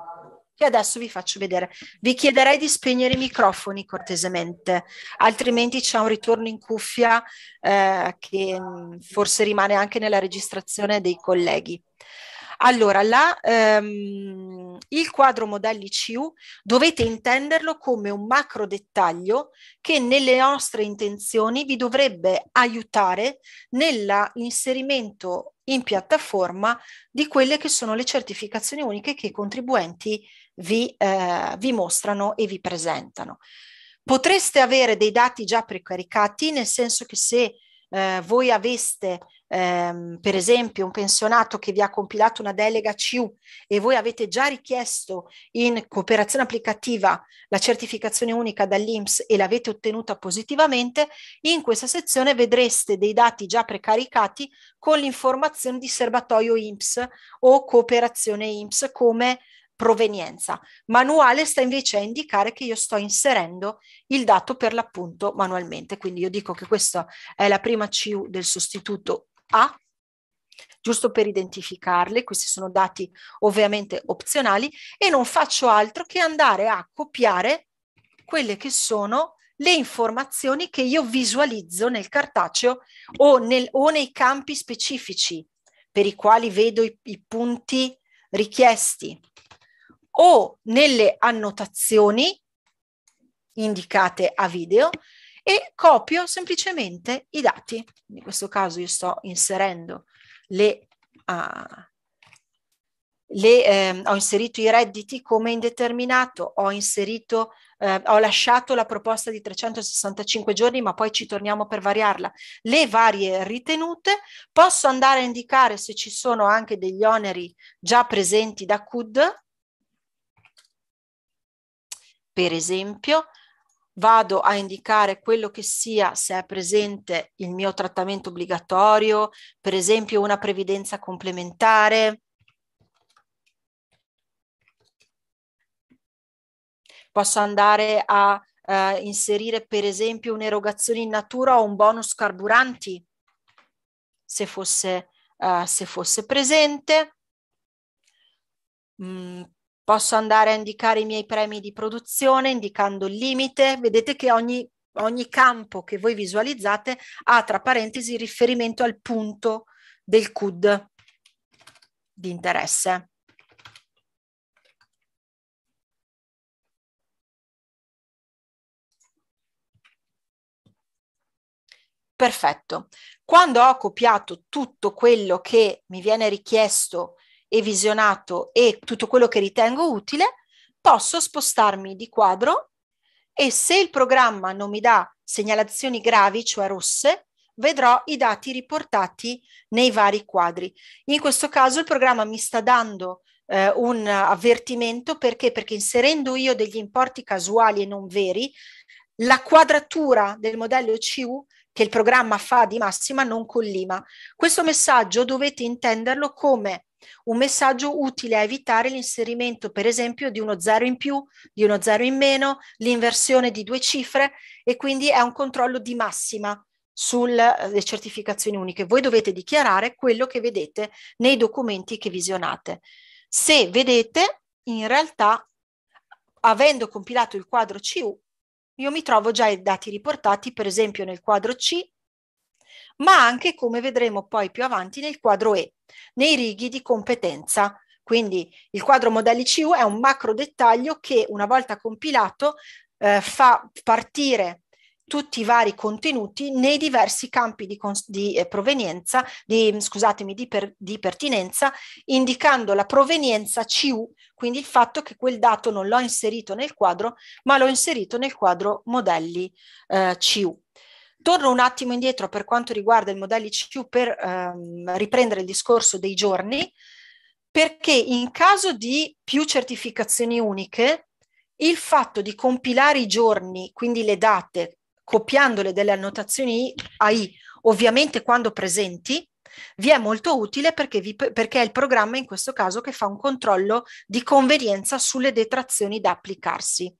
che adesso vi faccio vedere. Vi chiederei di spegnere i microfoni cortesemente, altrimenti c'è un ritorno in cuffia eh, che mm, forse rimane anche nella registrazione dei colleghi. Allora, la, ehm, il quadro modelli CU dovete intenderlo come un macro dettaglio che nelle nostre intenzioni vi dovrebbe aiutare nell'inserimento in piattaforma di quelle che sono le certificazioni uniche che i contribuenti vi, eh, vi mostrano e vi presentano. Potreste avere dei dati già precaricati, nel senso che se eh, voi aveste ehm, per esempio un pensionato che vi ha compilato una delega CU e voi avete già richiesto in cooperazione applicativa la certificazione unica dall'INPS e l'avete ottenuta positivamente, in questa sezione vedreste dei dati già precaricati con l'informazione di serbatoio INPS o cooperazione INPS come provenienza. Manuale sta invece a indicare che io sto inserendo il dato per l'appunto manualmente, quindi io dico che questa è la prima CU del sostituto A, giusto per identificarle, questi sono dati ovviamente opzionali, e non faccio altro che andare a copiare quelle che sono le informazioni che io visualizzo nel cartaceo o, nel, o nei campi specifici per i quali vedo i, i punti richiesti o nelle annotazioni indicate a video e copio semplicemente i dati. In questo caso io sto inserendo le, uh, le, eh, ho inserito i redditi come indeterminato, ho inserito, eh, ho lasciato la proposta di 365 giorni, ma poi ci torniamo per variarla. Le varie ritenute, posso andare a indicare se ci sono anche degli oneri già presenti da CUD, per esempio, vado a indicare quello che sia, se è presente il mio trattamento obbligatorio, per esempio una previdenza complementare. Posso andare a eh, inserire per esempio un'erogazione in natura o un bonus carburanti, se fosse, eh, se fosse presente. Mm, Posso andare a indicare i miei premi di produzione indicando il limite. Vedete che ogni, ogni campo che voi visualizzate ha tra parentesi riferimento al punto del CUD di interesse. Perfetto. Quando ho copiato tutto quello che mi viene richiesto e visionato e tutto quello che ritengo utile, posso spostarmi di quadro e se il programma non mi dà segnalazioni gravi, cioè rosse, vedrò i dati riportati nei vari quadri. In questo caso il programma mi sta dando eh, un avvertimento perché? Perché inserendo io degli importi casuali e non veri, la quadratura del modello CU che il programma fa di massima non collima. Questo messaggio dovete intenderlo come un messaggio utile a evitare l'inserimento, per esempio, di uno zero in più, di uno zero in meno, l'inversione di due cifre e quindi è un controllo di massima sulle eh, certificazioni uniche. Voi dovete dichiarare quello che vedete nei documenti che visionate. Se vedete, in realtà, avendo compilato il quadro CU, io mi trovo già i dati riportati, per esempio nel quadro C, ma anche come vedremo poi più avanti nel quadro E, nei righi di competenza. Quindi il quadro modelli CU è un macro dettaglio che una volta compilato eh, fa partire tutti i vari contenuti nei diversi campi di, di eh, provenienza, di, scusatemi, di, per, di pertinenza, indicando la provenienza CU, quindi il fatto che quel dato non l'ho inserito nel quadro, ma l'ho inserito nel quadro modelli eh, CU. Torno un attimo indietro per quanto riguarda il modello ICQ per ehm, riprendere il discorso dei giorni, perché in caso di più certificazioni uniche, il fatto di compilare i giorni, quindi le date, copiandole delle annotazioni AI, ovviamente quando presenti, vi è molto utile perché, vi, perché, è il programma in questo caso che fa un controllo di convenienza sulle detrazioni da applicarsi.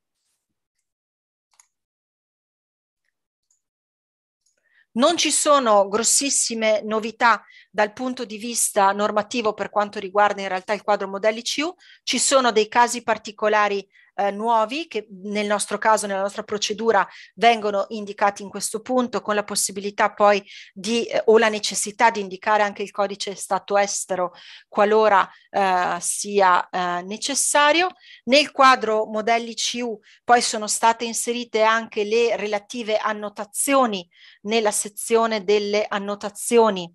Non ci sono grossissime novità dal punto di vista normativo per quanto riguarda in realtà il quadro modelli CU, ci sono dei casi particolari eh, nuovi che nel nostro caso, nella nostra procedura, vengono indicati in questo punto con la possibilità poi di eh, o la necessità di indicare anche il codice stato estero qualora eh, sia eh, necessario. Nel quadro modelli CU poi sono state inserite anche le relative annotazioni nella sezione delle annotazioni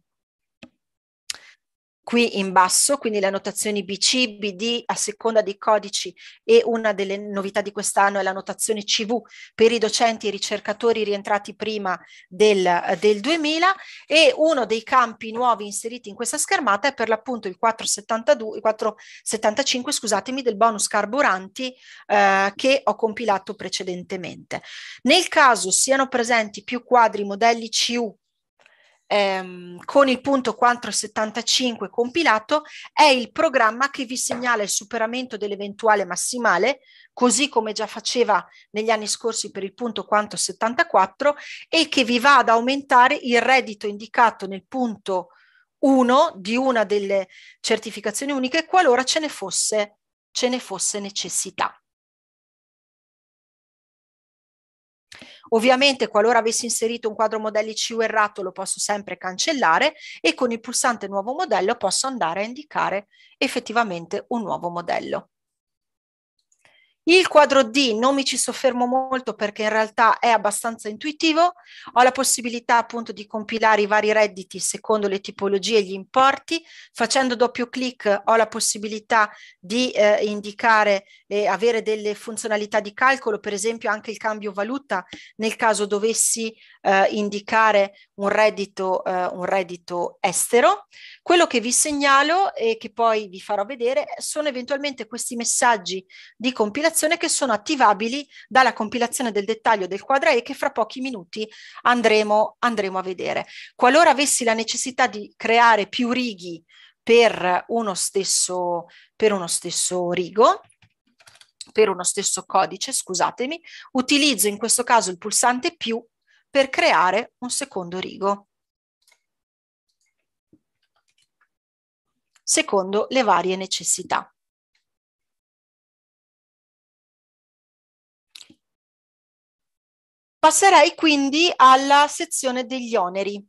qui in basso, quindi le annotazioni BC, BD a seconda dei codici e una delle novità di quest'anno è la notazione CV per i docenti e ricercatori rientrati prima del, eh, del 2000 e uno dei campi nuovi inseriti in questa schermata è per l'appunto il 472, 475 scusatemi, del bonus carburanti eh, che ho compilato precedentemente. Nel caso siano presenti più quadri modelli CU ehm, con il punto 475 compilato è il programma che vi segnala il superamento dell'eventuale massimale, così come già faceva negli anni scorsi per il punto 474, e che vi va ad aumentare il reddito indicato nel punto 1 di una delle certificazioni uniche qualora ce ne fosse, ce ne fosse necessità. Ovviamente qualora avessi inserito un quadro modelli CU errato lo posso sempre cancellare e con il pulsante nuovo modello posso andare a indicare effettivamente un nuovo modello. Il quadro D non mi ci soffermo molto perché in realtà è abbastanza intuitivo, ho la possibilità appunto di compilare i vari redditi secondo le tipologie e gli importi, facendo doppio clic ho la possibilità di eh, indicare e eh, avere delle funzionalità di calcolo, per esempio anche il cambio valuta nel caso dovessi eh, indicare un reddito, eh, un reddito estero. Quello che vi segnalo e che poi vi farò vedere sono eventualmente questi messaggi di compilazione che sono attivabili dalla compilazione del dettaglio del quadra E che fra pochi minuti andremo, andremo a vedere. Qualora avessi la necessità di creare più righi per uno stesso, per uno stesso rigo, per uno stesso codice, scusatemi, utilizzo in questo caso il pulsante più per creare un secondo rigo. secondo le varie necessità. Passerei quindi alla sezione degli oneri.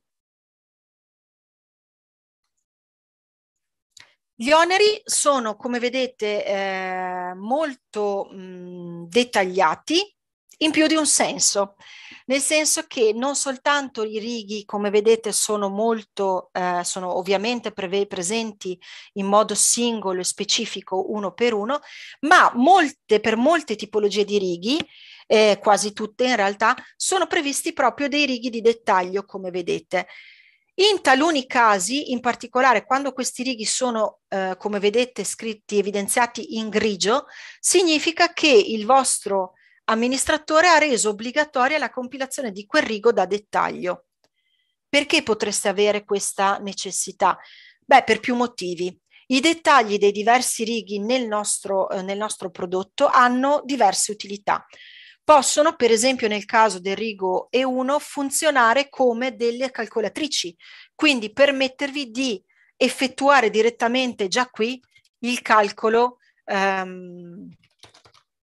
Gli oneri sono, come vedete, eh, molto mh, mm, dettagliati in più di un senso nel senso che non soltanto i righi, come vedete, sono molto, eh, sono ovviamente preve- presenti in modo singolo e specifico uno per uno, ma molte, per molte tipologie di righi, eh, quasi tutte in realtà, sono previsti proprio dei righi di dettaglio, come vedete. In taluni casi, in particolare quando questi righi sono, eh, come vedete, scritti, evidenziati in grigio, significa che il vostro amministratore ha reso obbligatoria la compilazione di quel rigo da dettaglio. Perché potreste avere questa necessità? Beh, per più motivi. I dettagli dei diversi righi nel nostro, eh, nel nostro prodotto hanno diverse utilità. Possono, per esempio nel caso del rigo E1, funzionare come delle calcolatrici, quindi permettervi di effettuare direttamente già qui il calcolo ehm,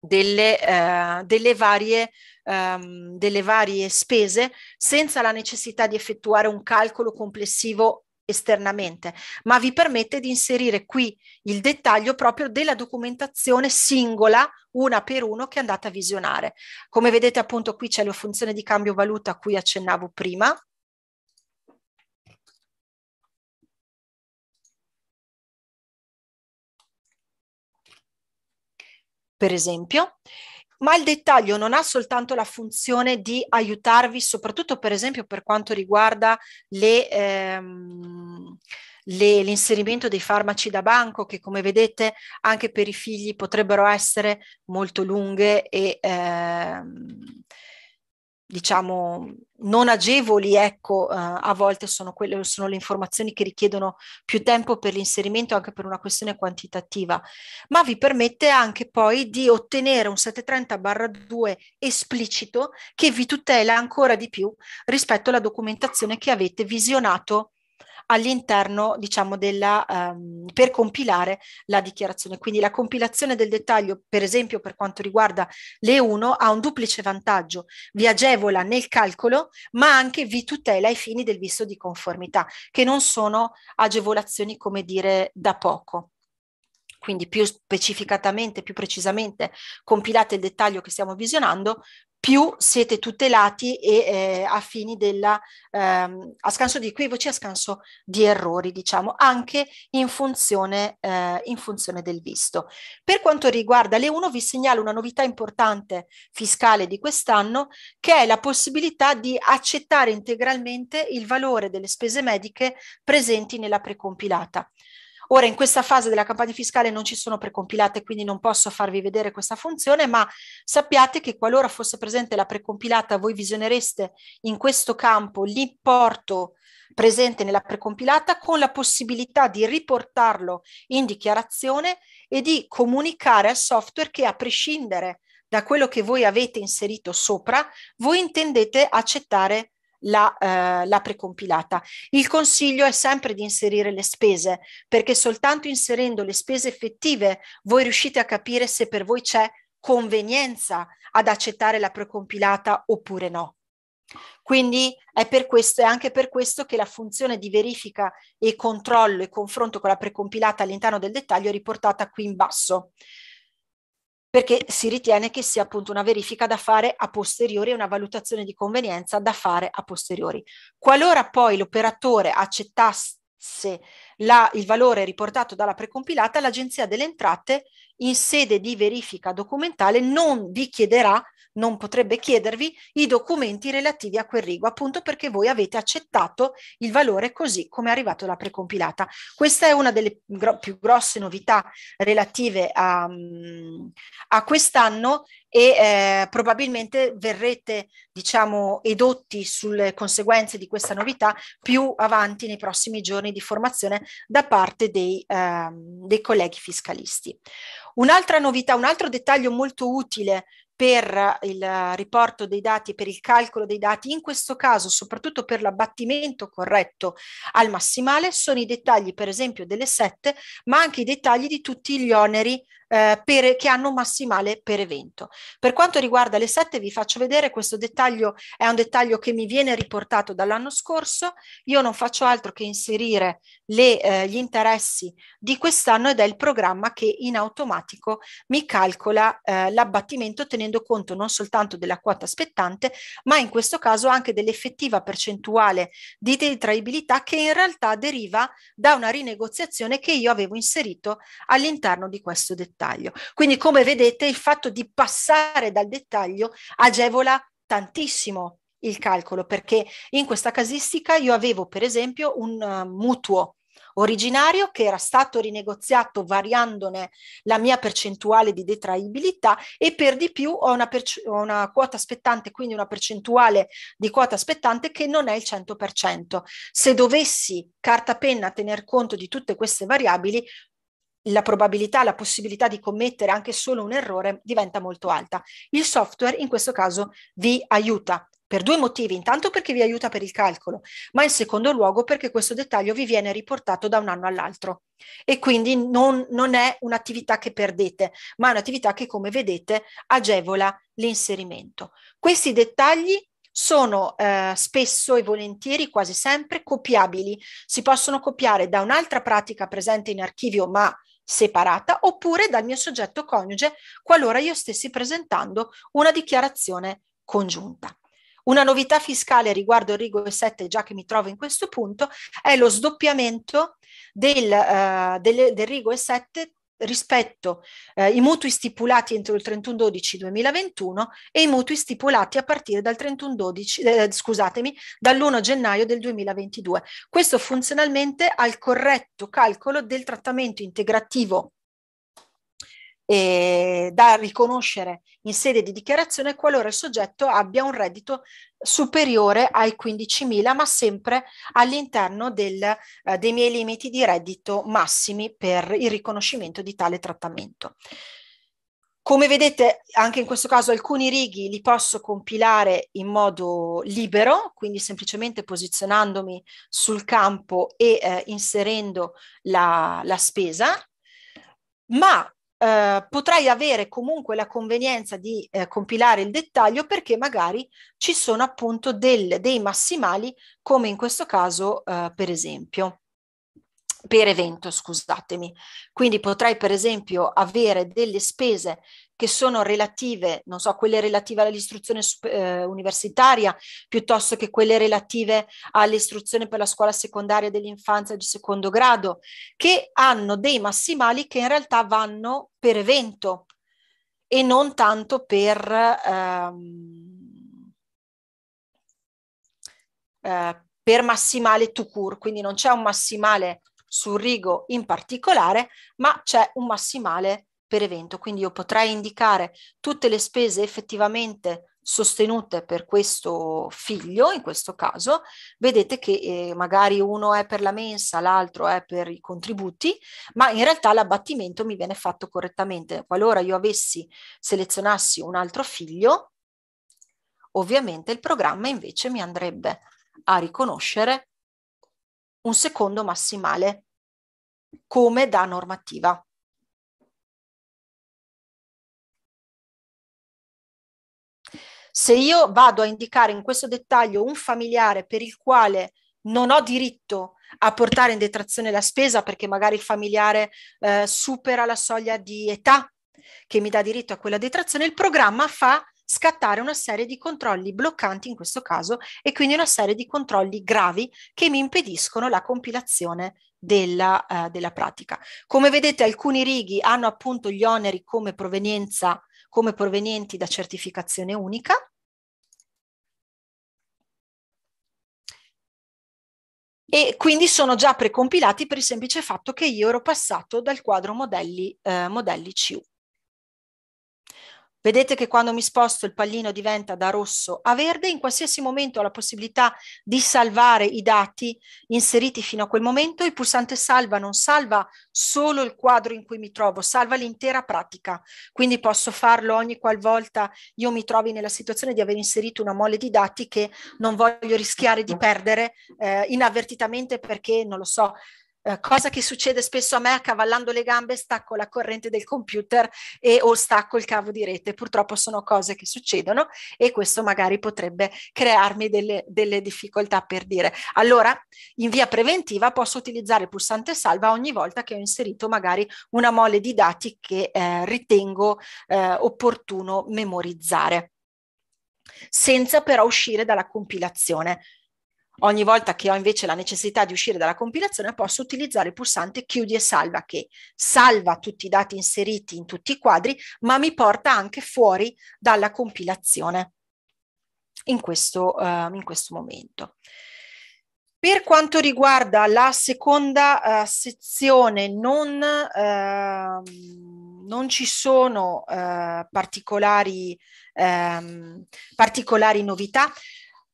delle, eh, delle, varie, ehm, delle varie spese senza la necessità di effettuare un calcolo complessivo esternamente, ma vi permette di inserire qui il dettaglio proprio della documentazione singola, una per uno, che andate a visionare. Come vedete appunto qui c'è la funzione di cambio valuta a cui accennavo prima, per esempio, ma il dettaglio non ha soltanto la funzione di aiutarvi, soprattutto per esempio per quanto riguarda le, ehm, le, l'inserimento dei farmaci da banco, che come vedete anche per i figli potrebbero essere molto lunghe e... Ehm, diciamo non agevoli, ecco, eh, a volte sono, quelle, sono le informazioni che richiedono più tempo per l'inserimento anche per una questione quantitativa, ma vi permette anche poi di ottenere un 730-2 esplicito che vi tutela ancora di più rispetto alla documentazione che avete visionato all'interno, diciamo, della, um, per compilare la dichiarazione. Quindi la compilazione del dettaglio, per esempio per quanto riguarda le 1, ha un duplice vantaggio, vi agevola nel calcolo, ma anche vi tutela ai fini del visto di conformità, che non sono agevolazioni, come dire, da poco quindi più specificatamente, più precisamente compilate il dettaglio che stiamo visionando, più siete tutelati e eh, a fini della, ehm, a scanso di equivoci, a scanso di errori, diciamo, anche in funzione, eh, in funzione del visto. Per quanto riguarda le 1, vi segnalo una novità importante fiscale di quest'anno, che è la possibilità di accettare integralmente il valore delle spese mediche presenti nella precompilata. Ora in questa fase della campagna fiscale non ci sono precompilate, quindi non posso farvi vedere questa funzione, ma sappiate che qualora fosse presente la precompilata, voi visionereste in questo campo l'importo presente nella precompilata con la possibilità di riportarlo in dichiarazione e di comunicare al software che a prescindere da quello che voi avete inserito sopra, voi intendete accettare la, eh, la, precompilata. Il consiglio è sempre di inserire le spese, perché soltanto inserendo le spese effettive voi riuscite a capire se per voi c'è convenienza ad accettare la precompilata oppure no. Quindi è, per questo, è anche per questo che la funzione di verifica e controllo e confronto con la precompilata all'interno del dettaglio è riportata qui in basso perché si ritiene che sia appunto una verifica da fare a posteriori, una valutazione di convenienza da fare a posteriori. Qualora poi l'operatore accettasse la, il valore riportato dalla precompilata, l'Agenzia delle Entrate in sede di verifica documentale non vi chiederà, non potrebbe chiedervi i documenti relativi a quel rigo, appunto perché voi avete accettato il valore così come è arrivato la precompilata. Questa è una delle gro più grosse novità relative a, mm, a quest'anno e eh, probabilmente verrete, diciamo, edotti sulle conseguenze di questa novità più avanti nei prossimi giorni di formazione da parte dei, eh, dei colleghi fiscalisti. Un'altra novità, un altro dettaglio molto utile per il riporto dei dati per il calcolo dei dati, in questo caso soprattutto per l'abbattimento corretto al massimale, sono i dettagli per esempio delle sette, ma anche i dettagli di tutti gli oneri eh, per, che hanno un massimale per evento. Per quanto riguarda le 7 vi faccio vedere questo dettaglio, è un dettaglio che mi viene riportato dall'anno scorso, io non faccio altro che inserire le, eh, gli interessi di quest'anno ed è il programma che in automatico mi calcola eh, l'abbattimento tenendo conto non soltanto della quota aspettante ma in questo caso anche dell'effettiva percentuale di detraibilità che in realtà deriva da una rinegoziazione che io avevo inserito all'interno di questo dettaglio dettaglio. Quindi come vedete il fatto di passare dal dettaglio agevola tantissimo il calcolo perché in questa casistica io avevo per esempio un uh, mutuo originario che era stato rinegoziato variandone la mia percentuale di detraibilità e per di più ho una, ho una, quota aspettante, quindi una percentuale di quota aspettante che non è il 100%. Se dovessi carta penna tener conto di tutte queste variabili, la probabilità, la possibilità di commettere anche solo un errore diventa molto alta. Il software in questo caso vi aiuta per due motivi, intanto perché vi aiuta per il calcolo, ma in secondo luogo perché questo dettaglio vi viene riportato da un anno all'altro e quindi non, non è un'attività che perdete, ma è un'attività che come vedete agevola l'inserimento. Questi dettagli sono eh, spesso e volentieri, quasi sempre, copiabili. Si possono copiare da un'altra pratica presente in archivio, ma separata oppure dal mio soggetto coniuge qualora io stessi presentando una dichiarazione congiunta. Una novità fiscale riguardo il rigo 7, già che mi trovo in questo punto, è lo sdoppiamento del, uh, eh, del, del rigo 7 rispetto eh, i mutui stipulati entro il 31-12-2021 e i mutui stipulati a partire dal 31-12, eh, scusatemi, dall'1 gennaio del 2022. Questo funzionalmente al corretto calcolo del trattamento integrativo eh, da riconoscere in sede di dichiarazione qualora il soggetto abbia un reddito superiore ai 15.000, ma sempre all'interno del, eh, dei miei limiti di reddito massimi per il riconoscimento di tale trattamento. Come vedete, anche in questo caso alcuni righi li posso compilare in modo libero, quindi semplicemente posizionandomi sul campo e eh, inserendo la, la spesa, ma eh, potrai avere comunque la convenienza di eh, compilare il dettaglio perché magari ci sono appunto del, dei massimali, come in questo caso eh, per esempio per evento, scusatemi. Quindi potrai per esempio avere delle spese che sono relative, non so, quelle relative all'istruzione eh, universitaria, piuttosto che quelle relative all'istruzione per la scuola secondaria dell'infanzia di secondo grado, che hanno dei massimali che in realtà vanno per evento e non tanto per, ehm, eh, per massimale to cure, quindi non c'è un massimale sul rigo in particolare, ma c'è un massimale per evento, quindi io potrei indicare tutte le spese effettivamente sostenute per questo figlio, in questo caso, vedete che eh, magari uno è per la mensa, l'altro è per i contributi, ma in realtà l'abbattimento mi viene fatto correttamente. Qualora io avessi selezionassi un altro figlio, ovviamente il programma invece mi andrebbe a riconoscere un secondo massimale come da normativa. Se io vado a indicare in questo dettaglio un familiare per il quale non ho diritto a portare in detrazione la spesa perché magari il familiare eh, supera la soglia di età che mi dà diritto a quella detrazione, il programma fa scattare una serie di controlli bloccanti in questo caso e quindi una serie di controlli gravi che mi impediscono la compilazione della, eh, della pratica. Come vedete alcuni righi hanno appunto gli oneri come provenienza come provenienti da certificazione unica. E quindi sono già precompilati per il semplice fatto che io ero passato dal quadro modelli, eh, modelli CU. Vedete che quando mi sposto il pallino diventa da rosso a verde, in qualsiasi momento ho la possibilità di salvare i dati inseriti fino a quel momento, il pulsante salva non salva solo il quadro in cui mi trovo, salva l'intera pratica, quindi posso farlo ogni qualvolta io mi trovi nella situazione di aver inserito una mole di dati che non voglio rischiare di perdere eh, inavvertitamente perché, non lo so, eh, cosa che succede spesso a me accavallando le gambe, stacco la corrente del computer e, o stacco il cavo di rete. Purtroppo sono cose che succedono e questo magari potrebbe crearmi delle, delle difficoltà per dire. Allora, in via preventiva posso utilizzare il pulsante salva ogni volta che ho inserito magari una mole di dati che eh, ritengo eh, opportuno memorizzare senza però uscire dalla compilazione. Ogni volta che ho invece la necessità di uscire dalla compilazione posso utilizzare il pulsante chiudi e salva che salva tutti i dati inseriti in tutti i quadri ma mi porta anche fuori dalla compilazione in questo, uh, in questo momento. Per quanto riguarda la seconda uh, sezione non, uh, non, ci sono eh, particolari, um, particolari novità.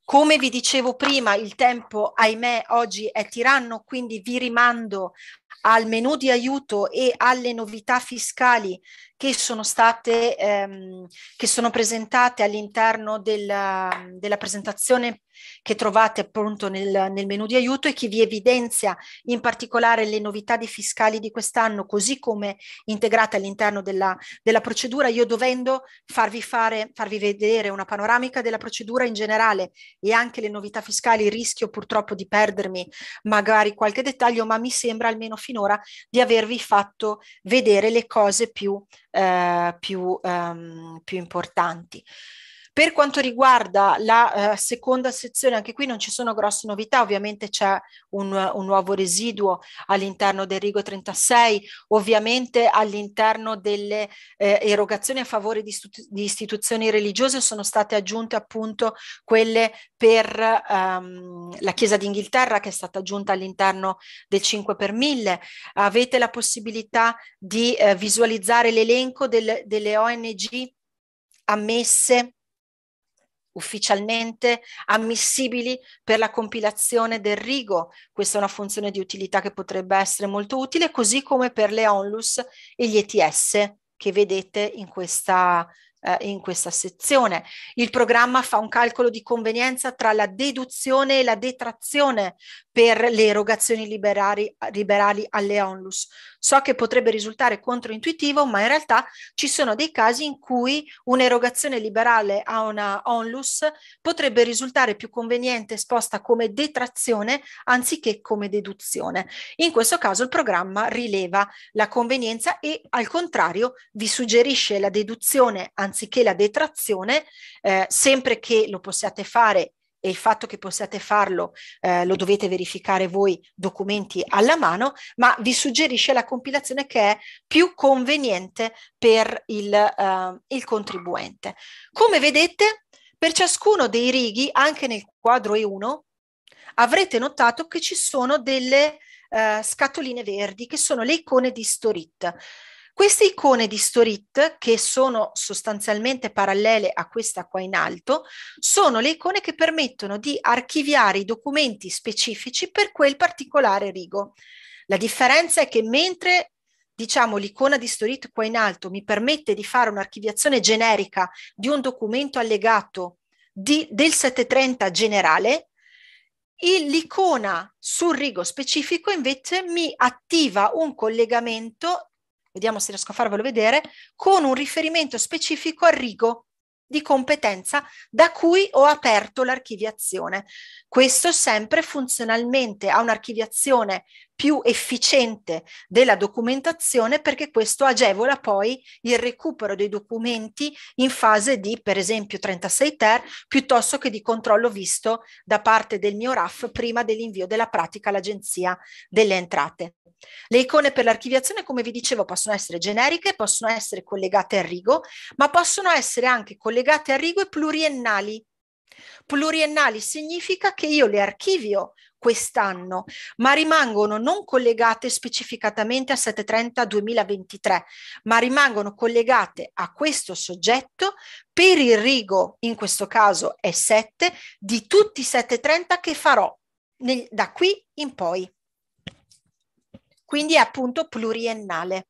Come vi dicevo prima, il tempo, ahimè, oggi è tiranno, quindi vi rimando al menu di aiuto e alle novità fiscali che sono state ehm, che sono presentate all'interno della, della, presentazione che trovate appunto nel, nel menu di aiuto e che vi evidenzia in particolare le novità di fiscali di quest'anno così come integrate all'interno della, della procedura io dovendo farvi fare farvi vedere una panoramica della procedura in generale e anche le novità fiscali rischio purtroppo di perdermi magari qualche dettaglio ma mi sembra almeno finora di avervi fatto vedere le cose più, eh, più, ehm, più importanti. Per quanto riguarda la eh, seconda sezione, anche qui non ci sono grosse novità, ovviamente c'è un, un nuovo residuo all'interno del Rigo 36, ovviamente all'interno delle eh, erogazioni a favore di, di, istituzioni religiose sono state aggiunte appunto quelle per ehm, la Chiesa d'Inghilterra che è stata aggiunta all'interno del 5 per 1000. Avete la possibilità di eh, visualizzare l'elenco del, delle ONG ammesse ufficialmente ammissibili per la compilazione del rigo. Questa è una funzione di utilità che potrebbe essere molto utile, così come per le onlus e gli ETS che vedete in questa, eh, in questa sezione. Il programma fa un calcolo di convenienza tra la deduzione e la detrazione per le erogazioni liberali, liberali alle onlus. So che potrebbe risultare controintuitivo, ma in realtà ci sono dei casi in cui un'erogazione liberale a una onlus potrebbe risultare più conveniente esposta come detrazione anziché come deduzione. In questo caso il programma rileva la convenienza e al contrario vi suggerisce la deduzione anziché la detrazione, eh, sempre che lo possiate fare e il fatto che possiate farlo eh, lo dovete verificare voi documenti alla mano, ma vi suggerisce la compilazione che è più conveniente per il, eh, il contribuente. Come vedete, per ciascuno dei righi, anche nel quadro E1, avrete notato che ci sono delle eh, scatoline verdi che sono le icone di Storit. Queste icone di Storit, che sono sostanzialmente parallele a questa qua in alto, sono le icone che permettono di archiviare i documenti specifici per quel particolare rigo. La differenza è che mentre diciamo l'icona di Storit qua in alto mi permette di fare un'archiviazione generica di un documento allegato di, del 730 generale, l'icona sul rigo specifico invece mi attiva un collegamento vediamo se riesco a farvelo vedere, con un riferimento specifico al rigo di competenza da cui ho aperto l'archiviazione. Questo sempre funzionalmente a un'archiviazione più efficiente della documentazione perché questo agevola poi il recupero dei documenti in fase di per esempio 36 ter piuttosto che di controllo visto da parte del mio RAF prima dell'invio della pratica all'agenzia delle entrate. Le icone per l'archiviazione, come vi dicevo, possono essere generiche, possono essere collegate a rigo, ma possono essere anche collegate a rigo e pluriennali. Pluriennali significa che io le archivio quest'anno, ma rimangono non collegate specificatamente a 730 2023, ma rimangono collegate a questo soggetto per il rigo, in questo caso è 7, di tutti i 730 che farò nel, da qui in poi. Quindi è appunto pluriennale.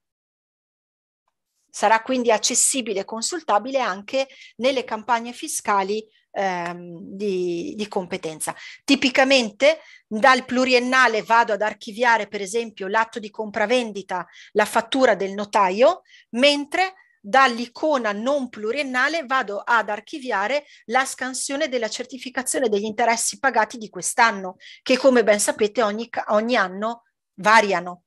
Sarà quindi accessibile e consultabile anche nelle campagne fiscali ehm, di, di competenza. Tipicamente dal pluriennale vado ad archiviare per esempio l'atto di compravendita, la fattura del notaio, mentre dall'icona non pluriennale vado ad archiviare la scansione della certificazione degli interessi pagati di quest'anno, che come ben sapete ogni, ogni anno variano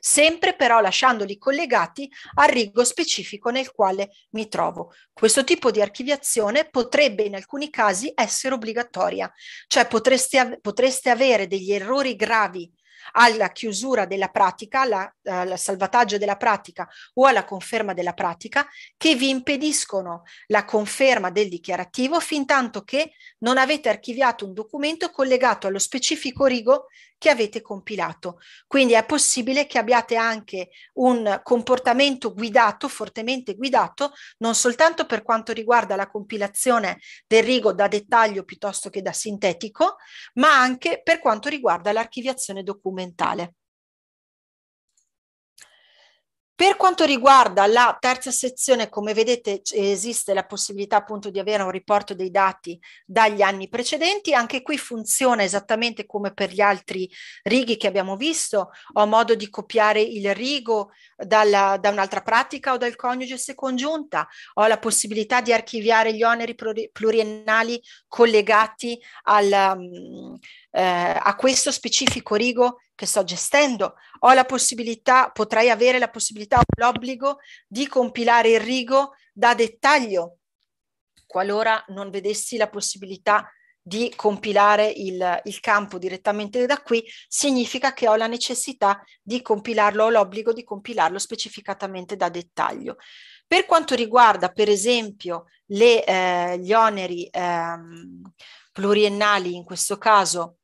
sempre però lasciandoli collegati al rigo specifico nel quale mi trovo. Questo tipo di archiviazione potrebbe in alcuni casi essere obbligatoria, cioè potreste, potreste avere degli errori gravi alla chiusura della pratica, alla, al salvataggio della pratica o alla conferma della pratica che vi impediscono la conferma del dichiarativo fin tanto che non avete archiviato un documento collegato allo specifico rigo che avete compilato. Quindi è possibile che abbiate anche un comportamento guidato, fortemente guidato, non soltanto per quanto riguarda la compilazione del rigo da dettaglio piuttosto che da sintetico, ma anche per quanto riguarda l'archiviazione documentale. Per quanto riguarda la terza sezione, come vedete esiste la possibilità appunto di avere un riporto dei dati dagli anni precedenti, anche qui funziona esattamente come per gli altri righi che abbiamo visto, ho modo di copiare il rigo dalla, da un'altra pratica o dal coniuge se congiunta, ho la possibilità di archiviare gli oneri pluriennali collegati al, mm, eh, a questo specifico rigo che sto gestendo, ho la possibilità, potrei avere la possibilità o l'obbligo di compilare il rigo da dettaglio, qualora non vedessi la possibilità di compilare il, il, campo direttamente da qui significa che ho la necessità di compilarlo, ho l'obbligo di compilarlo specificatamente da dettaglio. Per quanto riguarda per esempio le, eh, gli oneri ehm, pluriennali, in questo caso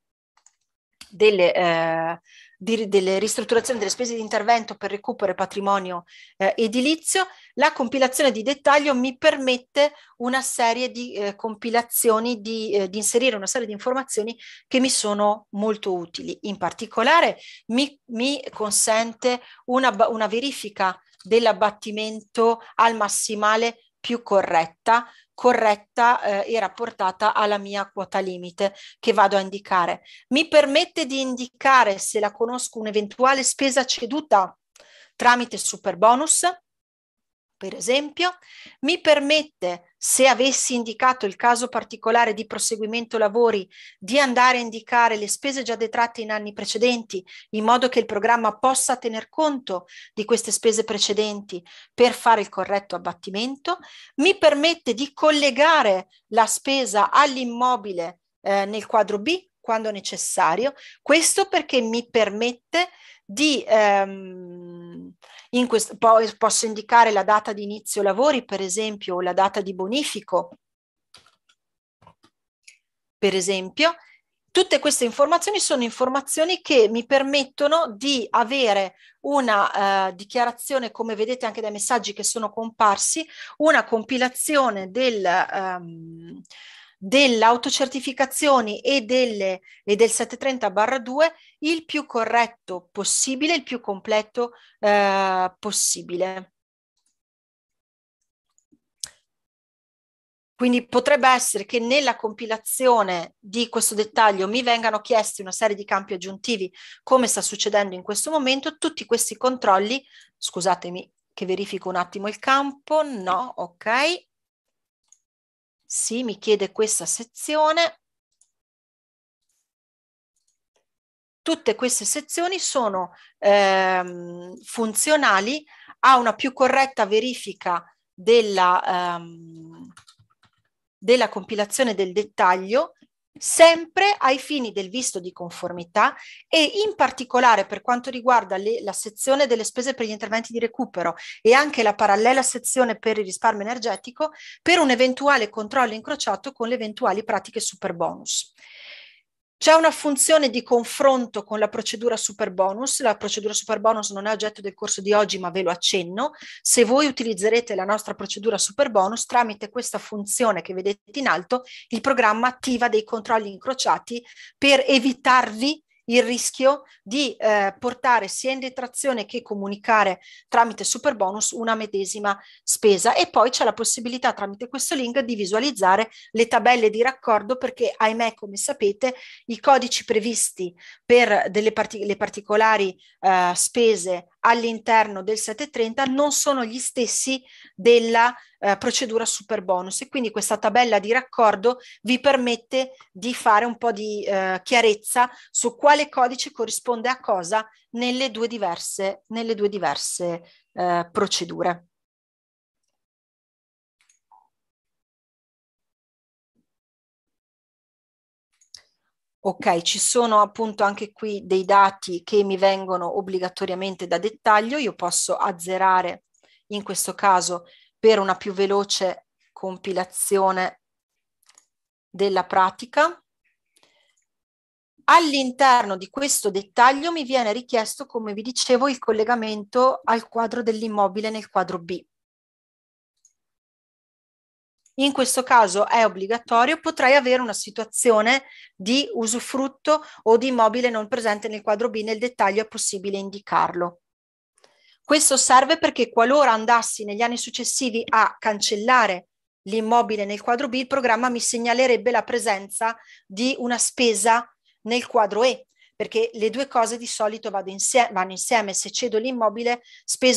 delle, eh, di, delle ristrutturazioni delle spese di intervento per recupero patrimonio eh, edilizio, la compilazione di dettaglio mi permette una serie di eh, compilazioni, di, eh, di inserire una serie di informazioni che mi sono molto utili. In particolare mi, mi consente una, una verifica dell'abbattimento al massimale più corretta, corretta eh, e rapportata alla mia quota limite che vado a indicare. Mi permette di indicare se la conosco un'eventuale spesa ceduta tramite super bonus per esempio, mi permette, se avessi indicato il caso particolare di proseguimento lavori, di andare a indicare le spese già detratte in anni precedenti, in modo che il programma possa tener conto di queste spese precedenti per fare il corretto abbattimento, mi permette di collegare la spesa all'immobile eh, nel quadro B quando necessario, questo perché mi permette di, ehm, in questo, poi posso indicare la data di inizio lavori, per esempio, o la data di bonifico, per esempio. Tutte queste informazioni sono informazioni che mi permettono di avere una eh, dichiarazione, come vedete anche dai messaggi che sono comparsi, una compilazione del... Ehm, delle e, delle, e del 730-2 il più corretto possibile, il più completo eh, possibile. Quindi potrebbe essere che nella compilazione di questo dettaglio mi vengano chiesti una serie di campi aggiuntivi, come sta succedendo in questo momento, tutti questi controlli, scusatemi che verifico un attimo il campo, no, ok, sì, mi chiede questa sezione. Tutte queste sezioni sono ehm, funzionali a una più corretta verifica della, ehm, della compilazione del dettaglio sempre ai fini del visto di conformità e in particolare per quanto riguarda le, la sezione delle spese per gli interventi di recupero e anche la parallela sezione per il risparmio energetico per un eventuale controllo incrociato con le eventuali pratiche super bonus. C'è una funzione di confronto con la procedura super bonus, la procedura super bonus non è oggetto del corso di oggi ma ve lo accenno, se voi utilizzerete la nostra procedura super bonus tramite questa funzione che vedete in alto il programma attiva dei controlli incrociati per evitarvi il rischio di eh, portare sia in detrazione che comunicare tramite super bonus una medesima spesa e poi c'è la possibilità tramite questo link di visualizzare le tabelle di raccordo perché ahimè come sapete i codici previsti per delle parti- le particolari eh, spese all'interno del 730 non sono gli stessi della eh, procedura super bonus e quindi questa tabella di raccordo vi permette di fare un po' di eh, chiarezza su quale codice corrisponde a cosa nelle due diverse, nelle due diverse eh, procedure. Ok, ci sono appunto anche qui dei dati che mi vengono obbligatoriamente da dettaglio, io posso azzerare in questo caso per una più veloce compilazione della pratica. All'interno di questo dettaglio mi viene richiesto, come vi dicevo, il collegamento al quadro dell'immobile nel quadro B. In questo caso è obbligatorio, potrei avere una situazione di usufrutto o di immobile non presente nel quadro B, nel dettaglio è possibile indicarlo. Questo serve perché qualora andassi negli anni successivi a cancellare l'immobile nel quadro B, il programma mi segnalerebbe la presenza di una spesa nel quadro E, perché le due cose di solito insieme, vanno insieme. Se cedo l'immobile,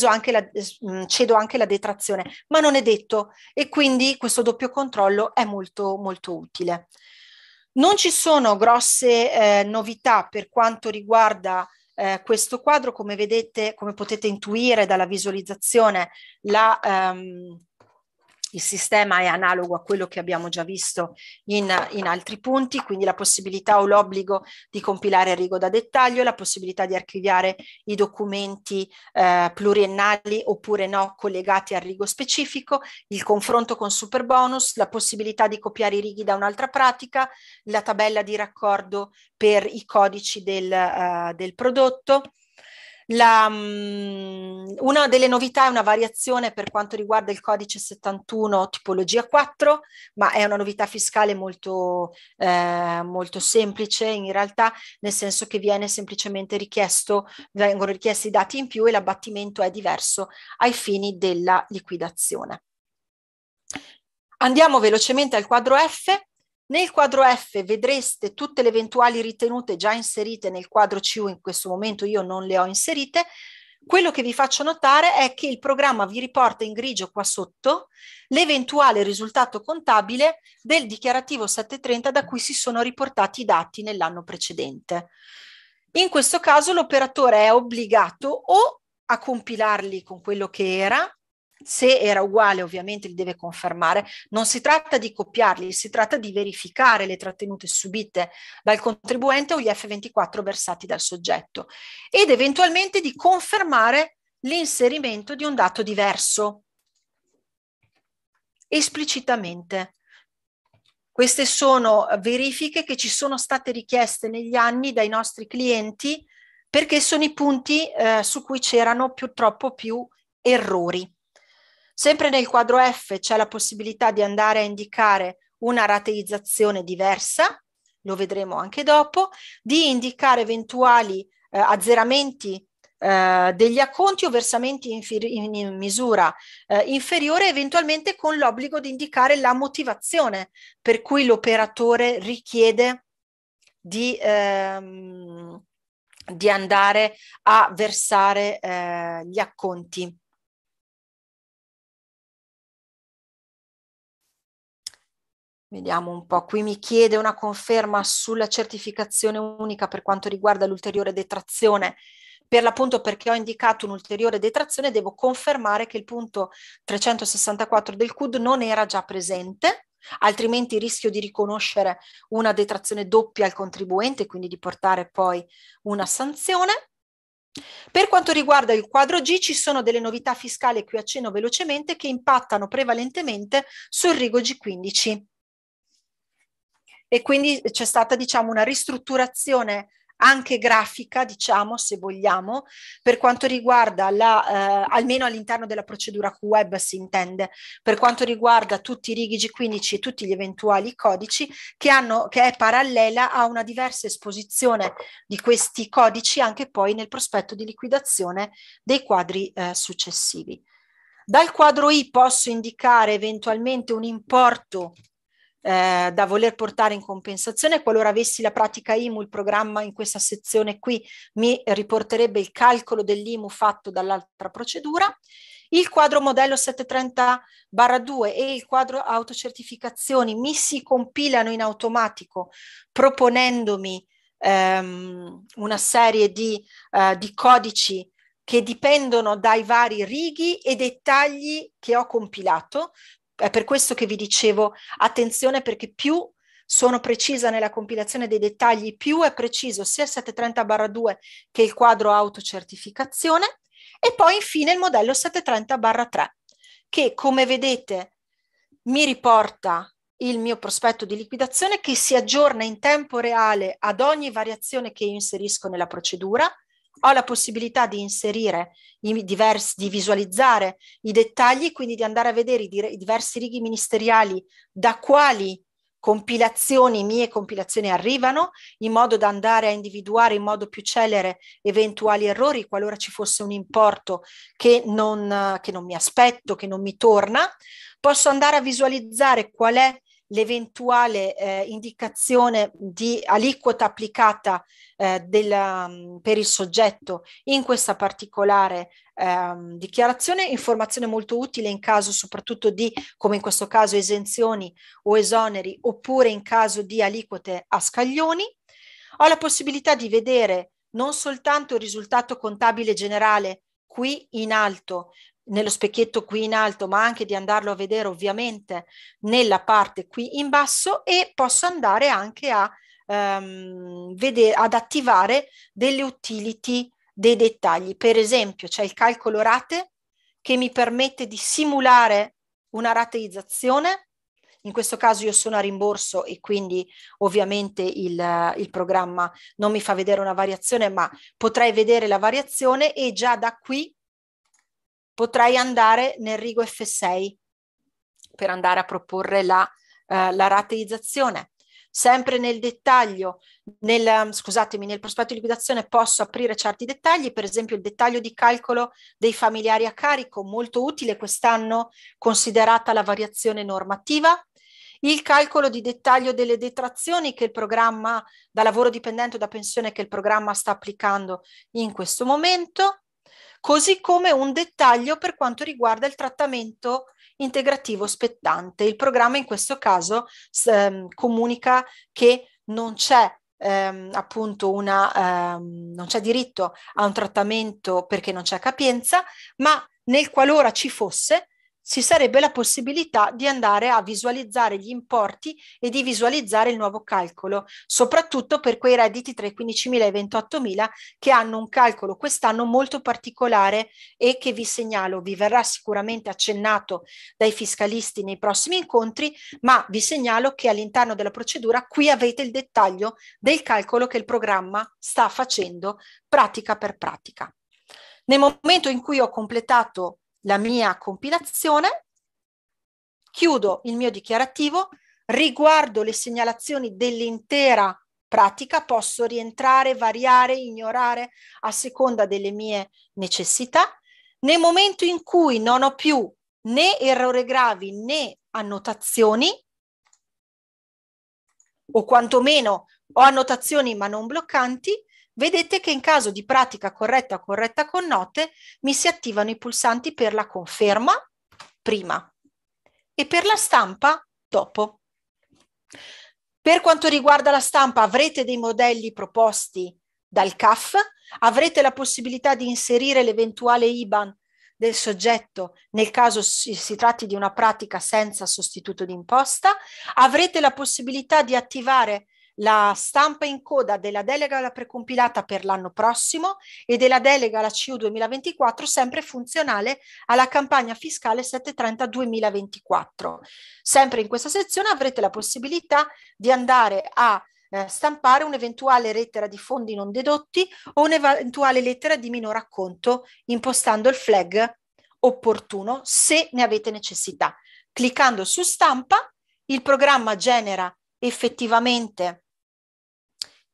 anche la, mm, cedo anche la detrazione, ma non è detto e quindi questo doppio controllo è molto, molto utile. Non ci sono grosse eh, novità per quanto riguarda eh, questo quadro, come vedete, come potete intuire dalla visualizzazione, la, ehm, il sistema è analogo a quello che abbiamo già visto in, in, altri punti, quindi la possibilità o l'obbligo di compilare rigo da dettaglio, la possibilità di archiviare i documenti eh, pluriennali oppure no collegati al rigo specifico, il confronto con super bonus, la possibilità di copiare i righi da un'altra pratica, la tabella di raccordo per i codici del, uh, del prodotto la, um, una delle novità è una variazione per quanto riguarda il codice 71 tipologia 4, ma è una novità fiscale molto, eh, molto semplice in realtà, nel senso che viene semplicemente richiesto, vengono richiesti i dati in più e l'abbattimento è diverso ai fini della liquidazione. Andiamo velocemente al quadro F. Nel quadro F vedreste tutte le eventuali ritenute già inserite nel quadro CU, in questo momento io non le ho inserite. Quello che vi faccio notare è che il programma vi riporta in grigio qua sotto l'eventuale risultato contabile del dichiarativo 730 da cui si sono riportati i dati nell'anno precedente. In questo caso l'operatore è obbligato o a compilarli con quello che era se era uguale ovviamente li deve confermare, non si tratta di copiarli, si tratta di verificare le trattenute subite dal contribuente o gli F24 versati dal soggetto ed eventualmente di confermare l'inserimento di un dato diverso esplicitamente. Queste sono verifiche che ci sono state richieste negli anni dai nostri clienti perché sono i punti eh, su cui c'erano purtroppo più errori. Sempre nel quadro F c'è la possibilità di andare a indicare una rateizzazione diversa, lo vedremo anche dopo, di indicare eventuali eh, azzeramenti eh, degli acconti o versamenti in, in misura eh, inferiore, eventualmente con l'obbligo di indicare la motivazione per cui l'operatore richiede di, ehm, di andare a versare eh, gli acconti. Vediamo un po', qui mi chiede una conferma sulla certificazione unica per quanto riguarda l'ulteriore detrazione. Per l'appunto perché ho indicato un'ulteriore detrazione devo confermare che il punto 364 del CUD non era già presente, altrimenti rischio di riconoscere una detrazione doppia al contribuente, quindi di portare poi una sanzione. Per quanto riguarda il quadro G ci sono delle novità fiscali, qui accenno velocemente, che impattano prevalentemente sul rigo G15 e quindi c'è stata diciamo una ristrutturazione anche grafica, diciamo, se vogliamo, per quanto riguarda la, eh, almeno all'interno della procedura QWeb si intende, per quanto riguarda tutti i righi G15 e tutti gli eventuali codici che, hanno, che è parallela a una diversa esposizione di questi codici anche poi nel prospetto di liquidazione dei quadri eh, successivi. Dal quadro I posso indicare eventualmente un importo eh, da voler portare in compensazione. Qualora avessi la pratica IMU, il programma in questa sezione qui mi riporterebbe il calcolo dell'IMU fatto dall'altra procedura. Il quadro modello 730-2 e il quadro autocertificazioni mi si compilano in automatico proponendomi ehm, una serie di, eh, di codici che dipendono dai vari righi e dettagli che ho compilato, è per questo che vi dicevo attenzione perché più sono precisa nella compilazione dei dettagli, più è preciso sia il 730-2 che il quadro autocertificazione e poi infine il modello 730-3 che come vedete mi riporta il mio prospetto di liquidazione che si aggiorna in tempo reale ad ogni variazione che io inserisco nella procedura ho la possibilità di inserire, i diversi, di visualizzare i dettagli, quindi di andare a vedere i, dire, i diversi righi ministeriali da quali compilazioni, mie compilazioni arrivano, in modo da andare a individuare in modo più celere eventuali errori qualora ci fosse un importo che non, che non mi aspetto, che non mi torna. Posso andare a visualizzare qual è l'eventuale eh, indicazione di aliquota applicata eh, della, mm, per il soggetto in questa particolare ehm, dichiarazione, informazione molto utile in caso soprattutto di, come in questo caso, esenzioni o esoneri, oppure in caso di aliquote a scaglioni. Ho la possibilità di vedere non soltanto il risultato contabile generale qui in alto, nello specchietto qui in alto, ma anche di andarlo a vedere ovviamente nella parte qui in basso e posso andare anche a, ehm, vedere, ad attivare delle utility dei dettagli. Per esempio c'è il calcolo rate che mi permette di simulare una rateizzazione in questo caso io sono a rimborso e quindi ovviamente il, il, programma non mi fa vedere una variazione, ma potrei vedere la variazione e già da qui potrai andare nel rigo F6 per andare a proporre la, eh, la rateizzazione. Sempre nel dettaglio, nel, scusatemi, nel prospetto di liquidazione posso aprire certi dettagli, per esempio il dettaglio di calcolo dei familiari a carico, molto utile quest'anno considerata la variazione normativa, il calcolo di dettaglio delle detrazioni che il programma da lavoro dipendente o da pensione che il programma sta applicando in questo momento, così come un dettaglio per quanto riguarda il trattamento integrativo spettante. Il programma in questo caso ehm, comunica che non c'è ehm, appunto una, ehm, non c'è diritto a un trattamento perché non c'è capienza, ma nel qualora ci fosse ci sarebbe la possibilità di andare a visualizzare gli importi e di visualizzare il nuovo calcolo, soprattutto per quei redditi tra i 15.000 e i 28.000 che hanno un calcolo quest'anno molto particolare e che vi segnalo vi verrà sicuramente accennato dai fiscalisti nei prossimi incontri, ma vi segnalo che all'interno della procedura qui avete il dettaglio del calcolo che il programma sta facendo pratica per pratica. Nel momento in cui ho completato la mia compilazione, chiudo il mio dichiarativo, riguardo le segnalazioni dell'intera pratica, posso rientrare, variare, ignorare a seconda delle mie necessità. Nel momento in cui non ho più né errori gravi né annotazioni, o quantomeno ho annotazioni ma non bloccanti, Vedete che in caso di pratica corretta o corretta con note mi si attivano i pulsanti per la conferma prima e per la stampa dopo. Per quanto riguarda la stampa avrete dei modelli proposti dal CAF, avrete la possibilità di inserire l'eventuale IBAN del soggetto nel caso si, si, tratti di una pratica senza sostituto d'imposta, avrete la possibilità di attivare la stampa in coda della delega alla precompilata per l'anno prossimo e della delega alla CU 2024 sempre funzionale alla campagna fiscale 730 2024. Sempre in questa sezione avrete la possibilità di andare a eh, stampare un'eventuale lettera di fondi non dedotti o un'eventuale lettera di minor acconto impostando il flag opportuno se ne avete necessità. Cliccando su stampa il programma genera effettivamente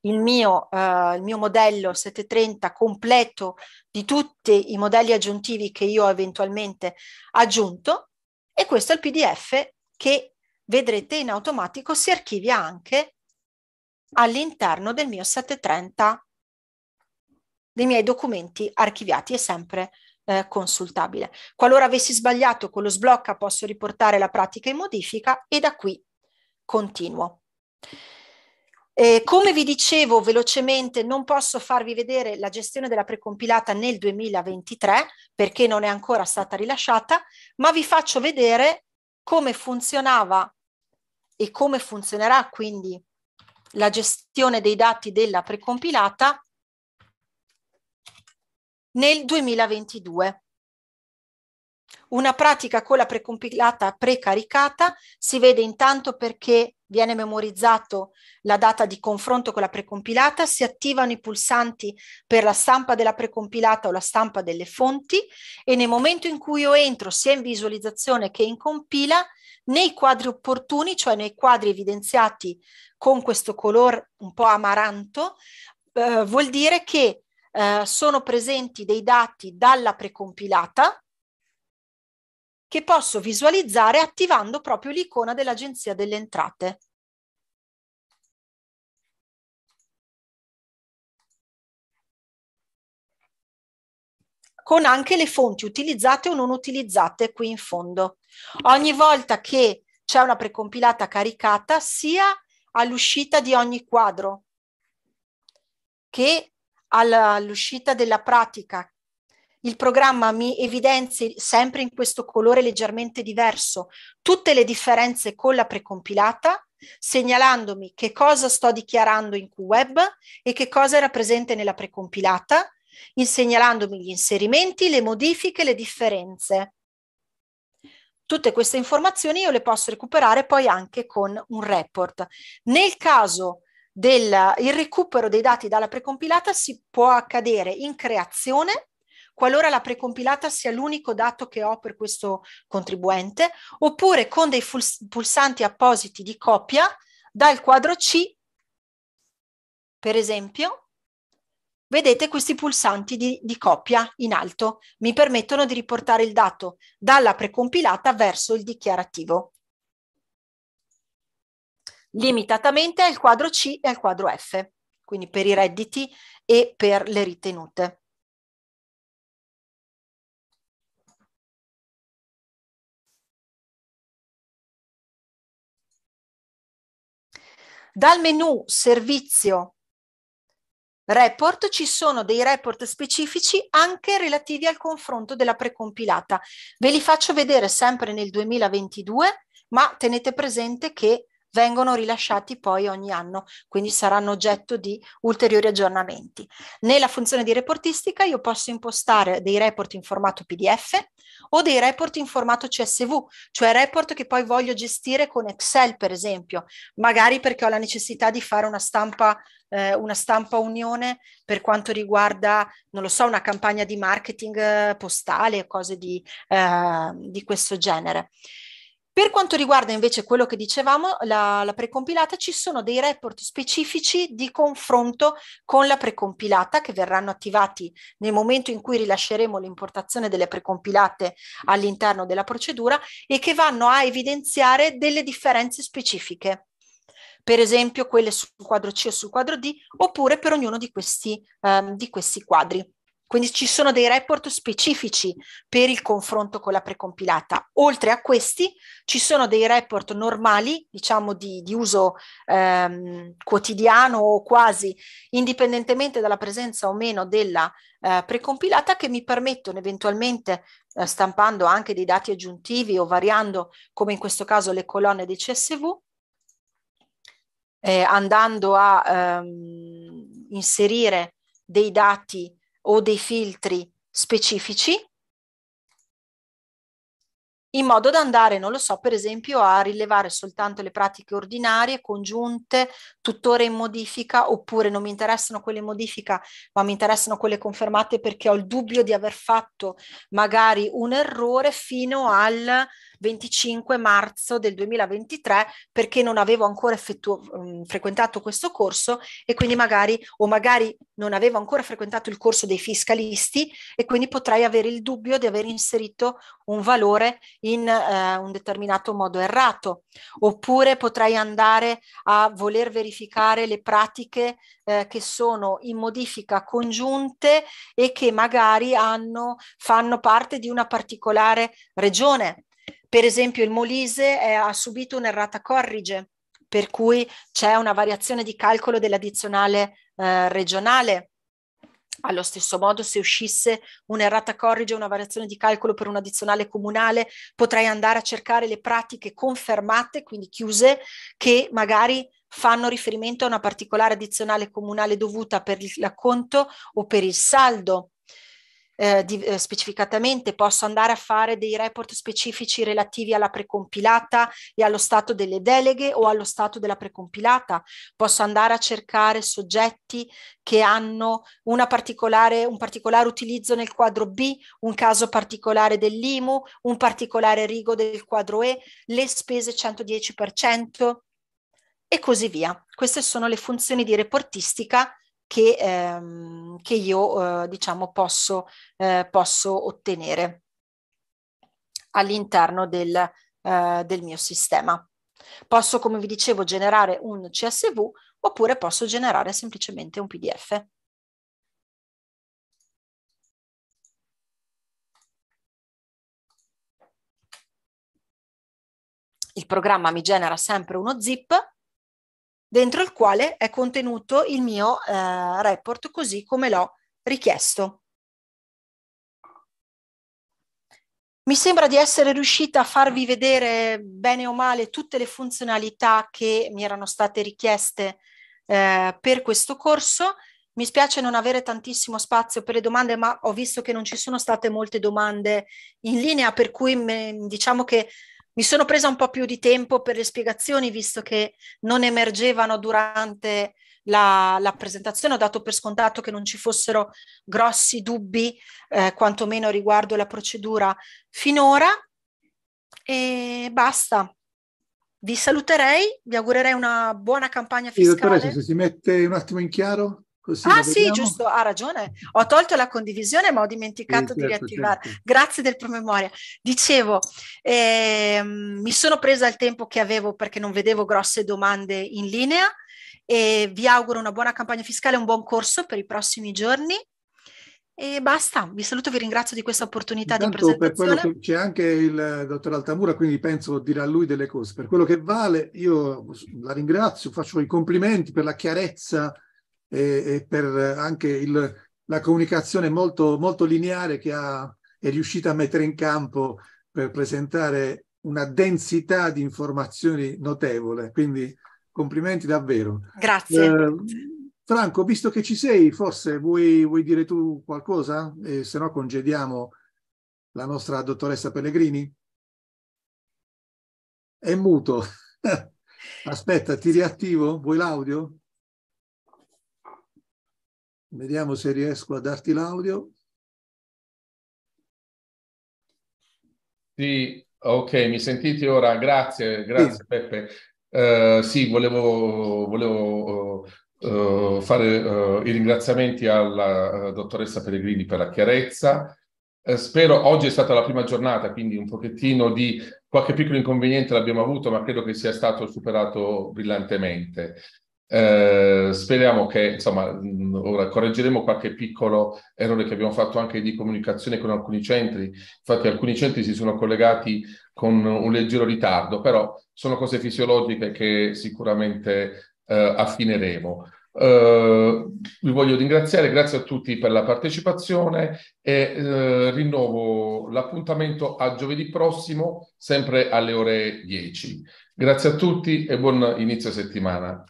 il mio, eh, il mio modello 730 completo di tutti i modelli aggiuntivi che io ho eventualmente aggiunto e questo è il PDF che vedrete in automatico si archivia anche all'interno del mio 730 dei miei documenti archiviati e sempre eh, consultabile. Qualora avessi sbagliato con lo sblocca posso riportare la pratica in modifica e da qui continuo. Eh, come vi dicevo velocemente, non posso farvi vedere la gestione della precompilata nel 2023 perché non è ancora stata rilasciata, ma vi faccio vedere come funzionava e come funzionerà quindi la gestione dei dati della precompilata nel 2022. Una pratica con la precompilata precaricata si vede intanto perché viene memorizzato la data di confronto con la precompilata, si attivano i pulsanti per la stampa della precompilata o la stampa delle fonti e nel momento in cui io entro sia in visualizzazione che in compila, nei quadri opportuni, cioè nei quadri evidenziati con questo colore un po' amaranto, eh, vuol dire che eh, sono presenti dei dati dalla precompilata, che posso visualizzare attivando proprio l'icona dell'Agenzia delle Entrate. con anche le fonti utilizzate o non utilizzate qui in fondo. Ogni volta che c'è una precompilata caricata, sia all'uscita di ogni quadro che all'uscita della pratica il programma mi evidenzi sempre in questo colore leggermente diverso tutte le differenze con la precompilata, segnalandomi che cosa sto dichiarando in QWeb e che cosa era presente nella precompilata, segnalandomi gli inserimenti, le modifiche, le differenze. Tutte queste informazioni io le posso recuperare poi anche con un report. Nel caso del recupero dei dati dalla precompilata si può accadere in creazione qualora la precompilata sia l'unico dato che ho per questo contribuente, oppure con dei pulsanti appositi di copia dal quadro C, per esempio, vedete questi pulsanti di, di copia in alto, mi permettono di riportare il dato dalla precompilata verso il dichiarativo limitatamente al quadro C e al quadro F, quindi per i redditi e per le ritenute. Dal menu servizio report ci sono dei report specifici anche relativi al confronto della precompilata. Ve li faccio vedere sempre nel 2022, ma tenete presente che vengono rilasciati poi ogni anno, quindi saranno oggetto di ulteriori aggiornamenti. Nella funzione di reportistica io posso impostare dei report in formato PDF, o dei report in formato CSV, cioè report che poi voglio gestire con Excel, per esempio, magari perché ho la necessità di fare una stampa, eh, una stampa unione per quanto riguarda, non lo so, una campagna di marketing eh, postale o cose di, eh, di questo genere. Per quanto riguarda invece quello che dicevamo, la, la precompilata, ci sono dei report specifici di confronto con la precompilata che verranno attivati nel momento in cui rilasceremo l'importazione delle precompilate all'interno della procedura e che vanno a evidenziare delle differenze specifiche per esempio quelle sul quadro C o sul quadro D, oppure per ognuno di questi, um, di questi quadri. Quindi ci sono dei report specifici per il confronto con la precompilata. Oltre a questi ci sono dei report normali, diciamo di, di uso ehm, quotidiano o quasi, indipendentemente dalla presenza o meno della eh, precompilata, che mi permettono eventualmente, eh, stampando anche dei dati aggiuntivi o variando, come in questo caso, le colonne dei CSV, eh, andando a ehm, inserire dei dati o dei filtri specifici in modo da andare, non lo so, per esempio a rilevare soltanto le pratiche ordinarie, congiunte, tuttora in modifica, oppure non mi interessano quelle in modifica, ma mi interessano quelle confermate perché ho il dubbio di aver fatto magari un errore fino al 25 marzo del 2023 perché non avevo ancora effettu- mm, frequentato questo corso e quindi magari o magari non avevo ancora frequentato il corso dei fiscalisti e quindi potrei avere il dubbio di aver inserito un valore in eh, un determinato modo errato oppure potrei andare a voler verificare le pratiche eh, che sono in modifica congiunte e che magari hanno, fanno parte di una particolare regione per esempio il Molise è, eh, ha subito un'errata corrige, per cui c'è una variazione di calcolo dell'addizionale eh, regionale. Allo stesso modo, se uscisse un'errata corrige una variazione di calcolo per un addizionale comunale, potrei andare a cercare le pratiche confermate, quindi chiuse, che magari fanno riferimento a una particolare addizionale comunale dovuta per l'acconto o per il saldo eh, di, eh, specificatamente, posso andare a fare dei report specifici relativi alla precompilata e allo stato delle deleghe o allo stato della precompilata, posso andare a cercare soggetti che hanno particolare, un particolare utilizzo nel quadro B, un caso particolare dell'IMU, un particolare rigo del quadro E, le spese 110% e così via. Queste sono le funzioni di reportistica che, ehm, che io eh, diciamo posso, eh, posso ottenere all'interno del, eh, del mio sistema. Posso, come vi dicevo, generare un CSV oppure posso generare semplicemente un PDF. Il programma mi genera sempre uno zip dentro il quale è contenuto il mio eh, report così come l'ho richiesto. Mi sembra di essere riuscita a farvi vedere bene o male tutte le funzionalità che mi erano state richieste eh, per questo corso. Mi spiace non avere tantissimo spazio per le domande, ma ho visto che non ci sono state molte domande in linea, per cui me, diciamo che mi sono presa un po' più di tempo per le spiegazioni, visto che non emergevano durante la, la presentazione. Ho dato per scontato che non ci fossero grossi dubbi, eh, quantomeno riguardo la procedura finora. E basta. Vi saluterei, vi augurerei una buona campagna fiscale. Sì, dottoressa, se si mette un attimo in chiaro. Così ah sì, giusto, ha ragione. Ho tolto la condivisione ma ho dimenticato sì, certo, di riattivare. Certo. Grazie del promemoria. Dicevo, eh, mi sono presa il tempo che avevo perché non vedevo grosse domande in linea e vi auguro una buona campagna fiscale, un buon corso per i prossimi giorni. E basta, vi saluto, vi ringrazio di questa opportunità Intanto di presentazione. c'è anche il dottor Altamura, quindi penso dirà a lui delle cose. Per quello che vale, io la ringrazio, faccio i complimenti per la chiarezza e, e per anche il, la comunicazione molto, molto lineare che ha, è riuscita a mettere in campo per presentare una densità di informazioni notevole. Quindi complimenti davvero. Grazie. Eh, Franco, visto che ci sei, forse vuoi, vuoi dire tu qualcosa? Eh, se no congediamo la nostra dottoressa Pellegrini. È muto. Aspetta, ti riattivo? Vuoi l'audio? Vediamo se riesco a darti l'audio. Sì, ok, mi sentite ora? Grazie, grazie sì. Peppe. Uh, sì, volevo, volevo uh, fare uh, i ringraziamenti alla dottoressa Pellegrini per la chiarezza. Spero, oggi è stata la prima giornata, quindi un pochettino di qualche piccolo inconveniente l'abbiamo avuto, ma credo che sia stato superato brillantemente. Eh, speriamo che, insomma, ora correggeremo qualche piccolo errore che abbiamo fatto anche di comunicazione con alcuni centri. Infatti, alcuni centri si sono collegati con un leggero ritardo, però sono cose fisiologiche che sicuramente eh, affineremo. Eh, vi voglio ringraziare, grazie a tutti per la partecipazione e eh, rinnovo l'appuntamento a giovedì prossimo, sempre alle ore 10. Grazie a tutti e buon inizio settimana.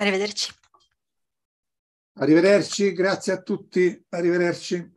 Arrivederci. Arrivederci, grazie a tutti, arrivederci.